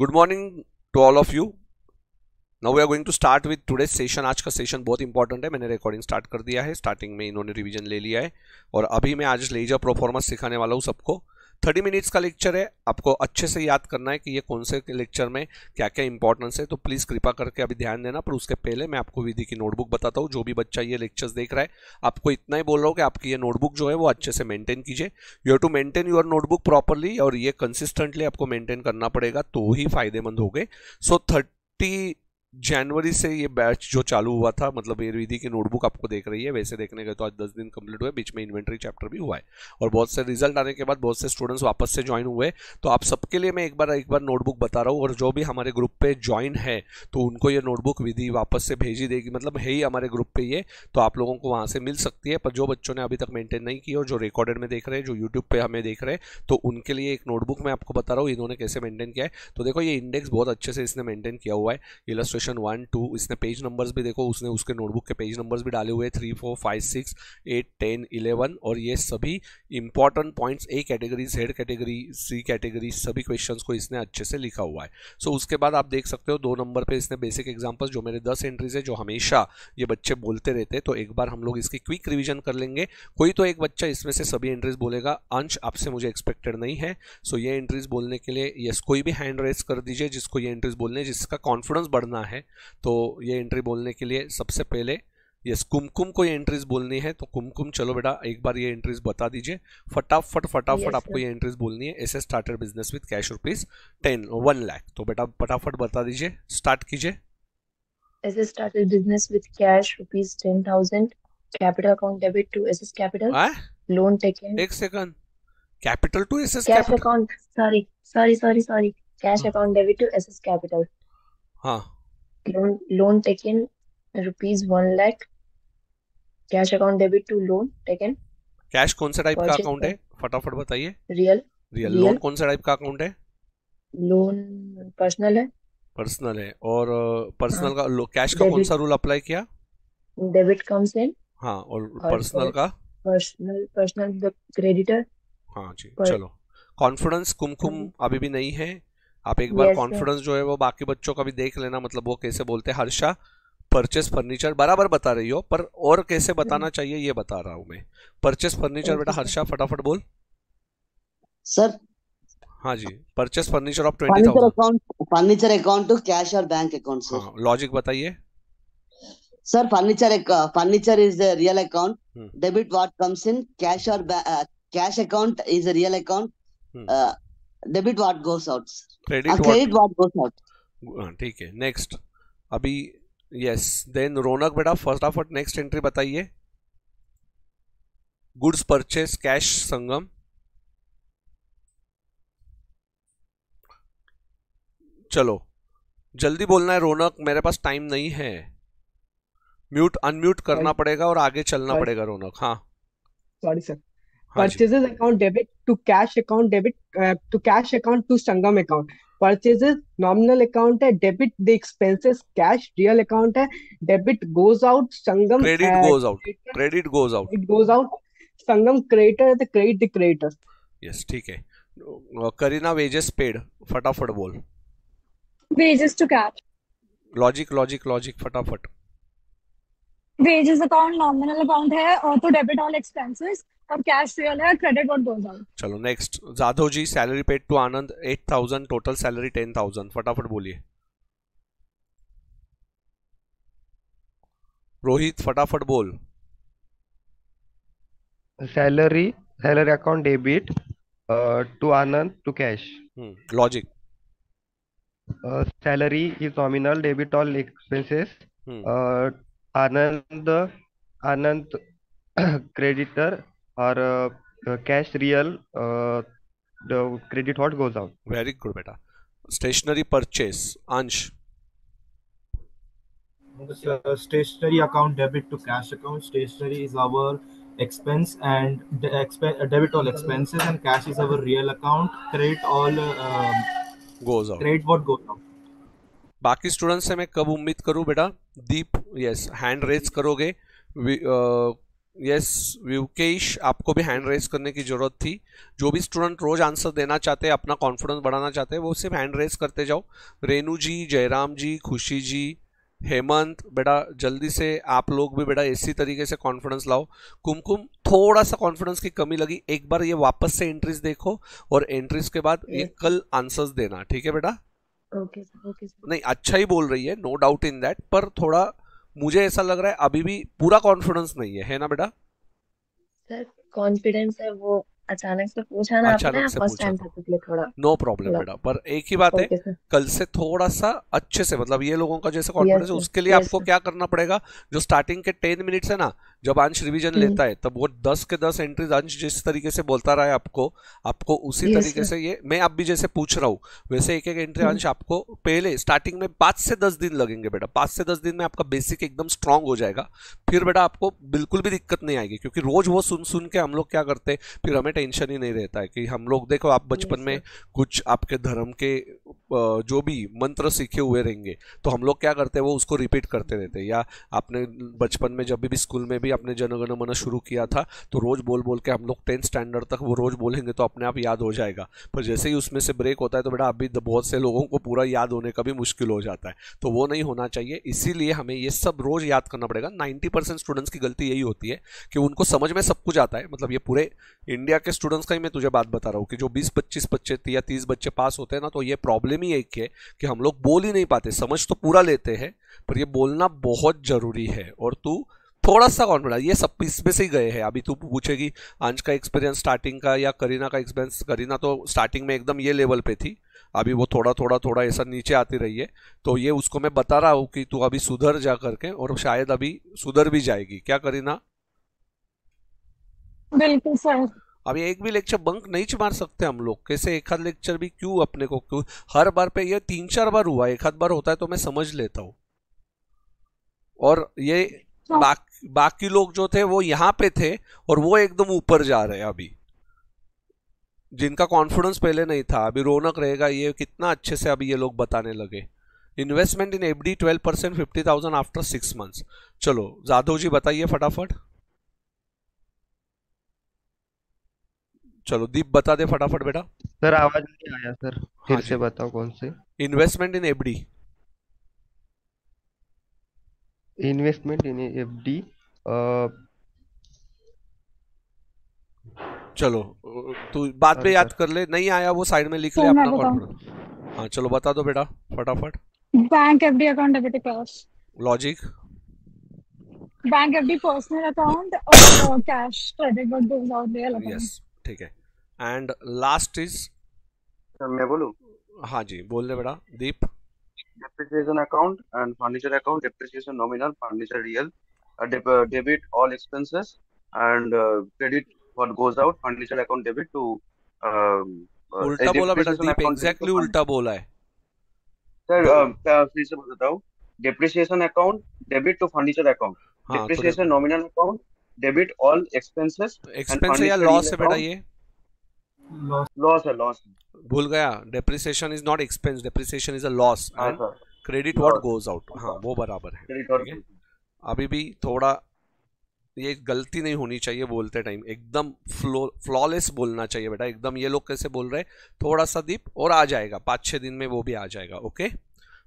Good morning to all of you now we are going to start with today session आज का session बहुत important है मैंने recording start कर दिया है स्टार्टिंग में इन्होंने रिवीजन ले लिया है और अभी मैं आज लेजर प्रोफॉर्मेंस सिखाने वाला हूँ सबको थर्टी मिनट्स का लेक्चर है आपको अच्छे से याद करना है कि ये कौन से लेक्चर में क्या क्या इंपॉर्टेंस है तो प्लीज़ कृपा करके अभी ध्यान देना पर उसके पहले मैं आपको विधि की नोटबुक बताता हूँ जो भी बच्चा ये लेक्चर्स देख रहा है आपको इतना ही बोल रहा हूँ कि आपकी ये नोटबुक जो है वो अच्छे से मेंटेन कीजिए you have to maintain your notebook properly और ये कंसिस्टेंटली आपको मेंटेन करना पड़ेगा तो ही फायदेमंद हो गए सो थर्टी जनवरी से ये बैच जो चालू हुआ था मतलब विधि की नोटबुक आपको देख रही है वैसे देखने गए तो आज दस दिन कंप्लीट हुए बीच में इन्वेंट्री चैप्टर भी हुआ है और बहुत से रिजल्ट आने के बाद बहुत से स्टूडेंट्स वापस से ज्वाइन हुए तो आप सबके लिए मैं एक बार एक बार नोटबुक बता रहा हूँ और जो भी हमारे ग्रुप पे ज्वाइन है तो उनको ये नोटबुक विधि वापस से भेजी देगी मतलब है ही हमारे ग्रुप पे ये तो आप लोगों को वहाँ से मिल सकती है पर जो बच्चों ने अभी तक मेंटेन नहीं किया और जो रिकॉर्डेड में देख रहे हैं जो यूट्यूब पर हमें देख रहे हैं तो उनके लिए एक नोटबुक मैं आपको बता रहा हूँ इन्होंने कैसे मेंटेन किया है तो देखो ये इंडेक्स बहुत अच्छे से इसने मेंटेन किया हुआ है इलस्ट्रेशन क्वेश्चन वन टू इसने पेज नंबर्स भी देखो उसने उसके नोटबुक के पेज नंबर्स भी डाले हुए three four five six eight ten eleven और ये सभी important points A category Z category C category सभी क्वेश्चन को इसने अच्छे से लिखा हुआ है सो so, उसके बाद आप देख सकते हो दो नंबर पर इसने बेसिक एग्जाम्पल्स जो मेरे दस एंट्रीज है जो हमेशा ये बच्चे बोलते रहते हैं तो एक बार हम लोग इसकी क्विक रिविजन कर लेंगे कोई तो एक बच्चा इसमें से सभी एंट्रीज बोलेगा अंश आपसे मुझे एक्सपेक्टेड नहीं है सो so, ये एंट्रीज बोलने के लिए यस कोई भी हैंड रेस कर दीजिए जिसको ये एंट्रीज बोलने जिसका कॉन्फिडेंस बढ़ना है है तो ये एंट्री बोलने के लिए सबसे पहले यस कुमकुम को ये एंट्रीज बोलनी है तो कुमकुम चलो बेटा एक बार ये एंट्रीज बता दीजिए फटाफट फटाफट आपको ये एंट्रीज बोलनी है S started business with cash rupees ten one lakh तो बेटा फटाफट बता दीजिए स्टार्ट कीजिए S S started business with cash rupees ten thousand capital account debit to S S capital loan taken एक second capital to S S cash account sorry sorry sorry sorry cash account debit to S S capital हाँ loan loan taken rupees one lakh cash account debit to loan taken cash कौन सा type का account है फटाफट बताइए real real loan कौन सा type का account है loan personal है personal है और personal का cash कैश का कौन सा रूल अप्लाई किया debit comes in हाँ और personal का personal personal the creditor हाँ जी चलो confidence कुमकुम अभी भी नहीं है आप एक बार कॉन्फिडेंस yes, जो है वो बाकी बच्चों का भी देख लेना मतलब वो कैसे बोलते हैं हर्षा परचेस फर्नीचर बराबर बता रही हो पर और कैसे बताना चाहिए ये बता रहा हूँ मैं परचेस फर्नीचर बेटा हर्षा फटाफट बोल सर हाँ जी purchase furniture of twenty furniture account to cash और बैंक अकाउंट सर लॉजिक बताइए sir furniture furniture is the real account debit what comes in cash और cash account is a real account debit what goes out credit credit what goes out ठीक है next अभी yes then Raunak बेटा all next entry बताइए goods purchase cash Sangam चलो जल्दी बोलना है रौनक मेरे पास टाइम नहीं है म्यूट अनम्यूट करना पड़ेगा और आगे चलना पड़ेगा रौनक हाँ sorry sir purchases account debit to cash account debit to cash account to Sangam account purchases nominal account है debit the expenses cash real account है debit goes out Sangam credit goes out credit goes out it goes out Sangam creditor the credit the creditor yes ठीक है uh, Kareena wages paid फटाफट बोल wages to cash logic logic logic फटाफट wages account nominal account है और तो debit all expenses और cash to your lawyer, credit what चलो next Jadhav ji salary paid to Anand eight thousand total salary ten thousand फटाफट बोलिए रोहित फटाफट बोल salary salary account debit to Anand to cash logic salary is nominal debit all expenses Anand Anand creditor are cash real credit what goes out very good बेटा stationery purchase Ansh stationery account debit to cash account stationery is our expense and debit all expenses and cash is our real account credit all goes out credit what goes out बाकी students से मैं कब उम्मीद करूं बेटा Deep yes hand raise करोगे yes व्यूकेश आपको भी हैंड रेस करने की ज़रूरत थी जो भी स्टूडेंट रोज़ आंसर देना चाहते हैं अपना कॉन्फिडेंस बढ़ाना चाहते हैं वो सिर्फ हैंड रेस करते जाओ रेनू जी जयराम जी खुशी जी हेमंत बेटा जल्दी से आप लोग भी बेटा इसी तरीके से कॉन्फिडेंस लाओ कुमकुम थोड़ा सा कॉन्फिडेंस की कमी लगी एक बार ये वापस से एंट्रीज देखो और एंट्रीज के बाद ये कल आंसर्स देना ठीक है बेटा ओके ओके नहीं अच्छा ही बोल रही है नो डाउट इन दैट पर थोड़ा मुझे ऐसा लग रहा है अभी भी पूरा कॉन्फिडेंस नहीं है है ना बेटा सर कॉन्फिडेंस है वो अचानक से पूछा ना अचानक से पूछा थोड़ा नो प्रॉब्लम बेटा पर एक ही बात है कल से थोड़ा सा अच्छे से मतलब ये लोगों का जैसे कॉन्फिडेंस है उसके लिए आपको क्या करना पड़ेगा जो स्टार्टिंग के टेन मिनट्स है ना जब अंश रिवीजन हम्म। लेता है तब वो दस के दस एंट्रीज अंश जिस तरीके से बोलता रहा है आपको आपको उसी तरीके से ये मैं आप भी जैसे पूछ रहा हूँ वैसे एक एक एंट्री अंश आपको पहले स्टार्टिंग में पाँच से दस दिन लगेंगे बेटा पाँच से दस दिन में आपका बेसिक एकदम स्ट्रांग हो जाएगा फिर बेटा आपको बिल्कुल भी दिक्कत नहीं आएगी क्योंकि रोज वो सुन सुन के हम लोग क्या करते फिर हमें टेंशन ही नहीं रहता है कि हम लोग देखो आप बचपन में कुछ आपके धर्म के जो भी मंत्र सीखे हुए रहेंगे तो हम लोग क्या करते हैं वो उसको रिपीट करते रहते हैं या आपने बचपन में जब भी स्कूल में भी भी आपने जनगण मन शुरू किया था तो रोज़ बोल बोल के हम लोग टेंथ स्टैंडर्ड तक वो रोज़ बोलेंगे तो अपने आप याद हो जाएगा पर जैसे ही उसमें से ब्रेक होता है तो बेटा अभी तो बहुत से लोगों को पूरा याद होने का भी मुश्किल हो जाता है तो वो नहीं होना चाहिए इसीलिए हमें ये सब रोज़ याद करना पड़ेगा नाइन्टी स्टूडेंट्स की गलती यही होती है कि उनको समझ में सब कुछ आता है मतलब ये पूरे इंडिया के स्टूडेंट्स का ही मैं तुझे बात बता रहा हूँ कि जो बीस पच्चीस बच्चे या तीस बच्चे पास होते हैं ना तो ये प्रॉब्लम ही एक है कि हम लोग बोल ही नहीं पाते समझ तो पूरा लेते हैं पर ये बोलना बहुत ज़रूरी है और तू थोड़ा सा कॉन्फिडेंस ये सब इसमें से ही गए हैं अभी तू पूछेगी अंश का एक्सपीरियंस स्टार्टिंग का या करीना का एक्सपीरियंस करीना तो स्टार्टिंग में एकदम ये लेवल पे थी अभी वो थोड़ा थोड़ा थोड़ा ऐसा नीचे आती रही है तो ये उसको मैं बता रहा हूँ कि तू अभी सुधर जा करके और शायद अभी सुधर भी जाएगी क्या करीना बिल्कुल सर अभी एक भी लेक्चर बंक नहीं मार सकते हम लोग कैसे एक आध लेक्चर भी क्यों अपने को क्यों हर बार पे ये तीन चार बार हुआ एक आध बार होता है तो मैं समझ लेता हूँ और ये हाँ। बाकी बाकी लोग जो थे वो यहाँ पे थे और वो एकदम ऊपर जा रहे हैं अभी जिनका कॉन्फिडेंस पहले नहीं था अभी रौनक रहेगा ये कितना अच्छे से अभी ये लोग बताने लगे investment in F D twelve percent fifty thousand after six months चलो जाधव जी बताइए फटाफट चलो दीप बता दे फटाफट बेटा सर आवाज नहीं आया सर हाँ फिर हाँ से बताओ कौन से investment in FD investment in FD चलो तू बाद में याद कर ले नहीं आया वो साइड में लिख ले अपना कॉन्फिडेंस हाँ चलो बता दो बेटा फटाफट bank FD account debit cash logic bank FD personal account और cash credit what goes out there yes ठीक है एंड लास्ट इज मैं बोलूं हाँ जी बोल दे बेटा दीप depreciation account and furniture account depreciation nominal furniture real uh, deb uh, debit all expenses and uh, credit what goes out furniture account debit to uh, uh, उल्टा बोला बेटा दीप एग्जैक्टली उल्टा बोला है सर फिर से बताता हूँ depreciation account debit to furniture account depreciation nominal account debit all expenses expense या लॉस है बेटा ये लॉस है लॉस भूल गया depreciation is not expense depreciation is a loss and credit what goes out हाँ वो बराबर है अभी भी थोड़ा ये गलती नहीं होनी चाहिए बोलते टाइम एकदम फ्लॉलेस बोलना चाहिए बेटा एकदम ये लोग कैसे बोल रहे हैं थोड़ा सा दीप और आ जाएगा पाँच छः दिन में वो भी आ जाएगा ओके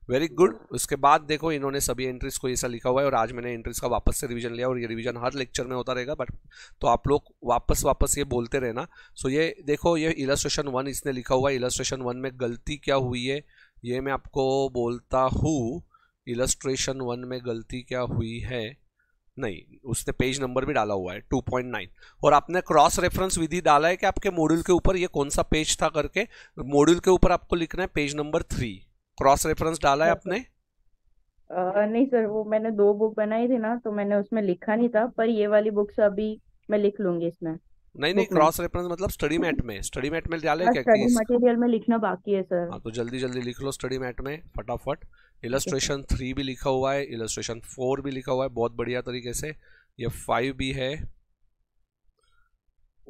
वेरी गुड उसके बाद देखो इन्होंने सभी एंट्रीज को ऐसा लिखा हुआ है और आज मैंने एंट्रीज का वापस से रिवीजन लिया और ये रिवीजन हर लेक्चर में होता रहेगा बट तो आप लोग वापस वापस ये बोलते रहना सो so ये देखो ये इलस्ट्रेशन वन इसने लिखा हुआ है इलस्ट्रेशन वन में गलती क्या हुई है ये मैं आपको बोलता हूँ इलस्ट्रेशन वन में गलती क्या हुई है नहीं उसने पेज नंबर भी डाला हुआ है 2.9 और आपने क्रॉस रेफरेंस विधि डाला है कि आपके मॉड्यूल के ऊपर ये कौन सा पेज था करके मॉड्यूल के ऊपर आपको लिखना है page number three cross reference डाला है हाँ, आपने नहीं सर वो मैंने दो बुक बनाई थी ना तो मैंने उसमें लिखा नहीं था पर ये वाली बुक अभी मैं लिख लूंगी इसमें नहीं नहीं क्रॉस रेफरेंस मतलब स्टडी मैट में स्टडी मैट में डाले हाँ, क्या स्टडी मटेरियल में लिखना बाकी है सर हाँ तो जल्दी जल्दी लिख लो स्टडी मैट में फटाफट इलस्ट्रेशन थ्री भी लिखा हुआ है इलस्ट्रेशन फोर भी लिखा हुआ है बहुत बढ़िया तरीके से ये फाइव भी है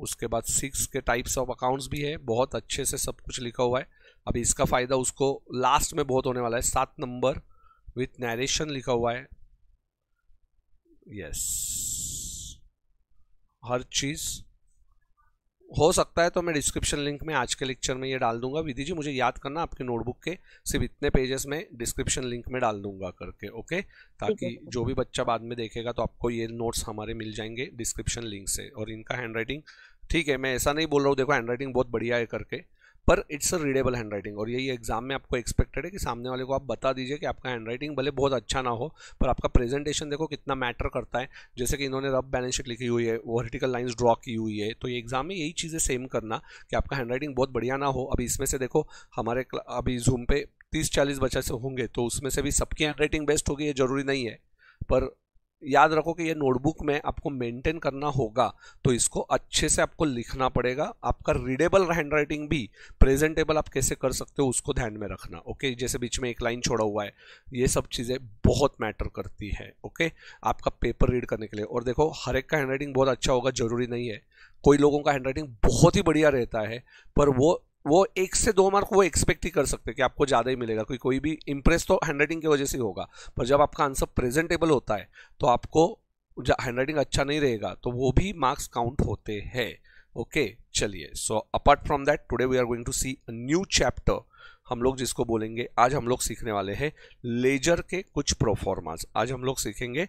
उसके बाद सिक्स के टाइप्स ऑफ अकाउंट्स भी है बहुत अच्छे से सब कुछ लिखा हुआ है अभी इसका फ़ायदा उसको लास्ट में बहुत होने वाला है सात नंबर विथ नरेशन लिखा हुआ है यस हर चीज़ हो सकता है तो मैं डिस्क्रिप्शन लिंक में आज के लेक्चर में ये डाल दूंगा विधि जी मुझे याद करना आपके नोटबुक के सिर्फ इतने पेजेस में डिस्क्रिप्शन लिंक में डाल दूंगा करके ओके ताकि जो भी बच्चा बाद में देखेगा तो आपको ये नोट्स हमारे मिल जाएंगे डिस्क्रिप्शन लिंक से और इनका हैंड ठीक है मैं ऐसा नहीं बोल रहा हूँ देखो हैंड बहुत बढ़िया है करके पर it's a readable handwriting और यही एग्जाम में आपको एक्सपेक्टेड है कि सामने वाले को आप बता दीजिए कि आपका हैंड राइटिंग भले बहुत अच्छा ना हो पर आपका प्रेजेंटेशन देखो कितना मैटर करता है जैसे कि इन्होंने रब बैलेंस शीट लिखी हुई है वर्टिकल लाइन्स ड्रॉ की हुई है तो ये एग्जाम में यही चीज़ें सेम करना कि आपका हैंड राइटिंग बहुत बढ़िया ना हो अभी इसमें से देखो हमारे अभी जूम पे तीस चालीस बच्चे से होंगे तो उसमें से भी सबकी हैंड राइटिंग बेस्ट होगी ये जरूरी नहीं है पर याद रखो कि ये नोटबुक में आपको मेंटेन करना होगा तो इसको अच्छे से आपको लिखना पड़ेगा आपका रीडेबल हैंड राइटिंग भी प्रेजेंटेबल आप कैसे कर सकते हो उसको ध्यान में रखना ओके जैसे बीच में एक लाइन छोड़ा हुआ है ये सब चीज़ें बहुत मैटर करती है ओके आपका पेपर रीड करने के लिए और देखो हर एक का हैंड राइटिंग बहुत अच्छा होगा ज़रूरी नहीं है कोई लोगों का हैंड राइटिंग बहुत ही बढ़िया रहता है पर वो वो एक से दो मार्क वो एक्सपेक्ट ही कर सकते हैं कि आपको ज़्यादा ही मिलेगा कोई कोई भी इम्प्रेस तो हैंड राइटिंग की वजह से होगा पर जब आपका आंसर प्रेजेंटेबल होता है तो आपको हैंड राइटिंग अच्छा नहीं रहेगा तो वो भी मार्क्स काउंट होते हैं ओके चलिए so apart from that today we are going to see a new chapter हम लोग जिसको बोलेंगे आज हम लोग सीखने वाले हैं लेजर के कुछ प्रोफॉर्मास आज हम लोग सीखेंगे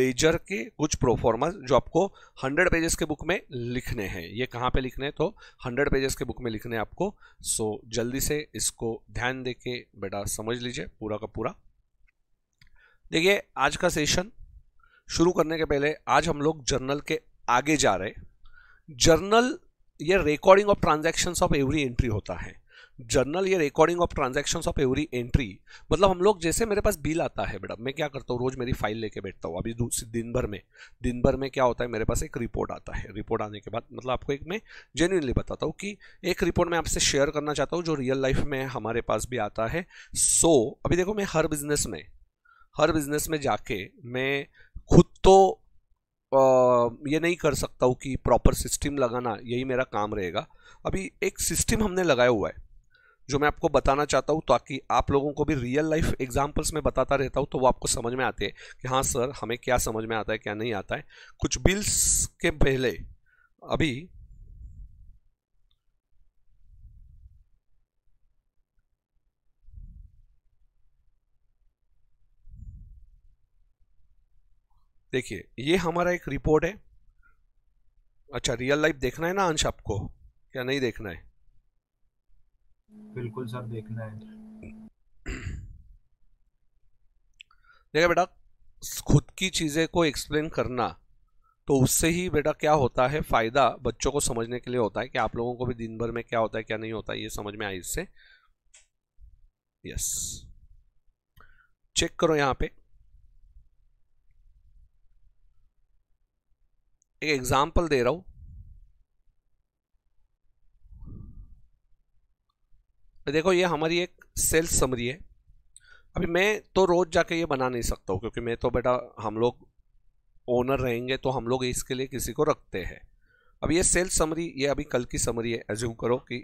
लेजर के कुछ प्रोफॉर्मास जो आपको 100 पेजेस के बुक में लिखने हैं ये कहाँ पे लिखने हैं तो 100 पेजेस के बुक में लिखने हैं आपको सो जल्दी से इसको ध्यान दे के बेटा समझ लीजिए पूरा का पूरा देखिए आज का सेशन शुरू करने के पहले आज हम लोग जर्नल के आगे जा रहे जर्नल ये recording of transaction of every entry होता है जर्नल या recording of transaction of every entry मतलब हम लोग जैसे मेरे पास बिल आता है मैडम मैं क्या करता हूँ रोज मेरी फाइल लेके बैठता हूँ अभी दिन भर में दिन भर में क्या होता है मेरे पास एक रिपोर्ट आता है रिपोर्ट आने के बाद मतलब आपको एक मैं जेन्यूनली बताता हूँ कि एक रिपोर्ट मैं आपसे शेयर करना चाहता हूँ जो रियल लाइफ में हमारे पास भी आता है सो so, अभी देखो मैं हर बिजनेस में हर बिजनेस में जाके मैं खुद तो आ, ये नहीं कर सकता हूँ कि प्रॉपर सिस्टम लगाना यही मेरा काम रहेगा अभी एक सिस्टम हमने लगाया हुआ है जो मैं आपको बताना चाहता हूँ ताकि आप लोगों को भी रियल लाइफ एग्जाम्पल्स में बताता रहता हूँ तो वो आपको समझ में आते हैं कि हाँ सर हमें क्या समझ में आता है क्या नहीं आता है कुछ बिल्स के पहले अभी देखिए ये हमारा एक रिपोर्ट है अच्छा रियल लाइफ देखना है ना अंश आपको क्या नहीं देखना है बिल्कुल सर देखना है देखा बेटा खुद की चीज़ें को एक्सप्लेन करना तो उससे ही बेटा क्या होता है फ़ायदा बच्चों को समझने के लिए होता है कि आप लोगों को भी दिन भर में क्या होता है क्या नहीं होता है ये समझ में आए इससे यस चेक करो यहां पे एक एग्जाम्पल दे रहा हूं देखो ये हमारी एक सेल्स समरी है अभी मैं तो रोज़ जाके ये बना नहीं सकता हूँ क्योंकि मैं तो बेटा हम लोग ओनर रहेंगे तो हम लोग इसके लिए किसी को रखते हैं अब ये सेल्स समरी ये अभी कल की समरी है एज्यूम करो कि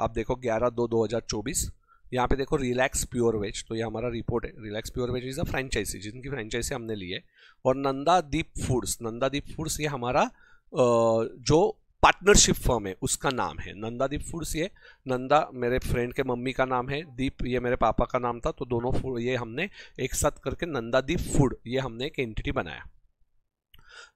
आप देखो ग्यारह दो दो हज़ार चौबीस यहाँ पे देखो रिलैक्स प्योर वेज तो ये हमारा रिपोर्ट है relax pure veg is a franchisee जिनकी फ्रेंचाइजी हमने ली है और नंदा दीप फूड्स नंदा दीप फूड्स ये हमारा जो पार्टनरशिप फर्म है उसका नाम है नंदादीप फूड्स ये नंदा मेरे फ्रेंड के मम्मी का नाम है दीप ये मेरे पापा का नाम था तो दोनों फूड ये हमने एक साथ करके नंदादीप फूड ये हमने एक एंटिटी बनाया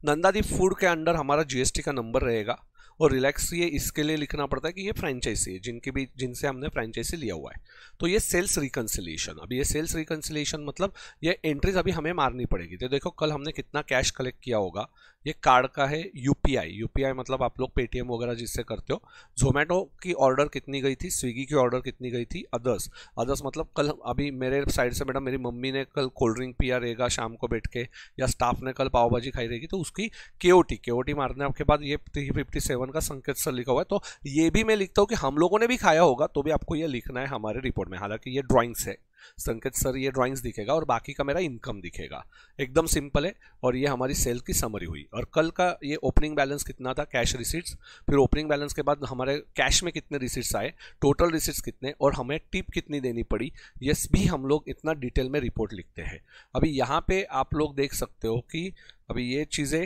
नंदादीप फूड के अंडर हमारा जीएसटी का नंबर रहेगा और रिलैक्स ये इसके लिए लिखना पड़ता है कि ये फ्रेंचाइजी है जिनके भी जिनसे हमने फ्रेंचाइजी लिया हुआ है तो ये सेल्स रिकन्सिलेशन अभी ये सेल्स रिकन्सिलेशन मतलब ये एंट्रीज अभी हमें मारनी पड़ेगी तो देखो कल हमने कितना कैश कलेक्ट किया होगा ये कार्ड का है यूपीआई यूपीआई मतलब आप लोग पेटीएम वगैरह जिससे करते हो जोमेटो की ऑर्डर कितनी गई थी स्विगी की ऑर्डर कितनी गई थी अदर्स अदर्स मतलब कल अभी मेरे साइड से मैडम मेरी मम्मी ने कल कोल्ड ड्रिंक पिया रहेगा शाम को बैठ के या स्टाफ ने कल पाव भाजी खाई रहेगी तो उसकी के ओ मारने के बाद ये थ्री फिफ्टी सेवन जीवन का संकेत स्थल लिखा हुआ है तो ये भी मैं लिखता हूँ कि हम लोगों ने भी खाया होगा तो भी आपको ये लिखना है हमारे रिपोर्ट में हालांकि ये ड्राइंग्स है संकेत सर ये ड्राइंग्स दिखेगा और बाकी का मेरा इनकम दिखेगा एकदम सिंपल है और ये हमारी सेल की समरी हुई और कल का ये ओपनिंग बैलेंस कितना था कैश रिसीट्स फिर ओपनिंग बैलेंस के बाद हमारे कैश में कितने रिसीट्स आए टोटल रिसीट्स कितने और हमें टिप कितनी देनी पड़ी ये भी हम लोग इतना डिटेल में रिपोर्ट लिखते हैं अभी यहाँ पर आप लोग देख सकते हो कि अभी ये चीज़ें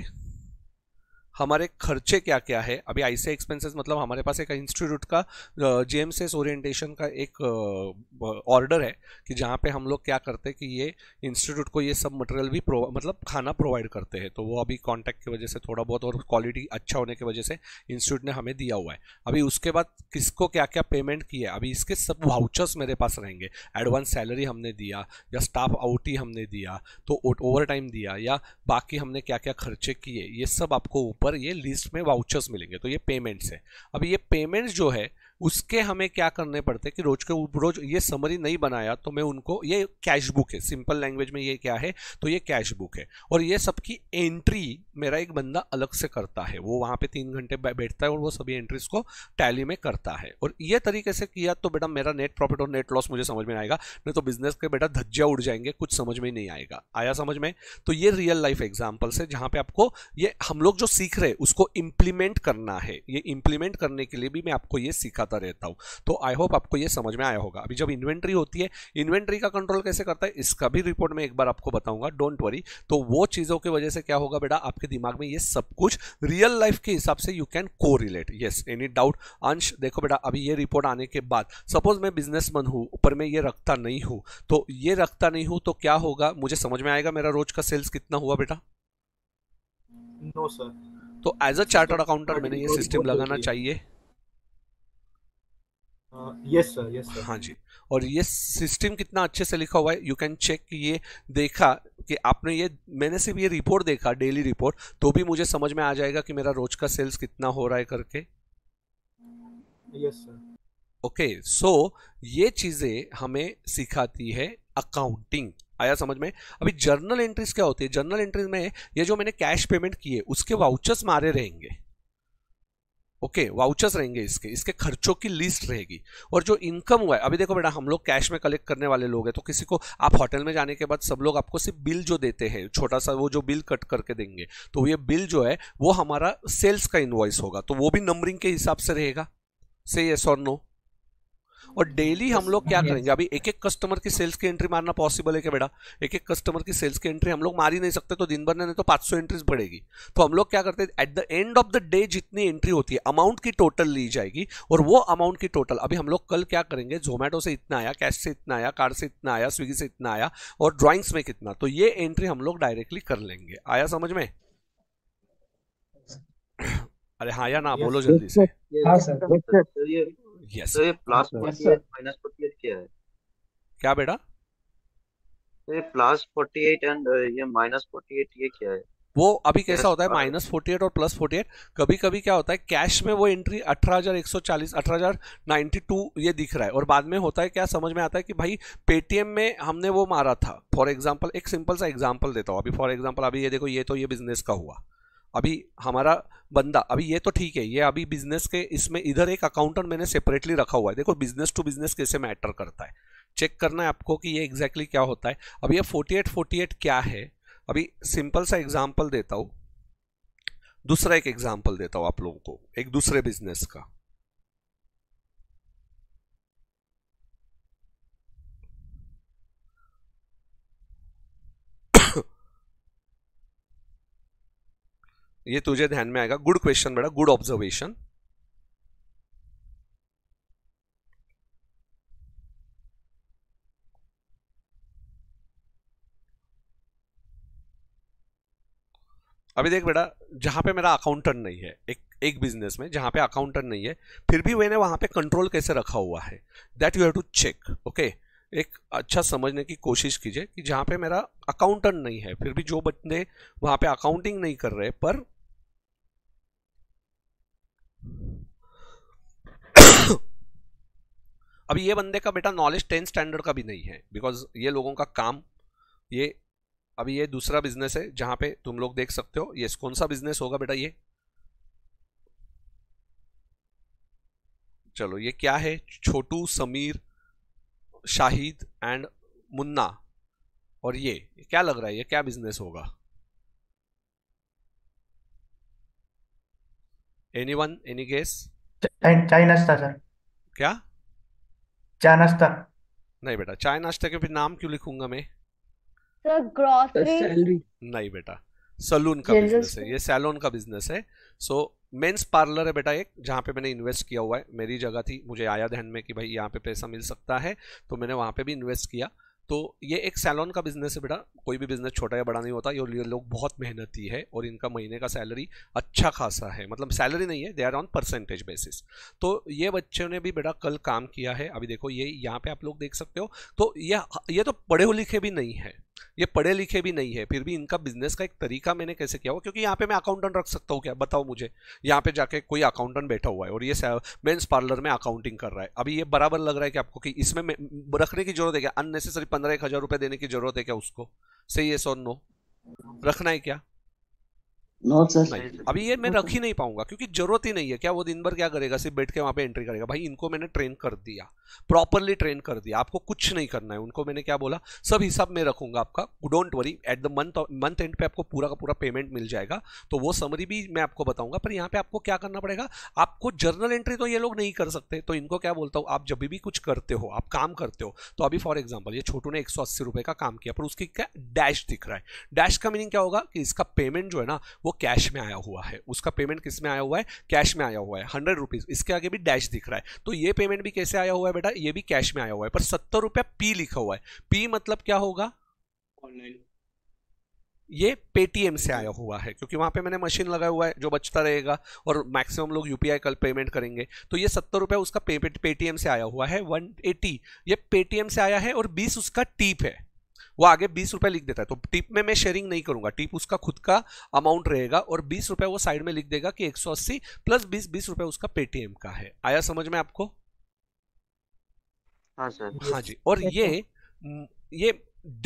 हमारे खर्चे क्या क्या है अभी आई सी एक्सपेंसेस मतलब हमारे पास एक इंस्टीट्यूट का जे एम ओरिएंटेशन का एक ऑर्डर है कि जहाँ पे हम लोग क्या करते हैं कि ये इंस्टीट्यूट को ये सब मटेरियल भी मतलब खाना प्रोवाइड करते हैं तो वो अभी कॉन्टैक्ट की वजह से थोड़ा बहुत और क्वालिटी अच्छा होने की वजह से इंस्टीट्यूट ने हमें दिया हुआ है अभी उसके बाद किसको क्या क्या पेमेंट किया है अभी इसके सब वाउचर्स मेरे पास रहेंगे एडवांस सैलरी हमने दिया या स्टाफ आउटी हमने दिया तो ओवर टाइम दिया या बाकी हमने क्या क्या खर्चे किए ये सब आपको ऊपर ये लिस्ट में वाउचर्स मिलेंगे तो ये पेमेंट्स है अब ये पेमेंट्स जो है उसके हमें क्या करने पड़ते हैं कि रोज के रोज ये समरी नहीं बनाया तो मैं उनको ये कैश बुक है सिंपल लैंग्वेज में ये क्या है तो ये कैश बुक है और ये सबकी एंट्री मेरा एक बंदा अलग से करता है वो वहाँ पे तीन घंटे बैठता है और वो सभी एंट्रीज को टैली में करता है और ये तरीके से किया तो बेटा मेरा नेट प्रॉफिट और नेट लॉस मुझे समझ में आएगा नहीं तो बिजनेस के बेटा धज्जा उड़ जाएंगे कुछ समझ में नहीं आएगा आया समझ में तो ये रियल लाइफ एग्जाम्पल्स है जहाँ पे आपको ये हम लोग जो सीख रहे हैं उसको इम्प्लीमेंट करना है ये इम्प्लीमेंट करने के लिए भी मैं आपको ये सीखा करता रहता हूँ तो आई होप आपको ये समझ में आया होगा अभी जब इन्वेंट्री होती है इन्वेंट्री का कंट्रोल कैसे करता है इसका भी रिपोर्ट में एक बार आपको बताऊंगा डोंट वरी तो वो चीज़ों की वजह से क्या होगा बेटा आपके दिमाग में ये सब कुछ रियल लाइफ के हिसाब से यू कैन को relate yes any doubt Ansh देखो बेटा अभी ये रिपोर्ट आने के बाद सपोज मैं बिजनेसमैन हूँ ऊपर मैं ये रखता नहीं हूँ तो ये रखता नहीं हूँ तो क्या होगा मुझे समझ में आएगा मेरा रोज का सेल्स कितना हुआ बेटा नो सर तो एज अ चार्टर्ड अकाउंटेंट मैंने ये सिस्टम लगाना चाहिए यस सर यस सर हाँ जी और ये सिस्टम कितना अच्छे से लिखा हुआ है यू कैन चेक ये देखा कि आपने ये मैंने सिर्फ ये रिपोर्ट देखा डेली रिपोर्ट तो भी मुझे समझ में आ जाएगा कि मेरा रोज का सेल्स कितना हो रहा है करके यस सर ओके सो ये चीज़ें हमें सिखाती है अकाउंटिंग आया समझ में अभी जर्नल एंट्रीज क्या होती है जर्नल एंट्रीज में ये जो मैंने कैश पेमेंट किए उसके वाउचर्स मारे रहेंगे ओके okay, वाउचर्स रहेंगे इसके इसके खर्चों की लिस्ट रहेगी और जो इनकम हुआ है अभी देखो बेटा हम लोग कैश में कलेक्ट करने वाले लोग हैं तो किसी को आप होटल में जाने के बाद सब लोग आपको सिर्फ बिल जो देते हैं छोटा सा वो जो बिल कट करके देंगे तो ये बिल जो है वो हमारा सेल्स का इन्वॉइस होगा तो वो भी नंबरिंग के हिसाब से रहेगा से येस और नो और डेली हम लोग क्या करेंगे अभी एक एक कस्टमर की सेल्स की एंट्री मारना पॉसिबल है क्या बेटा एक एक कस्टमर की सेल्स की एंट्री हम लोग मार ही नहीं सकते तो दिन भर नहीं तो 500 एंट्रीज बढ़ेगी तो हम लोग क्या करते हैं at the end of the day जितनी एंट्री होती है अमाउंट की टोटल ली जाएगी और वो अमाउंट की टोटल अभी हम लोग कल क्या करेंगे जोमेटो से इतना आया कैश से इतना आया कार्ड से इतना आया स्विगी से इतना आया और ड्राइंग्स में कितना तो ये एंट्री हम लोग डायरेक्टली कर लेंगे आया समझ में अरे हाँ या ना बोलो जल्दी से हाँ सर यस तो ये प्लस अच्छा। अच्छा। माइनस 48 क्या है क्या बेटा तो ये प्लस 48 एंड ये माइनस 48 ये क्या है वो अभी कैसा होता है हाँ। माइनस फोर्टी एट और प्लस फोर्टी एट कभी कभी क्या होता है कैश में वो एंट्री अठारह हजार एक सौ चालीस अठारह हजार नाइन्टी टू ये दिख रहा है और बाद में होता है क्या समझ में आता है कि भाई पेटीएम में हमने वो मारा था फॉर एग्जाम्पल एक सिंपल सा एग्जाम्पल देता हूँ अभी फॉर एग्जाम्पल अभी ये देखो ये तो ये बिजनेस का हुआ अभी हमारा बंदा अभी ये तो ठीक है ये अभी बिजनेस के इसमें इधर एक अकाउंटेंट मैंने सेपरेटली रखा हुआ है देखो बिजनेस टू बिजनेस कैसे मैटर करता है चेक करना है आपको कि ये एग्जैक्टली exactly क्या होता है अब ये फोर्टी एट क्या है अभी सिंपल सा एग्जाम्पल देता हूँ दूसरा एक एग्जाम्पल देता हूँ आप लोगों को एक दूसरे बिजनेस का ये तुझे ध्यान में आएगा गुड क्वेश्चन बेटा गुड ऑब्जर्वेशन अभी देख बेटा जहां पे मेरा अकाउंटेंट नहीं है एक एक बिजनेस में जहां पे अकाउंटेंट नहीं है फिर भी मैंने वहां पे कंट्रोल कैसे रखा हुआ है that you have to check okay एक अच्छा समझने की कोशिश कीजिए कि जहां पे मेरा अकाउंटेंट नहीं है फिर भी जो बंदे वहां पे अकाउंटिंग नहीं कर रहे पर अब ये बंदे का बेटा नॉलेज टेंथ स्टैंडर्ड का भी नहीं है बिकॉज ये लोगों का काम ये अभी ये दूसरा बिजनेस है जहां पे तुम लोग देख सकते हो ये कौन सा बिजनेस होगा बेटा ये चलो ये क्या है छोटू समीर शाहिद एंड मुन्ना और ये क्या लग रहा है ये क्या बिजनेस होगा एनी वन एनी गेस चाइना सर क्या चाय नाश्ता नहीं बेटा चाय नाश्ता के फिर नाम क्यों लिखूंगा मैं ग्रॉसरी नहीं बेटा सलून का बिजनेस है ये सैलून का बिजनेस है सो मेंस पार्लर है बेटा एक जहाँ पे मैंने इन्वेस्ट किया हुआ है मेरी जगह थी मुझे आया ध्यान में कि भाई यहाँ पे पैसा मिल सकता है तो मैंने वहाँ पे भी इन्वेस्ट किया तो ये एक सैलॉन का बिजनेस है बेटा कोई भी बिजनेस छोटा या बड़ा नहीं होता ये लोग बहुत मेहनती है और इनका महीने का सैलरी अच्छा खासा है मतलब सैलरी नहीं है they are on percentage basis तो ये बच्चों ने भी बेटा कल काम किया है अभी देखो ये यहाँ पे आप लोग देख सकते हो तो ये ये तो पढ़े लिखे भी नहीं है ये पढ़े लिखे भी नहीं है फिर भी इनका बिजनेस का एक तरीका मैंने कैसे किया हुआ क्योंकि यहाँ पे मैं अकाउंटेंट रख सकता हूँ क्या बताओ मुझे यहाँ पे जाके कोई अकाउंटेंट बैठा हुआ है और ये मेन्स पार्लर में अकाउंटिंग कर रहा है अभी ये बराबर लग रहा है कि आपको कि इसमें रखने की जरूरत है क्या अननेसेसरी पंद्रह एक हज़ार रुपये देने की जरूरत है क्या उसको सही है सो नो रखना है क्या अभी ये मैं रख ही नहीं पाऊंगा क्योंकि जरूरत ही नहीं है क्या वो दिन भर क्या करेगा सिर्फ बैठ के वहां पे एंट्री करेगा भाई इनको मैंने ट्रेन कर दिया प्रॉपरली ट्रेन कर दिया आपको कुछ नहीं करना है उनको मैंने क्या बोला सब हिसाब में रखूंगा आपका don't worry at the month month end पे आपको पूरा का पूरा पेमेंट मिल जाएगा तो वो समरी भी मैं आपको बताऊंगा पर यहाँ पे आपको क्या करना पड़ेगा आपको जर्नल एंट्री तो ये लोग नहीं कर सकते तो इनको क्या बोलता हूँ आप जब भी कुछ करते हो आप काम करते हो तो अभी फॉर एग्जाम्पल ये छोटू ने एक सौ अस्सी का काम किया पर उसकी क्या डैश दिख रहा है डैश का मीनिंग क्या होगा कि इसका पेमेंट जो है ना वो वो कैश में आया हुआ है उसका पेमेंट किस में आया हुआ है कैश में आया हुआ है हंड्रेड रुपीज़ इसके आगे भी डैश दिख रहा है तो ये पेमेंट भी कैसे आया हुआ है बेटा ये भी कैश में आया हुआ है पर सत्तर रुपया पी लिखा हुआ है पी मतलब क्या होगा ऑनलाइन ये पेटीएम से आया हुआ है क्योंकि वहां पे मैंने मशीन लगाया हुआ है जो बचता रहेगा और मैक्सिमम लोग यूपीआई कल पेमेंट करेंगे तो ये सत्तर रुपये उसका पेटीएम से आया हुआ है वन एटी ये पेटीएम से आया है और बीस उसका टीप है वो आगे बीस रुपए लिख देता है तो टिप में मैं शेयरिंग नहीं करूंगा टिप उसका खुद का अमाउंट रहेगा और बीस रुपए वो साइड में लिख देगा कि एक सौ अस्सी प्लस बीस बीस रुपए उसका पेटीएम का है आया समझ में आपको हाँ हाँ जी और ये ये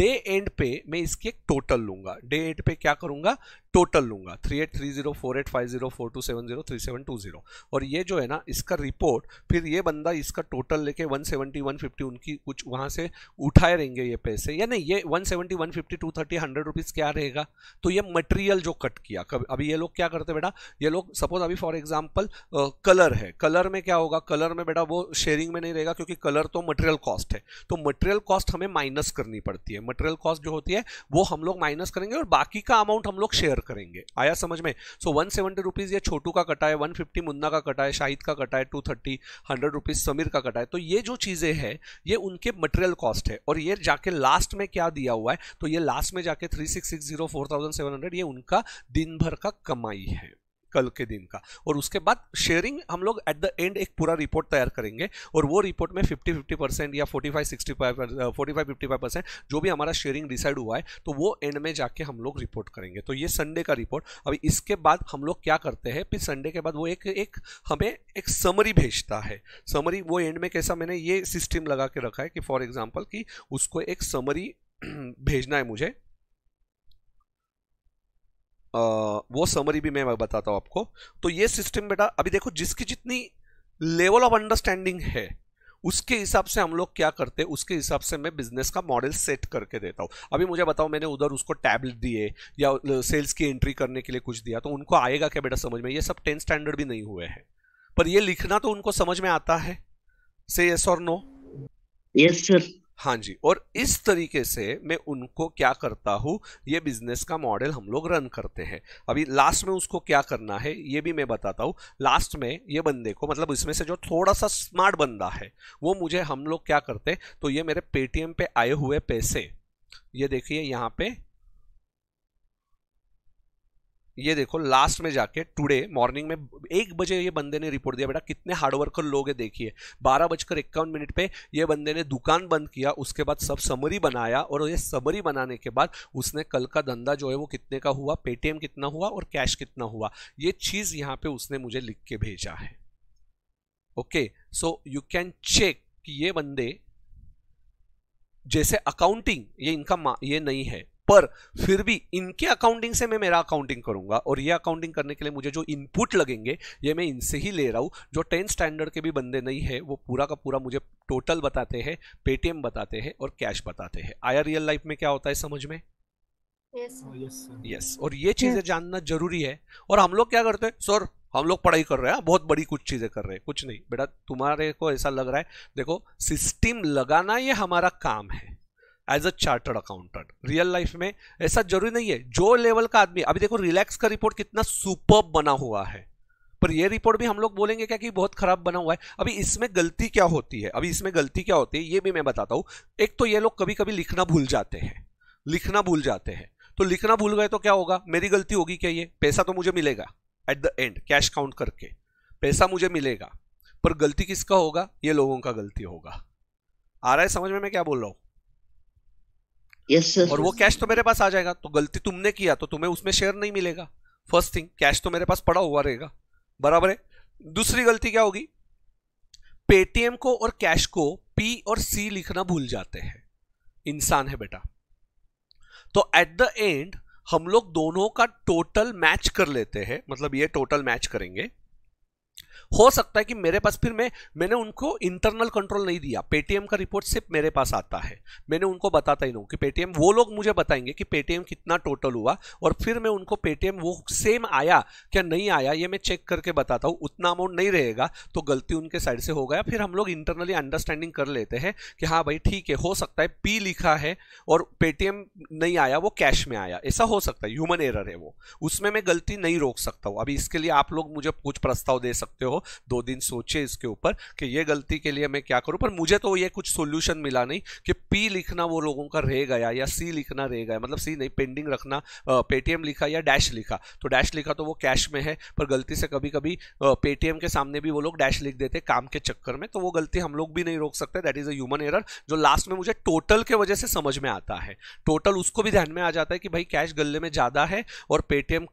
डे एंड पे मैं इसकी एक टोटल लूंगा डे एंड पे क्या करूंगा टोटल लूंगा three eight three zero four eight five zero four two seven zero three seven two zero और ये जो है ना इसका रिपोर्ट फिर ये बंदा इसका टोटल लेके वन सेवेंटी वन फिफ्टी उनकी कुछ वहाँ से उठाए रहेंगे ये पैसे या नहीं ये one seventy one fifty two thirty hundred rupees क्या रहेगा तो ये मटेरियल जो कट किया कभी अभी ये लोग क्या करते बेटा ये लोग सपोज अभी फॉर एग्जाम्पल कलर है कलर में क्या होगा कलर में बेटा वो शेयरिंग में नहीं रहेगा क्योंकि कलर तो मटेरियल कॉस्ट है तो मटेरियल कॉस्ट हमें माइनस करनी पड़ती है मटेरियल कॉस्ट जो होती है वो हम लोग माइनस करेंगे और बाकी का अमाउंट हम लोग शेयर करेंगे आया समझ में सो वन सेवेंटी रुपीज़ ये छोटू का कटा है वन फिफ्टी मुन्ना का कटा है शाहिद का कटा है two thirty hundred rupees Sameer का कटा है तो ये जो चीज़ें हैं ये उनके मटेरियल कॉस्ट है और ये जाके लास्ट में क्या दिया हुआ है तो ये लास्ट में जाके three six six zero four thousand seven hundred ये उनका दिन भर का कमाई है कल के दिन का और उसके बाद शेयरिंग हम लोग एट द एंड एक पूरा रिपोर्ट तैयार करेंगे और वो रिपोर्ट में 50 50 परसेंट या 45 65 45 55 परसेंट जो भी हमारा शेयरिंग डिसाइड हुआ है तो वो एंड में जाके हम लोग रिपोर्ट करेंगे तो ये संडे का रिपोर्ट अभी इसके बाद हम लोग क्या करते हैं फिर संडे के बाद वो एक एक हमें एक समरी भेजता है समरी वो एंड में कैसा मैंने ये सिस्टम लगा के रखा है कि फॉर एग्जाम्पल कि उसको एक समरी भेजना है मुझे वो समरी भी मैं बताता हूँ आपको तो ये सिस्टम बेटा अभी देखो जिसकी जितनी लेवल ऑफ अंडरस्टैंडिंग है उसके हिसाब से हम लोग क्या करते हैं उसके हिसाब से मैं बिजनेस का मॉडल सेट करके देता हूँ अभी मुझे बताओ मैंने उधर उसको टैबलेट दिए या सेल्स की एंट्री करने के लिए कुछ दिया तो उनको आएगा क्या बेटा समझ में ये सब टेंथ स्टैंडर्ड भी नहीं हुए हैं पर ये लिखना तो उनको समझ में आता है से यस और नो यस सर हाँ जी और इस तरीके से मैं उनको क्या करता हूँ ये बिजनेस का मॉडल हम लोग रन करते हैं अभी लास्ट में उसको क्या करना है ये भी मैं बताता हूँ लास्ट में ये बंदे को मतलब इसमें से जो थोड़ा सा स्मार्ट बंदा है वो मुझे हम लोग क्या करते तो ये मेरे पेटीएम पे आए हुए पैसे ये देखिए यहाँ पे ये देखो लास्ट में जाके टुडे मॉर्निंग में एक बजे ये बंदे ने रिपोर्ट दिया बेटा कितने हार्डवर्कर लोग हैं देखिए बारह बजकर इक्यावन मिनट पे ये बंदे ने दुकान बंद किया उसके बाद सब समरी बनाया और ये समरी बनाने के बाद उसने कल का धंधा जो है वो कितने का हुआ पेटीएम कितना हुआ और कैश कितना हुआ ये चीज़ यहाँ पर उसने मुझे लिख के भेजा है okay so you can check कि ये बंदे जैसे अकाउंटिंग ये इनका ये नहीं है पर फिर भी इनके अकाउंटिंग से मैं मेरा अकाउंटिंग करूंगा और ये अकाउंटिंग करने के लिए मुझे जो इनपुट लगेंगे ये मैं इनसे ही ले रहा हूँ जो टेंथ स्टैंडर्ड के भी बंदे नहीं है वो पूरा का पूरा मुझे टोटल बताते हैं पेटीएम बताते हैं और कैश बताते हैं आया रियल लाइफ में क्या होता है समझ में यस yes. yes. और ये चीजें yes. जानना जरूरी है और हम लोग क्या करते हैं सर हम लोग पढ़ाई कर रहे हैं बहुत बड़ी कुछ चीजें कर रहे हैं कुछ नहीं बेटा तुम्हारे को ऐसा लग रहा है देखो सिस्टम लगाना ये हमारा काम है as a chartered accountant real life में ऐसा जरूरी नहीं है जो लेवल का आदमी अभी देखो रिलैक्स का रिपोर्ट कितना सुपर बना हुआ है पर ये रिपोर्ट भी हम लोग बोलेंगे क्या कि बहुत खराब बना हुआ है अभी इसमें गलती क्या होती है अभी इसमें गलती क्या होती है ये भी मैं बताता हूँ एक तो ये लोग कभी कभी लिखना भूल जाते हैं लिखना भूल जाते हैं तो लिखना भूल गए तो क्या होगा मेरी गलती होगी क्या ये पैसा तो मुझे मिलेगा at the end cash count करके पैसा मुझे मिलेगा पर गलती किसका होगा ये लोगों का गलती होगा आ रहा है समझ में मैं क्या बोल रहा हूँ yes, sir. और वो कैश तो मेरे पास आ जाएगा तो गलती तुमने किया तो तुम्हें उसमें शेयर नहीं मिलेगा फर्स्ट थिंग कैश तो मेरे पास पड़ा हुआ रहेगा बराबर है दूसरी गलती क्या होगी पेटीएम को और कैश को पी और सी लिखना भूल जाते हैं इंसान है बेटा तो एट द एंड हम लोग दोनों का टोटल मैच कर लेते हैं मतलब ये टोटल मैच करेंगे हो सकता है कि मेरे पास फिर मैं मैंने उनको इंटरनल कंट्रोल नहीं दिया पेटीएम का रिपोर्ट सिर्फ मेरे पास आता है मैंने उनको बताता ही नहीं कि पेटीएम वो लोग मुझे बताएंगे कि पेटीएम कितना टोटल हुआ और फिर मैं उनको पेटीएम वो सेम आया क्या नहीं आया ये मैं चेक करके बताता हूँ उतना अमाउंट नहीं रहेगा तो गलती उनके साइड से हो गया फिर हम लोग इंटरनली अंडरस्टैंडिंग कर लेते हैं कि हाँ भाई ठीक है हो सकता है पी लिखा है और पेटीएम नहीं आया वो कैश में आया ऐसा हो सकता है ह्यूमन एरर है वो उसमें मैं गलती नहीं रोक सकता हूँ अभी इसके लिए आप लोग मुझे कुछ प्रस्ताव दे सकते हो दो दिन सोचे इसके ऊपर कि ये गलती के लिए मैं क्या करूं पर मुझे तो ये कुछ सोल्यूशन मिला नहीं कि पी लिखना वो लोगों का रह गया या सी लिखना रह गया मतलब सी नहीं पेंडिंग रखना पेटीएम लिखा या डैश लिखा तो डैश लिखा तो वो कैश में है पर गलती से कभी कभी पेटीएम के सामने भी वो लोग डैश लिख देते काम के चक्कर में तो वो गलती हम लोग भी नहीं रोक सकते दैट इज अूमन एरर जो लास्ट में मुझे टोटल के वजह से समझ में आता है टोटल उसको भी ध्यान में आ जाता है कि भाई कैश गले में ज़्यादा है और पेटीएम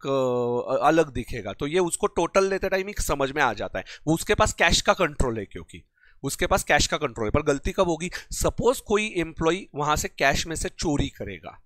अलग दिखेगा तो ये उसको टोटल लेते टाइम ही समझ में आ जाता है जाता है वो उसके पास कैश का कंट्रोल है क्योंकि उसके पास कैश का कंट्रोल है पर गलती कब होगी सपोज कोई एम्प्लॉय वहां से कैश में से चोरी करेगा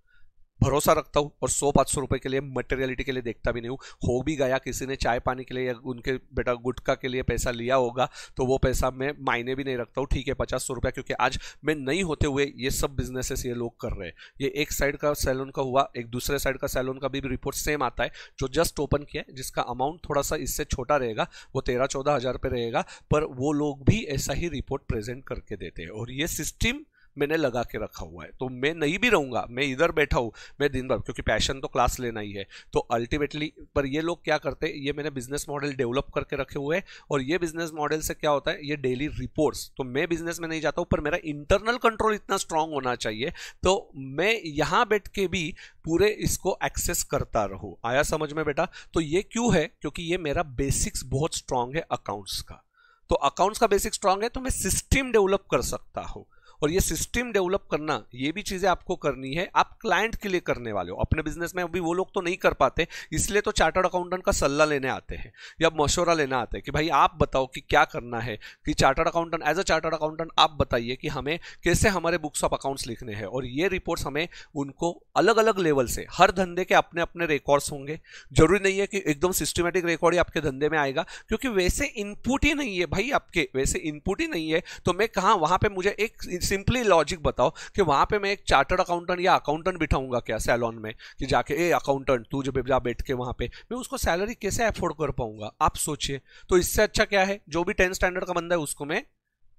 भरोसा रखता हूँ और सौ पाँच सौ रुपये के लिए मटेरियलिटी के लिए देखता भी नहीं हूँ हो भी गया किसी ने चाय पानी के लिए या उनके बेटा गुटखा के लिए पैसा लिया होगा तो वो पैसा मैं मायने भी नहीं रखता हूँ ठीक है पचास सौ रुपया क्योंकि आज मैं नहीं होते हुए ये सब बिजनेसेस ये लोग कर रहे हैं ये एक साइड का सैलून का हुआ एक दूसरे साइड का सैलून का भी रिपोर्ट सेम आता है जो जस्ट ओपन किया है जिसका अमाउंट थोड़ा सा इससे छोटा रहेगा वो तेरह चौदह हज़ार रहेगा पर वो लोग भी ऐसा ही रिपोर्ट प्रेजेंट करके देते हैं और ये सिस्टम मैंने लगा के रखा हुआ है तो मैं नहीं भी रहूँगा मैं इधर बैठा हूँ मैं दिन भर क्योंकि पैशन तो क्लास लेना ही है तो अल्टीमेटली पर ये लोग क्या करते हैं ये मैंने बिजनेस मॉडल डेवलप करके रखे हुए हैं और ये बिजनेस मॉडल से क्या होता है ये डेली रिपोर्ट्स तो मैं बिजनेस में नहीं जाता हूँ पर मेरा इंटरनल कंट्रोल इतना स्ट्रांग होना चाहिए तो मैं यहाँ बैठ के भी पूरे इसको एक्सेस करता रहूँ आया समझ में बेटा तो ये क्यों है क्योंकि ये मेरा बेसिक्स बहुत स्ट्रांग है अकाउंट्स का तो अकाउंट्स का बेसिक स्ट्रांग है तो मैं सिस्टम डेवलप कर सकता हूँ और ये सिस्टम डेवलप करना ये भी चीज़ें आपको करनी है आप क्लाइंट के लिए करने वाले हो अपने बिजनेस में अभी वो लोग तो नहीं कर पाते इसलिए तो चार्टर्ड अकाउंटेंट का सलाह लेने आते हैं या मशवरा लेना आते हैं कि भाई आप बताओ कि क्या करना है कि chartered accountant as a chartered accountant आप बताइए कि हमें कैसे हमारे बुक्स ऑफ अकाउंट्स लिखने हैं और ये रिपोर्ट्स हमें उनको अलग अलग लेवल से हर धंधे के अपने अपने रिकॉर्ड्स होंगे जरूरी नहीं है कि एकदम सिस्टमेटिक रिकॉर्ड ही आपके धंधे में आएगा क्योंकि वैसे इनपुट ही नहीं है भाई आपके वैसे इनपुट ही नहीं है तो मैं कहाँ वहाँ पर मुझे एक सिंपली लॉजिक बताओ कि वहां पे मैं एक चार्टर्ड अकाउंटेंट या अकाउंटेंट बिठाऊंगा क्या सैलॉन में कि जाके ए अकाउंटेंट तू जब जा बैठ के वहां पे मैं उसको सैलरी कैसे अफोर्ड कर पाऊंगा आप सोचिए तो इससे अच्छा क्या है जो भी टेंथ स्टैंडर्ड का बंदा है उसको मैं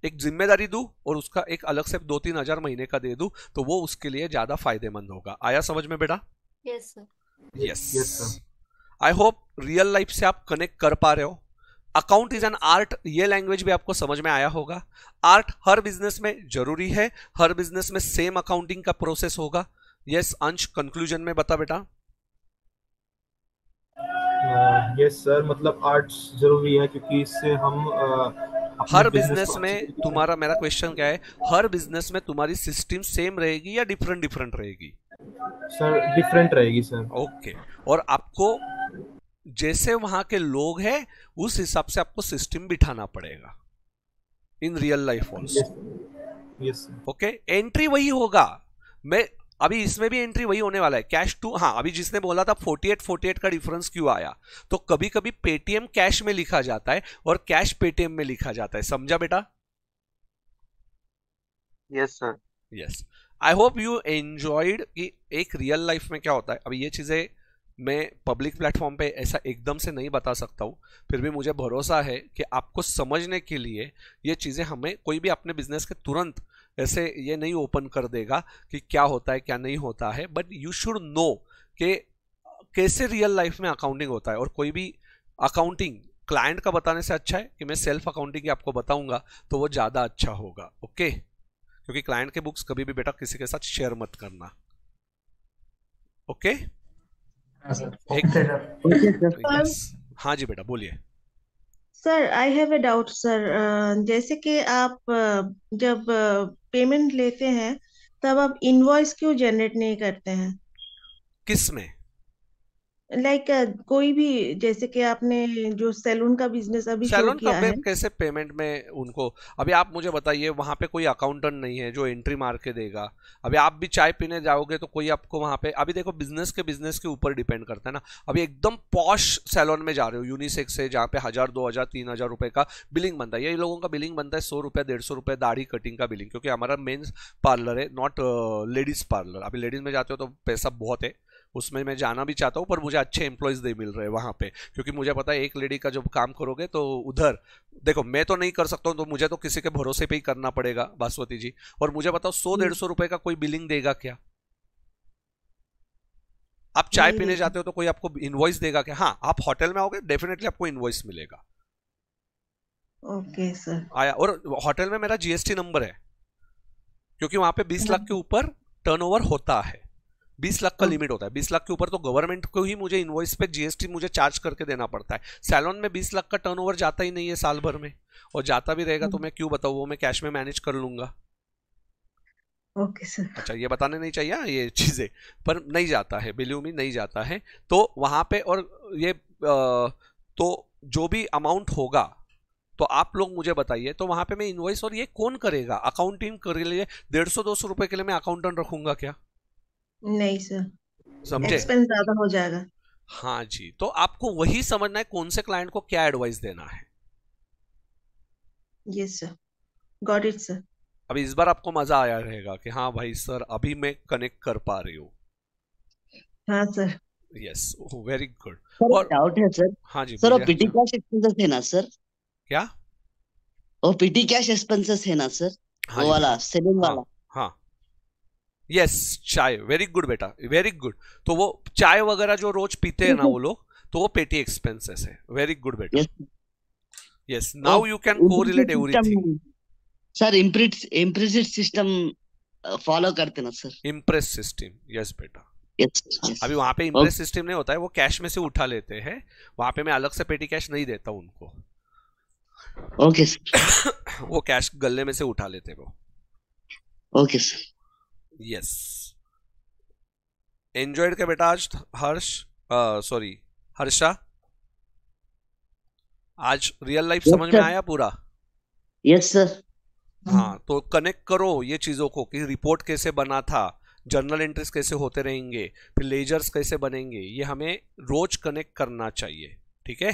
एक जिम्मेदारी दू और उसका एक अलग से दो तीन हजार महीने का दे दू तो वो उसके लिए ज्यादा फायदेमंद होगा आया समझ में बेटा yes yes I hope real life से आप कनेक्ट कर पा रहे हो अकाउंट इज एन आर्ट ये लैंग्वेज भी आपको समझ में आया होगा आर्ट हर बिजनेस में जरूरी है हर बिजनेस में सेम अकाउंटिंग का प्रोसेस होगा यस अंश कंक्लूजन में बता बेटा यस yes, सर मतलब आर्ट जरूरी है क्योंकि इससे हम uh, हर बिजनेस में तुम्हारा मेरा क्वेश्चन क्या है हर बिजनेस में तुम्हारी सिस्टम सेम रहेगी या डिफरेंट डिफरेंट रहेगी सर डिफरेंट रहेगी सर ओके okay. और आपको जैसे वहां के लोग हैं उस हिसाब से आपको सिस्टम बिठाना पड़ेगा in real life also okay entry वही होगा मैं अभी इसमें भी एंट्री वही होने वाला है कैश टू हाँ अभी जिसने बोला था 48 48 का डिफरेंस क्यों आया तो कभी कभी पेटीएम कैश में लिखा जाता है और कैश पेटीएम में लिखा जाता है समझा बेटा yes sir yes I hope you enjoyed कि एक रियल लाइफ में क्या होता है अभी ये चीजें मैं पब्लिक प्लेटफॉर्म पे ऐसा एकदम से नहीं बता सकता हूँ फिर भी मुझे भरोसा है कि आपको समझने के लिए ये चीज़ें हमें कोई भी अपने बिजनेस के तुरंत ऐसे ये नहीं ओपन कर देगा कि क्या होता है क्या नहीं होता है बट यू शुड नो कि कैसे रियल लाइफ में अकाउंटिंग होता है और कोई भी अकाउंटिंग क्लाइंट का बताने से अच्छा है कि मैं सेल्फ अकाउंटिंग आपको बताऊंगा तो वो ज़्यादा अच्छा होगा ओके क्योंकि क्लाइंट के बुक्स कभी भी बेटा किसी के साथ शेयर मत करना ओके okay? हाँ जी बेटा बोलिए sir I have a doubt sir जैसे कि आप जब पेमेंट लेते हैं तब आप इनवॉइस क्यों जनरेट नहीं करते हैं किस में लाइक like, uh, कोई भी जैसे कि आपने जो सैलून का बिजनेस अभी सैलून का है। कैसे पेमेंट में उनको अभी आप मुझे बताइए वहाँ पे कोई अकाउंटेंट नहीं है जो एंट्री मार के देगा अभी आप भी चाय पीने जाओगे तो कोई आपको वहाँ पे अभी देखो बिजनेस के बिजनेस के ऊपर डिपेंड करता है ना अभी एकदम पॉश सैलून में जा रहे हो यूनिसेक्स से जहाँ पे हजार दो हजार तीन हजार रुपये का बिलिंग बनता है ये लोगों का बिलिंग बनता है सौ रुपये डेढ़ सौ रुपये दाढ़ी कटिंग का बिलिंग क्योंकि हमारा मेन्स पार्लर है नॉट लेडीज पार्लर अभी लेडीज में जाते हो तो पैसा बहुत है उसमें मैं जाना भी चाहता हूँ पर मुझे अच्छे एम्प्लॉयज़ नहीं मिल रहे वहाँ पे क्योंकि मुझे पता है एक लेडी का जब काम करोगे तो उधर देखो मैं तो नहीं कर सकता हूँ तो मुझे तो किसी के भरोसे पे ही करना पड़ेगा बासवती जी और मुझे बताओ सौ हम्म। डेढ़ सौ रुपये का कोई बिलिंग देगा क्या आप चाय पीने जाते हो तो कोई आपको इन्वॉइस देगा क्या हाँ आप होटल में आओगे डेफिनेटली आपको इन्वॉइस मिलेगा ओके सर आया और होटल में मेरा जीएसटी नंबर है क्योंकि वहां पे बीस लाख हम्म। के ऊपर टर्नओवर होता है बीस लाख का लिमिट हाँ। होता है बीस लाख के ऊपर तो गवर्नमेंट को ही मुझे इन्वॉइस पे जीएसटी मुझे चार्ज करके देना पड़ता है सैलॉन में बीस लाख का टर्नओवर जाता ही नहीं है साल भर में और जाता भी रहेगा तो हाँ। मैं क्यों बताऊँ वो मैं कैश में मैनेज कर लूंगा ओके सर अच्छा ये बताने नहीं चाहिए हाँ, ये चीज़ें पर नहीं जाता है बिल्यू में नहीं जाता है तो वहां पे और ये आ, तो जो भी अमाउंट होगा तो आप लोग मुझे बताइए तो वहां पे मैं इन्वॉइस और ये कौन करेगा अकाउंटिंग कर लिए डेढ़ सौ दो सौ रुपये के लिए मैं अकाउंटेंट रखूंगा क्या नहीं सर समझे एक्सपेंस ज्यादा हो जाएगा हाँ जी तो आपको वही समझना है कौन से क्लाइंट को क्या एडवाइस देना है yes sir got it sir अभी इस बार आपको मजा आया रहेगा कि हाँ भाई सर अभी मैं कनेक्ट कर पा रही हूँ हाँ सर यस वेरी गुड और डाउट है सर हाँ जी सर पीटी कैश एक्सपेंसेस है ना सर क्या ओपीटी कैश एक्सपेंसेस है ना सर हाँ वो वाला सेलिंग हाँ, वाला हाँ यस चाय वेरी गुड बेटा वेरी गुड तो वो चाय वगैरह जो रोज पीते हैं ना वो लोग तो वो पेटी एक्सपेंसेस है वेरी गुड बेटा yes now you can correlate everything sir imprest system follow करते ना सर इम्प्रेस सिस्टम यस बेटा Yes, yes. अभी वहां पे इम्प्रेस okay. सिस्टम नहीं होता है वो कैश में से उठा लेते हैं वहां पे मैं अलग से पेटी कैश नहीं देता उनको ओके okay, सर वो कैश गले में से उठा लेते हैं वो okay okay, sir yes android का बेटा आज हर्ष सॉरी हर्षा आज रियल लाइफ समझ में आया पूरा यस सर हाँ तो कनेक्ट करो ये चीजों को कि रिपोर्ट कैसे बना था जर्नल एंट्रीज कैसे होते रहेंगे फिर लेजर्स कैसे बनेंगे ये हमें रोज कनेक्ट करना चाहिए ठीक है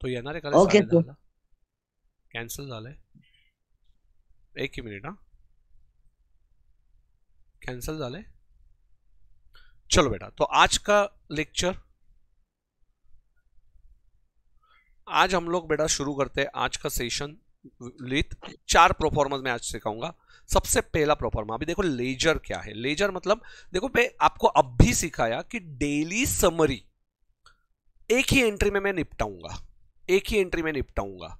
तो ये ना रे कॅन्सल तो झालंय एक मिनट ना कैंसिल जाले चलो बेटा तो आज का लेक्चर आज हम लोग बेटा शुरू करते हैं आज का सेशन विथ चार प्रोफॉर्मर में आज सिखाऊंगा सबसे पहला प्रोफॉर्मा अभी देखो लेजर क्या है लेजर मतलब देखो मैं आपको अब भी सिखाया कि डेली समरी एक ही एंट्री में मैं निपटाऊंगा एक ही एंट्री में निपटाऊंगा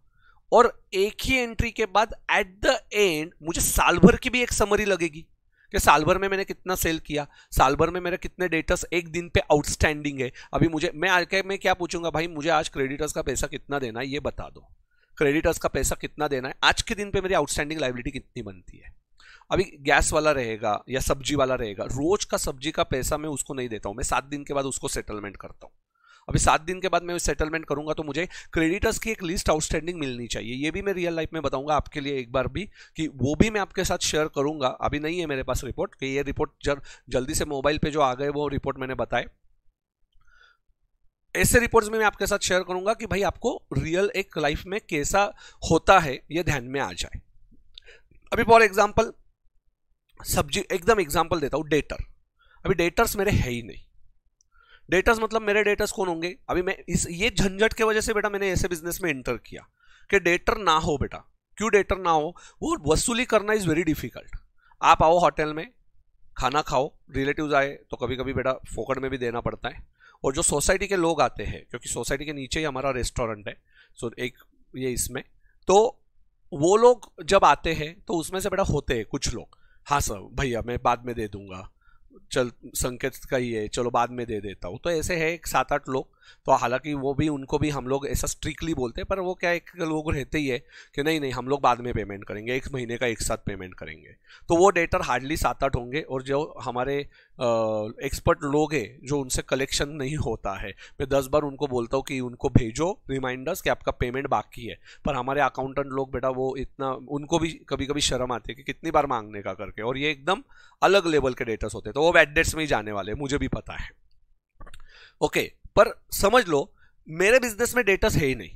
और एक ही एंट्री के बाद एट द एंड मुझे साल भर की भी एक समरी लगेगी कि साल भर में मैंने कितना सेल किया साल भर में मेरे कितने डेटर्स एक दिन पे आउटस्टैंडिंग है अभी मुझे मैं आके मैं क्या पूछूंगा भाई मुझे आज क्रेडिटर्स का पैसा कितना देना है ये बता दो क्रेडिटर्स का पैसा कितना देना है आज के दिन पे मेरी आउटस्टैंडिंग लाइबिलिटी कितनी बनती है अभी गैस वाला रहेगा या सब्जी वाला रहेगा रोज का सब्जी का पैसा मैं उसको नहीं देता हूँ मैं सात दिन के बाद उसको सेटलमेंट करता हूँ अभी सात दिन के बाद मैं सेटलमेंट करूंगा तो मुझे क्रेडिटर्स की एक लिस्ट आउटस्टैंडिंग मिलनी चाहिए ये भी मैं रियल लाइफ में बताऊंगा आपके लिए एक बार भी कि वो भी मैं आपके साथ शेयर करूंगा अभी नहीं है मेरे पास रिपोर्ट कि ये रिपोर्ट जब जल्दी से मोबाइल पे जो आ गए वो रिपोर्ट मैंने बताए ऐसे रिपोर्ट्स में मैं आपके साथ शेयर करूंगा कि भाई आपको रियल एक लाइफ में कैसा होता है ये ध्यान में आ जाए अभी फॉर एग्जाम्पल सब्जी एकदम एग्जाम्पल देता हूँ डेटर अभी डेटर्स मेरे है ही नहीं डेटर्स मतलब मेरे डेटर्स कौन होंगे अभी मैं इस ये झंझट के वजह से बेटा मैंने ऐसे बिजनेस में एंटर किया कि डेटर ना हो बेटा क्यों डेटर ना हो वो वसूली करना इज़ वेरी डिफिकल्ट आप आओ होटल में खाना खाओ रिलेटिव्स आए तो कभी कभी बेटा फोकट में भी देना पड़ता है और जो सोसाइटी के लोग आते हैं क्योंकि सोसाइटी के नीचे ही हमारा रेस्टोरेंट है सो एक ये इसमें तो वो लोग जब आते हैं तो उसमें से बेटा होते हैं कुछ लोग हाँ सर भैया मैं बाद में दे दूंगा चल संकेत का ही है चलो बाद में दे देता हूँ तो ऐसे है एक सात आठ लोग तो हालांकि वो भी उनको भी हम लोग ऐसा स्ट्रिक्टली बोलते हैं पर वो क्या एक लोग रहते ही है कि नहीं नहीं हम लोग बाद में पेमेंट करेंगे एक महीने का एक साथ पेमेंट करेंगे तो वो डेटर हार्डली सात आठ होंगे और जो हमारे एक्सपर्ट लोग हैं जो उनसे कलेक्शन नहीं होता है मैं दस बार उनको बोलता हूँ कि उनको भेजो रिमाइंडर्स कि आपका पेमेंट बाकी है पर हमारे अकाउंटेंट लोग बेटा वो इतना उनको भी कभी कभी शर्म आती है कि कितनी बार मांगने का करके और ये एकदम अलग लेवल के डेटर्स होते हैं तो वो बैड डेट्स में ही जाने वाले मुझे भी पता है ओके okay, पर समझ लो मेरे बिजनेस में डेटस है ही नहीं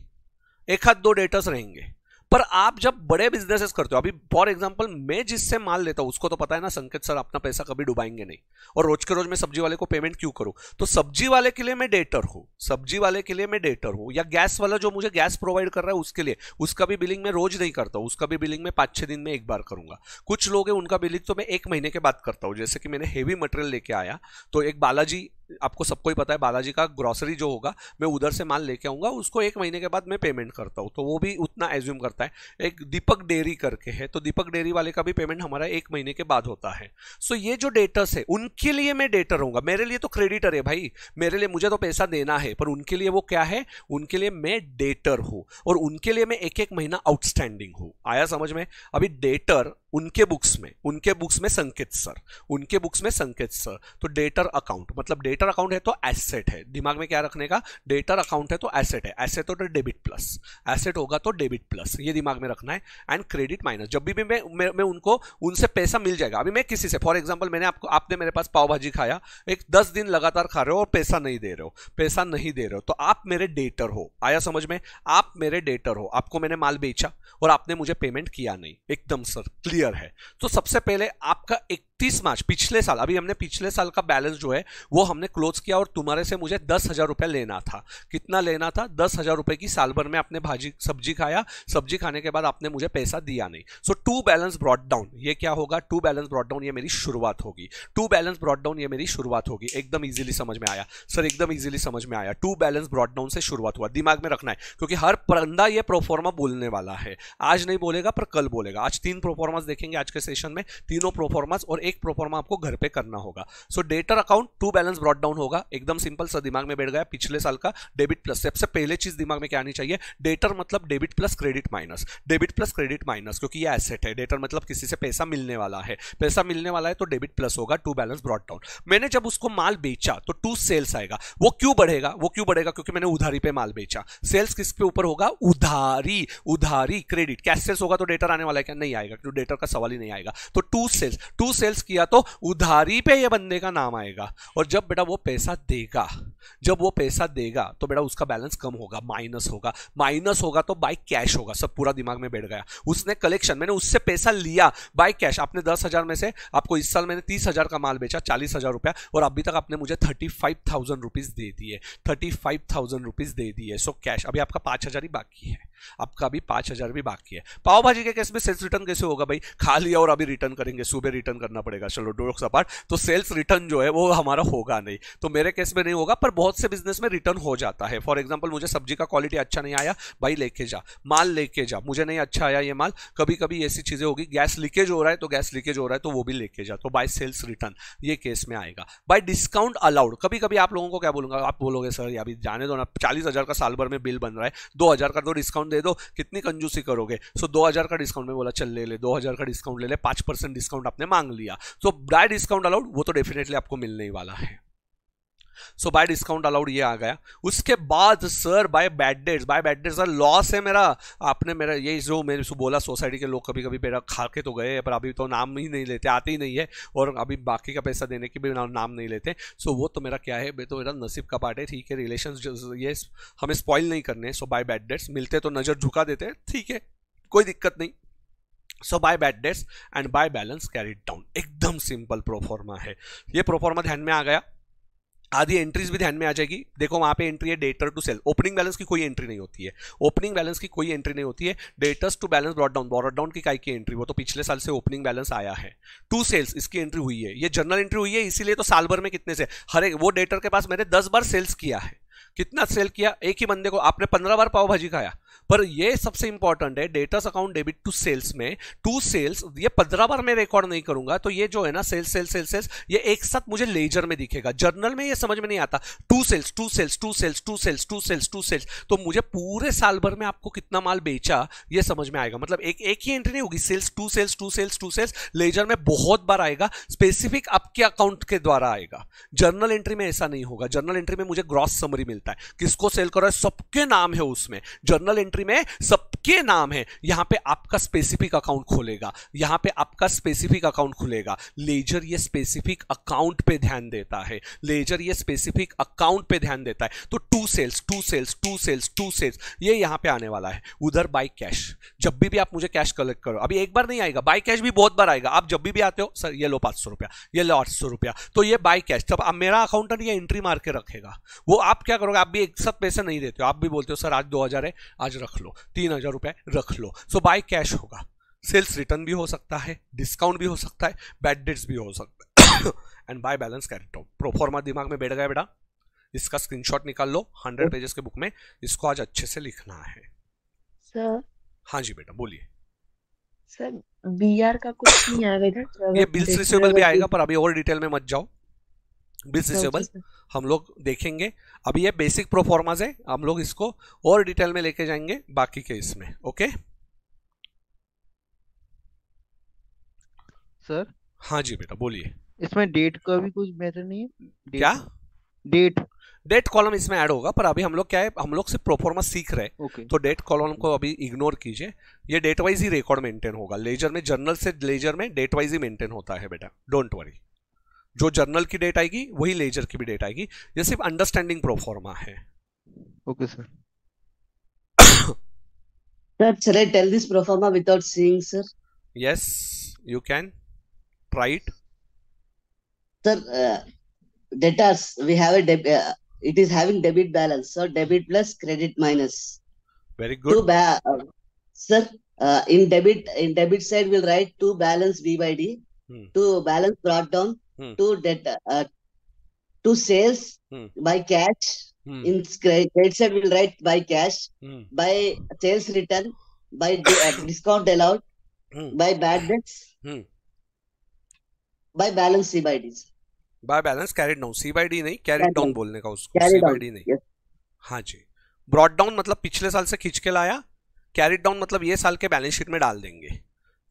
एक हाथ दो डेटस रहेंगे पर आप जब बड़े बिजनेसेस करते हो अभी फॉर एग्जाम्पल मैं जिससे माल लेता हूं उसको तो पता है ना संकेत सर अपना पैसा कभी डुबाएंगे नहीं और रोज के रोज मैं सब्जी वाले को पेमेंट क्यों करूं तो सब्जी वाले के लिए मैं डेटर हूँ सब्जी वाले के लिए मैं डेटर हूं या गैस वाला जो मुझे गैस प्रोवाइड कर रहा है उसके लिए उसका भी बिलिंग मैं रोज नहीं करता हूं उसका भी बिलिंग मैं पांच छह दिन में एक बार करूंगा कुछ लोग है उनका बिलिंग तो मैं एक महीने के बाद करता हूं जैसे कि मैंने हेवी मटेरियल लेके आया तो एक बालाजी आपको सबको ही पता है बालाजी का ग्रॉसरी जो होगा मैं उधर से माल लेके आऊँगा उसको एक महीने के बाद मैं पेमेंट करता हूँ तो वो भी उतना एज्यूम करता है एक दीपक डेयरी करके है तो दीपक डेयरी वाले का भी पेमेंट हमारा एक महीने के बाद होता है सो ये जो डेटर्स है उनके लिए मैं डेटर हूँ मेरे लिए तो क्रेडिटर है भाई मेरे लिए मुझे तो पैसा देना है पर उनके लिए वो क्या है उनके लिए मैं डेटर हूँ और उनके लिए मैं एक एक महीना आउटस्टैंडिंग हूँ आया समझ में अभी डेटर उनके बुक्स में उनके बुक्स में संकेत सर उनके बुक्स में संकेत सर तो डेटर अकाउंट मतलब डेटर डेटर अकाउंट है तो एसेट है दिमाग में क्या रखने का डेटर अकाउंट है तो एसेट है एसेट होता तो डेबिट प्लस एसेट होगा तो डेबिट प्लस ये दिमाग में रखना है एंड क्रेडिट माइनस जब भी मैं मैं, मैं उनको उनसे पैसा मिल जाएगा अभी मैं किसी से फॉर एग्जाम्पल मैंने आपको आपने मेरे पास पाव भाजी खाया एक दस दिन लगातार खा रहे हो और पैसा नहीं दे रहे हो पैसा नहीं दे रहे हो तो आप मेरे डेटर हो आया समझ में आप मेरे डेटर हो आपको मैंने माल बेचा और आपने मुझे पेमेंट किया नहीं एकदम सर क्लियर है तो सबसे पहले आपका एक 31 मार्च पिछले साल अभी हमने पिछले साल का बैलेंस जो है वो हमने क्लोज किया और तुम्हारे से मुझे दस हजार रुपये लेना था कितना लेना था दस हजार रुपये की साल भर में आपने भाजी सब्जी खाया सब्जी खाने के बाद आपने मुझे पैसा दिया नहीं so to balance brought down ये क्या होगा टू बैलेंस ब्रॉड डाउन ये मेरी शुरुआत होगी टू बैलेंस ब्रॉड डाउन ये मेरी शुरुआत होगी एकदम ईजिली समझ में आया सर एकदम ईजिली समझ में आया टू बैलेंस ब्रॉड डाउन से शुरुआत हुआ दिमाग में रखना है क्योंकि हर परंदा ये प्रोफॉर्मा बोलने वाला है आज नहीं बोलेगा पर कल बोलेगा आज तीन प्रोफॉर्मास देखेंगे आज के सेशन में तीनों प्रोफॉर्मास और एक प्रोफॉर्मा आपको घर पे करना होगा so debtor account to balance brought down होगा एकदम सिंपल सा दिमाग में बैठ गया पिछले साल का डेबिट प्लस सबसे पहले चीज दिमाग में क्या आनी चाहिए डेटर मतलब debit plus credit minus debit plus credit minus क्योंकि ये एसेट है डेटर मतलब किसी से पैसा मिलने वाला है पैसा मिलने वाला है तो डेबिट प्लस होगा टू बैलेंस ब्रॉड डाउन मैंने जब उसको माल बेचा तो टू सेल्स आएगा वो क्यों बढ़ेगा वो क्यों बढ़ेगा क्योंकि मैंने उधारी पे माल बेचा सेल्स किसके ऊपर होगा उधारी उधारी क्रेडिट कैश सेल्स होगा तो डेटर आने वाला है क्या नहीं आएगा क्योंकि डेटर का सवाल ही नहीं आएगा तो to sales to sales sales किया तो उधारी पे ये बंदे का नाम आएगा और जब बेटा वो पैसा देगा जब वो पैसा देगा तो बेटा उसका बैलेंस कम होगा माइनस होगा माइनस होगा तो बाय कैश होगा सब पूरा दिमाग में बैठ गया उसने कलेक्शन मैंने उससे पैसा लिया बाय कैश आपने दस हजार में से आपको इस साल मैंने तीस हजार का माल बेचा चालीस हजार रुपया और अभी तक आपने मुझे थर्टी फाइव थाउजेंड रुपीज दे दिए थर्टी फाइव थाउजेंड रुपीज दे दिए सो कैश अभी आपका पांच हजार ही बाकी है आपका अभी पाँच हज़ार भी बाकी है पाव भाजी के केस में सेल्स रिटर्न कैसे होगा भाई खा लिया और अभी रिटर्न करेंगे सुबह रिटर्न करना पड़ेगा चलो डो सपाट तो सेल्स रिटर्न जो है वो हमारा होगा नहीं तो मेरे केस में नहीं होगा पर बहुत से बिजनेस में रिटर्न हो जाता है फॉर एग्जाम्पल मुझे सब्जी का क्वालिटी अच्छा नहीं आया भाई लेके जा माल लेके जा मुझे नहीं अच्छा आया ये माल कभी कभी ऐसी चीज़ें होगी गैस लीकेज हो रहा है तो गैस लीकेज हो रहा है तो वो भी लेके जा तो बाई सेल्स रिटर्न ये केस में आएगा बाई डिस्काउंट अलाउड कभी कभी आप लोगों को क्या बोलूंगा आप बोलोगे सर अभी जाने दो ना चालीस हज़ार का साल भर में बिल बन रहा है दो हज़ार का तो डिस्काउंट डिस्काउंट दे दो कितनी कंजूसी करोगे सो दो हजार का डिस्काउंट में बोला चल ले ले दो हजार का डिस्काउंट ले ले पांच परसेंट डिस्काउंट आपने मांग लिया सो डाय डिस्काउंट अलाउड वो तो डेफिनेटली आपको मिलने ही वाला है सो बाय डिस्काउंट अलाउड ये आ गया उसके बाद sir by bad debts by bad debts sir loss है मेरा आपने मेरा ये जो मैंने बोला सोसाइटी के लोग कभी कभी मेरा खा के तो गए पर अभी तो नाम ही नहीं लेते आते ही नहीं है और अभी बाकी का पैसा देने के भी नाम नहीं लेते सो वो तो मेरा क्या है तो मेरा नसीब का पार्ट है ठीक है रिलेशन ये हमें स्पॉइल नहीं करने सो बाय बैड डेट्स मिलते तो नज़र झुका देते ठीक है कोई दिक्कत नहीं so by bad debts and by balance carried down एकदम सिंपल प्रोफॉर्मा है ये प्रोफॉर्मा ध्यान में आ गया आधी एंट्रीज भी ध्यान में आ जाएगी देखो वहां पे एंट्री है debtor to sale opening balance की कोई एंट्री नहीं होती है ओपनिंग बैलेंस की कोई एंट्री नहीं होती है debtors to balance brought down brought down की काई की एंट्री वो तो पिछले साल से ओपनिंग बैलेंस आया है टू सेल्स इसकी एंट्री हुई है ये जनरल एंट्री हुई है इसीलिए तो साल भर में कितने से हर एक वो डेटर के पास मैंने दस बार सेल्स किया है कितना सेल किया एक ही बंदे को आपने पंद्रह बार पाव भाजी खाया पर ये सबसे इंपॉर्टेंट है debtors account debit to sales में टू सेल्स ये पंद्रह बार मैं रिकॉर्ड नहीं करूंगा तो ये जो है ना सेल्स सेल्स सेल्स सेल्स ये एक साथ मुझे लेजर में दिखेगा जर्नल में ये समझ में नहीं आता to sales to sales to sales to sales to sales to sales तो मुझे पूरे साल भर में आपको कितना माल बेचा ये समझ में आएगा मतलब एक एक ही एंट्री नहीं होगी sales to sales to sales to sales ledger में बहुत बार आएगा स्पेसिफिक आपके अकाउंट के द्वारा आएगा जर्नल एंट्री में ऐसा नहीं होगा जर्नल एंट्री में मुझे ग्रॉस समरी मिलती मिलता है किसको सेल करो है सबके नाम है उसमें जर्नल एंट्री में सबके नाम है यहां पे आपका स्पेसिफिक अकाउंट खोलेगा यहां पे आपका स्पेसिफिक अकाउंट खुलेगा लेजर ये स्पेसिफिक अकाउंट पे ध्यान देता है लेजर ये स्पेसिफिक अकाउंट पे ध्यान देता है तो to sales to sales to sales to sales ये यहां पे आने वाला है उधर बाई कैश जब भी भी आप मुझे कैश कलेक्ट करो अभी एक बार नहीं आएगा बाई कैश भी बहुत बार आएगा आप जब भी भी आते हो सर ये लो पांच सौ रुपया ये लो आठ सौ रुपया तो ये बाई कैश तब मेरा अकाउंटेंट ये एंट्री मार के रखेगा वो आप क्या करोगे लोग आप भी एक साथ पैसे नहीं देते हो आप भी बोलते हो सर आज दो हज़ार है आज रख लो तीन हज़ार रुपए रख लो सो बाय कैश होगा सेल्स रिटर्न भी हो सकता है डिस्काउंट भी हो सकता है बैड डेट्स भी हो सकता है and by balance carried proforma दिमाग में बैठ गया बेटा इसका स्क्रीनशॉट निकाल लो हंड्रेड पेजेस के बुक में इसको आज अच्छे से लिखना है सर हाँ जी बेटा बोलिए सर बीआर का कुछ नहीं आएगा ये बिल्स रिसीवेबल भी आएगा पर अभी और डिटेल में मत जाओ बिल्स रिसेबल हम लोग देखेंगे अभी ये बेसिक प्रोफॉर्माज है हम लोग इसको और डिटेल में लेके जाएंगे बाकी के इसमें ओके सर हाँ जी बेटा बोलिए इसमें डेट का भी कुछ मैटर नहीं है क्या डेट डेट कॉलम इसमें ऐड होगा पर अभी हम लोग क्या है हम लोग सिर्फ प्रोफॉर्मा सीख रहे हैं okay. तो डेट कॉलम को अभी इग्नोर कीजिए ये डेट वाइज ही रिकॉर्ड मेंटेन होगा लेजर में जर्नल से लेजर में डेट वाइज ही मेंटेन होता है बेटा डोंट वरी जो जर्नल की डेट आएगी वही लेजर की भी डेट आएगी ये सिर्फ अंडरस्टैंडिंग प्रोफॉर्मा है okay sir sir tell this proforma without seeing yes you can try it sir debtors we have it is having debit balance sir debit plus credit minus very good sir in debit in debit side will write to balance b by d to balance brought down to debt to sales by cash in credit side will write by cash by sales return by discount allowed by bad debts by balance c by d by balance carried down c by d नहीं carried down बोलने का उसको सी by d नहीं हाँ जी brought down मतलब पिछले साल से खींच के लाया कैरिड डाउन मतलब ये साल के बैलेंस शीट में डाल देंगे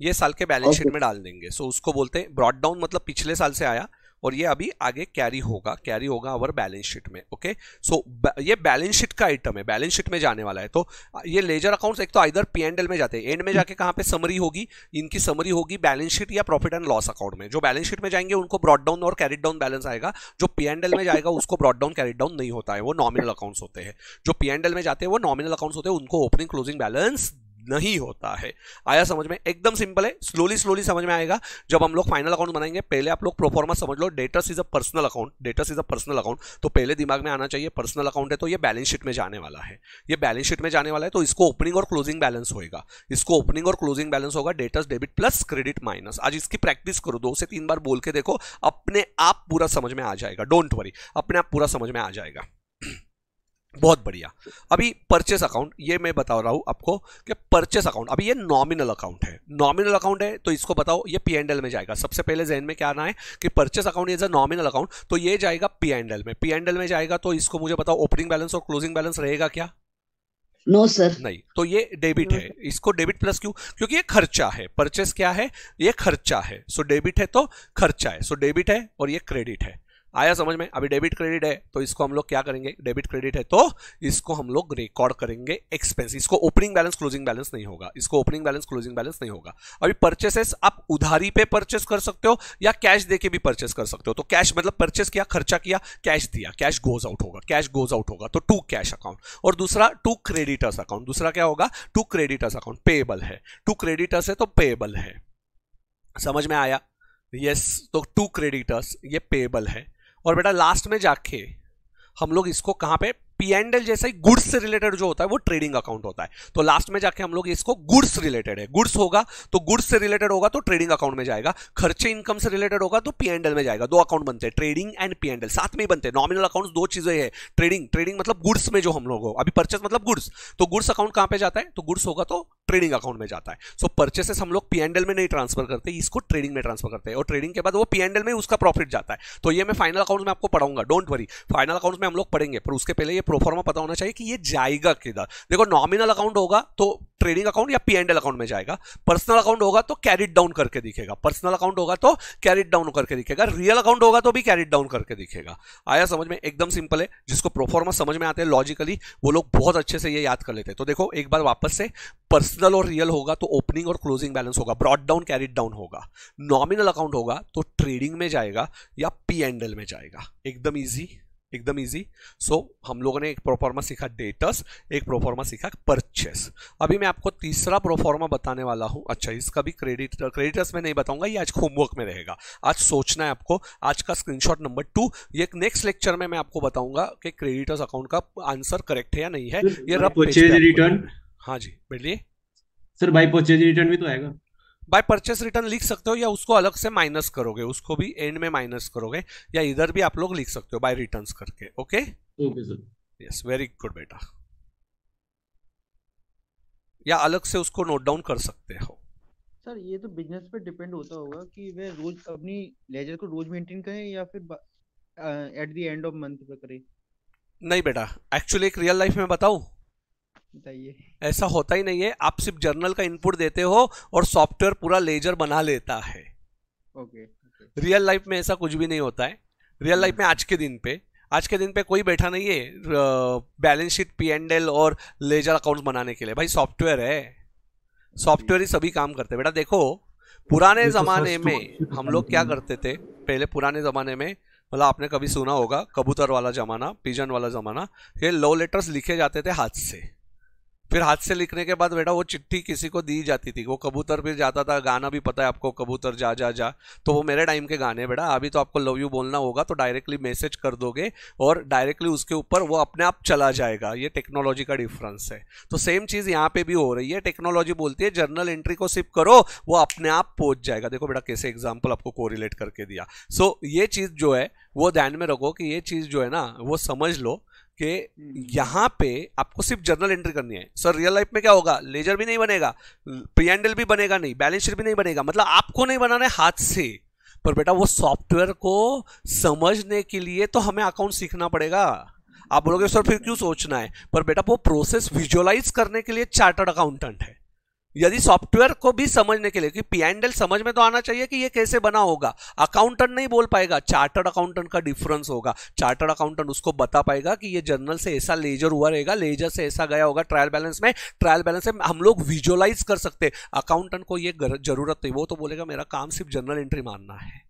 ये साल के बैलेंस शीट में डाल देंगे सो उसको बोलते हैं ब्रॉड डाउन मतलब पिछले साल से आया और ये अभी आगे कैरी होगा कैरी होगा अवर बैलेंस शीट में ओके सो ये बैलेंस शीट का आइटम है बैलेंस शीट में जाने वाला है तो ये लेजर अकाउंट्स एक तो आइधर पी एंड एल में जाते हैं एंड में हम्म। जाके कहाँ पे समरी होगी इनकी समरी होगी बैलेंस शीट या प्रॉफिट एंड लॉस अकाउंट में जो बैलेंस शीट में जाएंगे उनको ब्रॉड डाउन और कैरी डाउन बैलेंस आएगा जो पी एंड एल में जाएगा उसको ब्रॉड डाउन कैरी डाउन नहीं होता है वो नॉमिनल अकाउंट्स होते हैं जो पी एंड एल में जाते हैं वो नॉमिनल अकाउंट्स होते हैं उनको ओपनिंग क्लोजिंग बैलेंस नहीं होता है आया समझ में एकदम सिंपल है स्लोली स्लोली समझ में आएगा जब हम लोग फाइनल अकाउंट बनाएंगे पहले आप लोग प्रोफॉर्मा समझ लो debtors is a personal account debtors is a personal account तो पहले दिमाग में आना चाहिए पर्सनल अकाउंट है तो ये बैलेंस शीट में जाने वाला है ये बैलेंस शीट में जाने वाला है तो इसको ओपनिंग और क्लोजिंग बैलेंस होगा इसको ओपनिंग और क्लोजिंग बैलेंस होगा debtors debit plus credit minus आज इसकी प्रैक्टिस करो दो से तीन बार बोल के देखो अपने आप पूरा समझ में आ जाएगा डोंट वरी अपने आप पूरा समझ में आ जाएगा बहुत बढ़िया अभी परचेस अकाउंट ये मैं बता रहा हूँ आपको कि परचेस अकाउंट अभी ये नॉमिनल अकाउंट है नॉमिनल अकाउंट है तो इसको बताओ ये पी एंड एल में जाएगा सबसे पहले जहन में क्या आना है कि purchase account is a nominal account तो ये जाएगा पी एंड एल में पी एंड एल में जाएगा तो इसको मुझे बताओ ओपनिंग बैलेंस और क्लोजिंग बैलेंस रहेगा क्या नो no, सर नहीं तो ये डेबिट no, है इसको डेबिट प्लस क्यों क्योंकि ये खर्चा है परचेस क्या है ये खर्चा है सो so, डेबिट है तो खर्चा है सो so, डेबिट है और ये क्रेडिट है आया समझ में अभी डेबिट क्रेडिट है तो इसको हम लोग क्या करेंगे डेबिट क्रेडिट है तो इसको हम लोग रिकॉर्ड करेंगे एक्सपेंस इसको ओपनिंग बैलेंस क्लोजिंग बैलेंस नहीं होगा इसको ओपनिंग बैलेंस क्लोजिंग बैलेंस नहीं होगा अभी परचेसेस आप उधारी पे परचेस कर सकते हो या कैश देके भी परचेस कर सकते हो तो कैश मतलब परचेस किया खर्चा किया कैश दिया कैश गोज आउट होगा कैश गोज आउट होगा तो टू कैश अकाउंट और दूसरा टू क्रेडिटर्स अकाउंट दूसरा क्या होगा टू क्रेडिटर्स अकाउंट पेएबल है टू क्रेडिटर्स है तो पेएबल है समझ में आया यस yes, तो टू क्रेडिटर्स ये पेएबल है और बेटा लास्ट में जाके हम लोग इसको कहाँ पे पी जैसा ही गुड्स से रिलेटेड जो होता है वो ट्रेडिंग अकाउंट होता है तो लास्ट में जाके हम लोग इसको गुड्स रिलेटेड है गुड्स होगा तो गुड्स से रिलेटेड होगा तो ट्रेडिंग अकाउंट में जाएगा खर्चे इनकम से रिलेटेड होगा तो पी एंड में जाएगा दो अकाउंट बनते हैं ट्रेडिंग एंड पी एंडल साथ में ही बनते हैं नॉमिनल अकाउंट दो चीजें है ट्रेडिंग ट्रेडिंग मतलब गुड्स में जो हम लोग हो अभी परचेस मतलब गुड्स तो गुड्स अकाउंट कहां पे जाता है तो गुड्स होगा तो ट्रेडिंग अकाउंट में जाता है सो so, परचेसेस हम लोग पी में नहीं ट्रांसफर करते इसको ट्रेडिंग में ट्रांसफर करते हैं और ट्रेडिंग के बाद वो पी एंडल में उसका प्रॉफिट जाता है तो ये मैं फाइनल अकाउंट में आपको पढ़ाऊंगा डोंट वरी फाइनल अकाउंट में हम लोग पढ़ेंगे पर उसके पहले ये प्रोफॉर्मा पता होना चाहिए कि ये जाएगा किधर देखो नॉमिनल अकाउंट होगा तो ट्रेडिंग अकाउंट या पी एंड एल अकाउंट में जाएगा पर्सनल अकाउंट होगा तो कैरिट डाउन करके दिखेगा पर्सनल अकाउंट होगा तो कैरिट डाउन करके दिखेगा रियल अकाउंट होगा तो भी कैरिट डाउन करके दिखेगा आया समझ में एकदम सिंपल है जिसको प्रोफॉर्मा समझ में आते हैं लॉजिकली वो लोग बहुत अच्छे से ये याद कर लेते हैं तो देखो एक बार वापस से पर्सनल और रियल होगा तो ओपनिंग और क्लोजिंग बैलेंस होगा ब्रॉड डाउन कैरिट डाउन होगा नॉमिनल अकाउंट होगा तो ट्रेडिंग में जाएगा या पी एंड एल में जाएगा एकदम ईजी एकदम इजी सो so, हम लोगों ने एक प्रोफॉर्मा सीखा डेटस एक प्रोफॉर्मा सीखा परचेस अभी मैं आपको तीसरा प्रोफॉर्मा बताने वाला हूँ अच्छा इसका भी क्रेडिट क्रेडिटर्स में नहीं बताऊंगा ये आज होमवर्क में रहेगा आज सोचना है आपको आज का स्क्रीनशॉट नंबर टू ये नेक्स्ट लेक्चर में मैं आपको बताऊंगा कि क्रेडिटर्स अकाउंट का आंसर करेक्ट है या नहीं है ये रब रिटर्न हाँ जी बोलिए सर बाई परचेज रिटर्न भी तो आएगा बाय परचेस रिटर्न लिख सकते हो या उसको अलग से माइनस करोगे उसको भी एंड में माइनस करोगे या इधर भी आप लोग लिख सकते हो बाय रिटर्न्स करके okay okay yes very good बेटा या अलग से उसको नोट डाउन कर सकते हो सर ये तो बिजनेस पे डिपेंड होता होगा कि वे रोज अपनी लेजर को रोज मेंटेन करें या फिर at the end of month पे करें नहीं बेटा एक्चुअली एक रियल लाइफ में बताऊं बताइए ऐसा होता ही नहीं है आप सिर्फ जर्नल का इनपुट देते हो और सॉफ्टवेयर पूरा लेजर बना लेता है ओके रियल लाइफ में ऐसा कुछ भी नहीं होता है रियल लाइफ में आज के दिन पे आज के दिन पे कोई बैठा नहीं है balance sheet P and L और लेजर अकाउंट बनाने के लिए भाई सॉफ्टवेयर है सॉफ्टवेयर ही सभी काम करते हैं बेटा देखो पुराने तो ज़माने तो में हम लोग क्या करते थे पहले पुराने ज़माने में मतलब आपने कभी सुना होगा कबूतर वाला ज़माना पिजन वाला ज़माना ये लो लेटर्स लिखे जाते थे हाथ से फिर हाथ से लिखने के बाद बेटा वो चिट्ठी किसी को दी जाती थी वो कबूतर फिर जाता था गाना भी पता है आपको कबूतर जा जा जा तो वो मेरे टाइम के गाने बेटा अभी तो आपको लव यू बोलना होगा तो डायरेक्टली मैसेज कर दोगे और डायरेक्टली उसके ऊपर वो अपने आप चला जाएगा ये टेक्नोलॉजी का डिफरेंस है तो सेम चीज़ यहाँ पर भी हो रही है टेक्नोलॉजी बोलती है जर्नल एंट्री को सिप करो वो अपने आप पहुँच जाएगा देखो बेटा कैसे एग्जाम्पल आपको कोरिलेट करके दिया सो so, ये चीज़ जो है वो ध्यान में रखो कि ये चीज़ जो है ना वो समझ लो कि हम्म। यहाँ पे आपको सिर्फ जर्नल एंट्री करनी है सर रियल लाइफ में क्या होगा लेजर भी नहीं बनेगा प्रियंडल भी बनेगा नहीं बैलेंस शीट भी नहीं बनेगा मतलब आपको नहीं बनाना है हाथ से पर बेटा वो सॉफ्टवेयर को समझने के लिए तो हमें अकाउंट सीखना पड़ेगा आप बोलोगे सर फिर क्यों सोचना है पर बेटा वो प्रोसेस विजुअलाइज करने के लिए चार्टर्ड अकाउंटेंट है यदि सॉफ्टवेयर को भी समझने के लिए कि पी एंड एल समझ में तो आना चाहिए कि ये कैसे बना होगा अकाउंटेंट नहीं बोल पाएगा चार्टर्ड अकाउंटेंट का डिफरेंस होगा चार्टर्ड अकाउंटेंट उसको बता पाएगा कि ये जर्नल से ऐसा लेजर हुआ रहेगा लेजर से ऐसा गया होगा ट्रायल बैलेंस में ट्रायल बैलेंस में हम लोग विजुअलाइज कर सकते अकाउंटेंट को ये जरूरत नहीं वो तो बोलेगा मेरा काम सिर्फ जर्नल एंट्री मानना है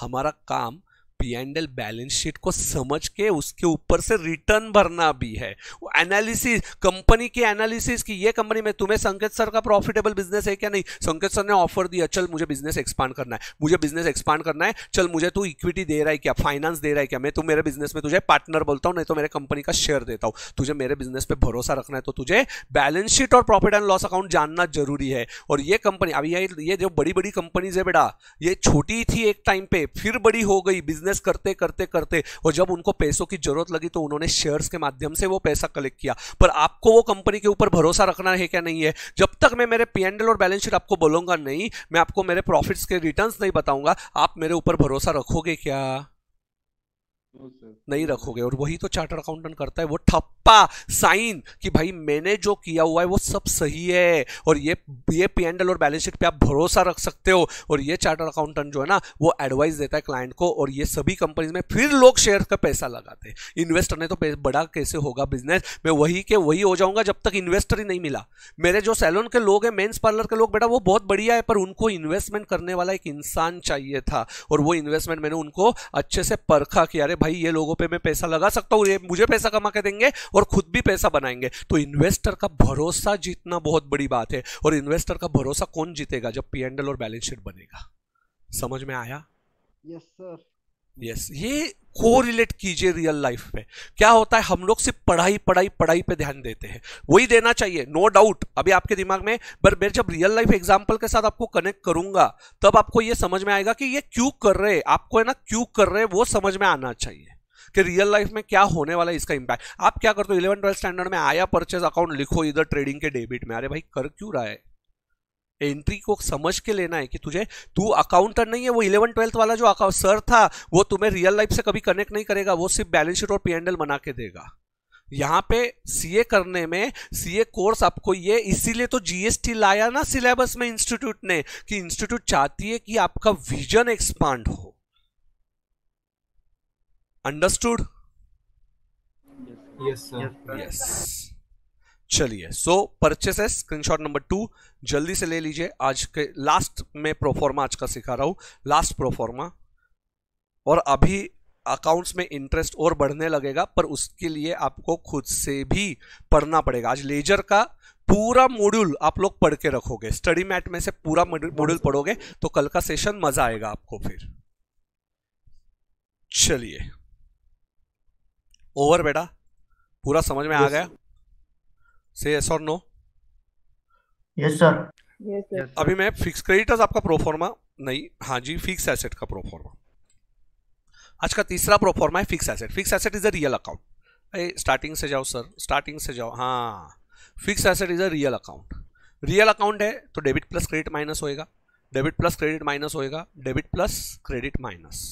हमारा काम P and L balance sheet को समझ के उसके ऊपर से रिटर्न भरना भी है वो एनालिसिस कंपनी के एनालिसिस की ये कंपनी में तुम्हें संकेत सर का प्रॉफिटेबल बिजनेस है क्या नहीं संकेत सर ने ऑफर दिया चल मुझे बिजनेस एक्सपांड करना है मुझे बिजनेस एक्सपांड करना है चल मुझे तू इक्विटी दे रहा है क्या फाइनेंस दे रहा है क्या मैं तू मेरे बिजनेस में तुझे पार्टनर बोलता हूँ नहीं तो मेरे कंपनी का शेयर देता हूँ तुझे मेरे बिजनेस पर भरोसा रखना है तो तुझे बैलेंस शीट और प्रॉफिट एंड लॉस अकाउंट जानना जरूरी है और ये कंपनी अभी ये जो बड़ी बड़ी कंपनीज है बेटा ये छोटी थी एक टाइम पे फिर बड़ी हो गई बिजनेस बिजनेस करते करते करते और जब उनको पैसों की जरूरत लगी तो उन्होंने शेयर्स के माध्यम से वो पैसा कलेक्ट किया पर आपको वो कंपनी के ऊपर भरोसा रखना है क्या नहीं है जब तक मैं मेरे पी एंडल और बैलेंस शीट आपको बोलूंगा नहीं मैं आपको मेरे प्रॉफिट्स के रिटर्न्स नहीं बताऊंगा आप मेरे ऊपर भरोसा रखोगे क्या नहीं रखोगे और वही तो चार्टर अकाउंटेंट करता है वो ठप्पा साइन कि भाई मैंने जो किया हुआ है वो सब सही है और ये ये पी एंडल और बैलेंस शीट पे आप भरोसा रख सकते हो और ये चार्टर अकाउंटेंट जो है ना वो एडवाइस देता है क्लाइंट को और ये सभी कंपनीज में फिर लोग शेयर का पैसा लगाते हैं इन्वेस्टर ने तो बड़ा कैसे होगा बिजनेस मैं वही के वही हो जाऊंगा जब तक इन्वेस्टर ही नहीं मिला मेरे जो सैलून के लोग हैं मेन्स पार्लर के लोग बेटा वो बहुत बढ़िया है पर उनको इन्वेस्टमेंट करने वाला एक इंसान चाहिए था और वो इन्वेस्टमेंट मैंने उनको अच्छे से परखा कि अरे भाई ये लोगों पे मैं पैसा लगा सकता हूँ ये मुझे पैसा कमा के देंगे और खुद भी पैसा बनाएंगे तो इन्वेस्टर का भरोसा जीतना बहुत बड़ी बात है और इन्वेस्टर का भरोसा कौन जीतेगा जब पी एंडल और बैलेंस शीट बनेगा समझ में आया यस सर यस ये रिलेट कीजिए रियल लाइफ में क्या होता है हम लोग सिर्फ पढ़ाई पढ़ाई पढ़ाई पे ध्यान देते हैं वही देना चाहिए नो no डाउट अभी आपके दिमाग में पर मैं जब रियल लाइफ एग्जाम्पल के साथ आपको कनेक्ट करूंगा तब आपको ये समझ में आएगा कि ये क्यों कर रहे हैं आपको है ना क्यों कर रहे हैं वो समझ में आना चाहिए कि रियल लाइफ में क्या होने वाला है इसका इंपैक्ट आप क्या करते हो इलेवन ट्वेल्थ स्टैंडर्ड में आया परचेज अकाउंट लिखो इधर ट्रेडिंग के डेबिट में अरे भाई कर क्यों रहा है एंट्री को समझ के लेना है कि तुझे तू अकाउंटर नहीं है वो इलेवन ट्वेल्थ वाला जो अकाउंट सर था वो तुम्हें रियल लाइफ से कभी कनेक्ट नहीं करेगा वो सिर्फ बैलेंस शीट और पी एंडल बना के देगा यहाँ पे सीए करने में सीए कोर्स आपको ये इसीलिए तो जीएसटी लाया ना सिलेबस में इंस्टीट्यूट ने कि इंस्टीट्यूट चाहती है कि आपका विजन एक्सपांड हो अंडरस्टूड यस यस चलिए सो परचेस है स्क्रीनशॉट नंबर टू जल्दी से ले लीजिए आज के लास्ट में प्रोफॉर्मा आज का सिखा रहा हूँ लास्ट प्रोफॉर्मा और अभी अकाउंट्स में इंटरेस्ट और बढ़ने लगेगा पर उसके लिए आपको खुद से भी पढ़ना पड़ेगा आज लेजर का पूरा मॉड्यूल आप लोग पढ़ के रखोगे स्टडी मैट में से पूरा मॉड्यूल पढ़ोगे तो कल का सेशन मजा आएगा आपको फिर चलिए ओवर बेटा पूरा समझ में आ गया से यस और नो यस सर अभी मैं फिक्स क्रेडिटर्स आपका प्रोफॉर्मा नहीं हाँ जी फिक्स एसेट का प्रोफॉर्मा आज का तीसरा प्रोफॉर्मा है fixed asset fixed asset is a real account अरे स्टार्टिंग से जाओ सर स्टार्टिंग से जाओ हाँ fixed asset is a real account real account है तो डेबिट प्लस क्रेडिट माइनस होएगा डेबिट प्लस क्रेडिट माइनस होएगा debit plus credit minus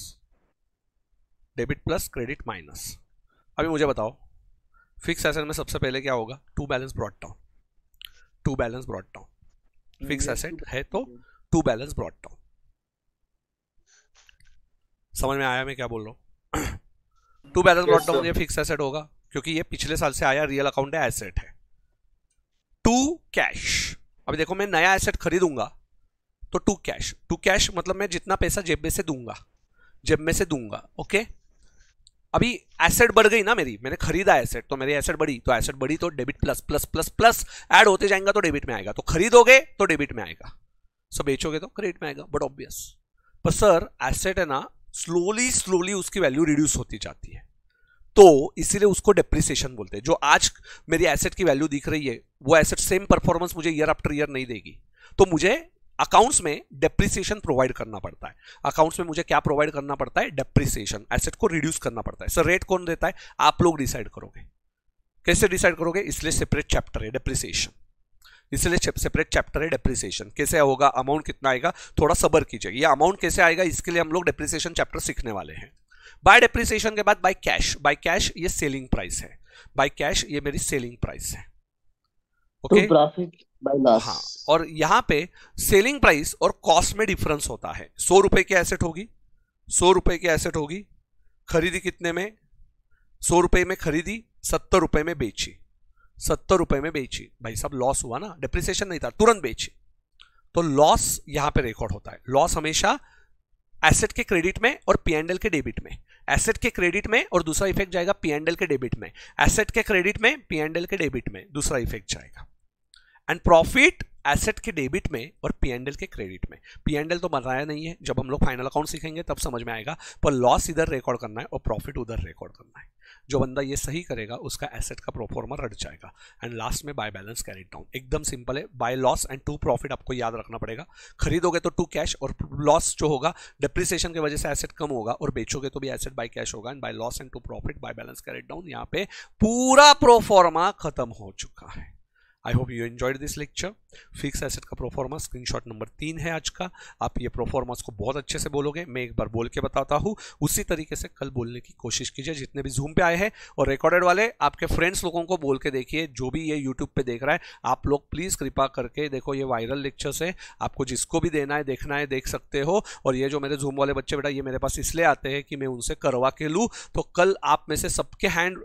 debit plus credit minus अभी मुझे बताओ फिक्स एसेट में सबसे पहले क्या होगा to balance brought down to balance brought down fixed asset है तो टू बैलेंस ब्रॉड टाउन समझ में आया मैं क्या बोल रहा हूँ टू बैलेंस ब्रॉड टाउन ये फिक्स एसेट होगा क्योंकि ये पिछले साल से आया रियल अकाउंट है एसेट है टू कैश अभी देखो मैं नया एसेट खरीदूंगा तो टू कैश टू कैश मतलब मैं जितना पैसा जेब में से दूंगा जेब में से दूंगा ओके okay? अभी एसेट बढ़ गई ना मेरी मैंने खरीदा एसेट तो मेरी एसेट बढ़ी तो एसेट बढ़ी तो debit plus plus plus plus add होते जाएगा तो डेबिट में आएगा तो खरीदोगे तो डेबिट में आएगा सो बेचोगे तो क्रेडिट में आएगा बट ऑब्वियस पर सर एसेट है ना स्लोली स्लोली उसकी वैल्यू रिड्यूस होती जाती है तो इसीलिए उसको डिप्रिसिएशन बोलते हैं जो आज मेरी एसेट की वैल्यू दिख रही है वो एसेट सेम परफॉर्मेंस मुझे ईयर आफ्टर ईयर नहीं देगी तो मुझे अकाउंट्स में डेप्रिसिएशन प्रोवाइड करना पड़ता है अकाउंट्स में मुझे क्या प्रोवाइड करना पड़ता है डेप्रिसिएशन एसेट को रिड्यूस करना पड़ता है सर रेट कौन देता है आप लोग डिसाइड करोगे कैसे डिसाइड करोगे इसलिए सेपरेट चैप्टर है डेप्रिसिएशन इसलिए सेपरेट चैप्टर है डेप्रिसिएशन कैसे होगा अमाउंट कितना आएगा थोड़ा सबर कीजिए यह अमाउंट कैसे आएगा इसके लिए हम लोग डेप्रिसिएशन चैप्टर सीखने वाले हैं बाय डेप्रिसिएशन के बाद बाय कैश बाय कैश ये सेलिंग प्राइस है बाय कैश ये मेरी सेलिंग प्राइस है ओके तो okay? तो हाँ और यहाँ पे सेलिंग प्राइस और कॉस्ट में डिफरेंस होता है सौ रुपए की एसेट होगी सौ रुपए की एसेट होगी खरीदी कितने में सौ रुपए में खरीदी सत्तर रुपए में बेची सत्तर रुपए में बेची भाई साहब लॉस हुआ ना डिप्रिसिएशन नहीं था तुरंत बेची तो लॉस यहाँ पे रिकॉर्ड होता है लॉस हमेशा एसेट के क्रेडिट में और पीएनएल के डेबिट में एसेट के क्रेडिट में और दूसरा इफेक्ट जाएगा पीएनडल के डेबिट में एसेट के क्रेडिट में पीएनएल के डेबिट में दूसरा इफेक्ट जाएगा एंड प्रॉफिट एसेट के डेबिट में और पी एंड एल के क्रेडिट में पी एंड एल तो बनाया नहीं है जब हम लोग फाइनल अकाउंट सीखेंगे तब समझ में आएगा पर लॉस इधर रिकॉर्ड करना है और प्रॉफिट उधर रिकॉर्ड करना है जो बंदा ये सही करेगा उसका एसेट का प्रोफॉर्मा रट जाएगा एंड लास्ट में बाय बैलेंस कैरिट डाउन एकदम सिंपल है by loss and to profit आपको याद रखना पड़ेगा खरीदोगे तो टू कैश और लॉस जो होगा डिप्रिसिएशन की वजह से एसेट कम होगा और बेचोगे तो भी एसेट बाय कैश होगा and by loss and to profit by balance carried down यहाँ पे पूरा प्रोफॉर्मा खत्म हो चुका है I hope you enjoyed this lecture fixed asset का प्रोफॉर्मा स्क्रीनशॉट नंबर तीन है आज का आप ये प्रोफॉर्मास को बहुत अच्छे से बोलोगे मैं एक बार बोल के बताता हूँ उसी तरीके से कल बोलने की कोशिश कीजिए जितने भी जूम पे आए हैं और रिकॉर्डेड वाले आपके फ्रेंड्स लोगों को बोल के देखिए जो भी ये यूट्यूब पे देख रहा है आप लोग प्लीज़ कृपा करके देखो ये वायरल लेक्चर्स है आपको जिसको भी देना है देखना है देख सकते हो और ये जो मेरे जूम वाले बच्चे बेटा ये मेरे पास इसलिए आते हैं कि मैं उनसे करवा के लूँ तो कल आप में से सबके हैंड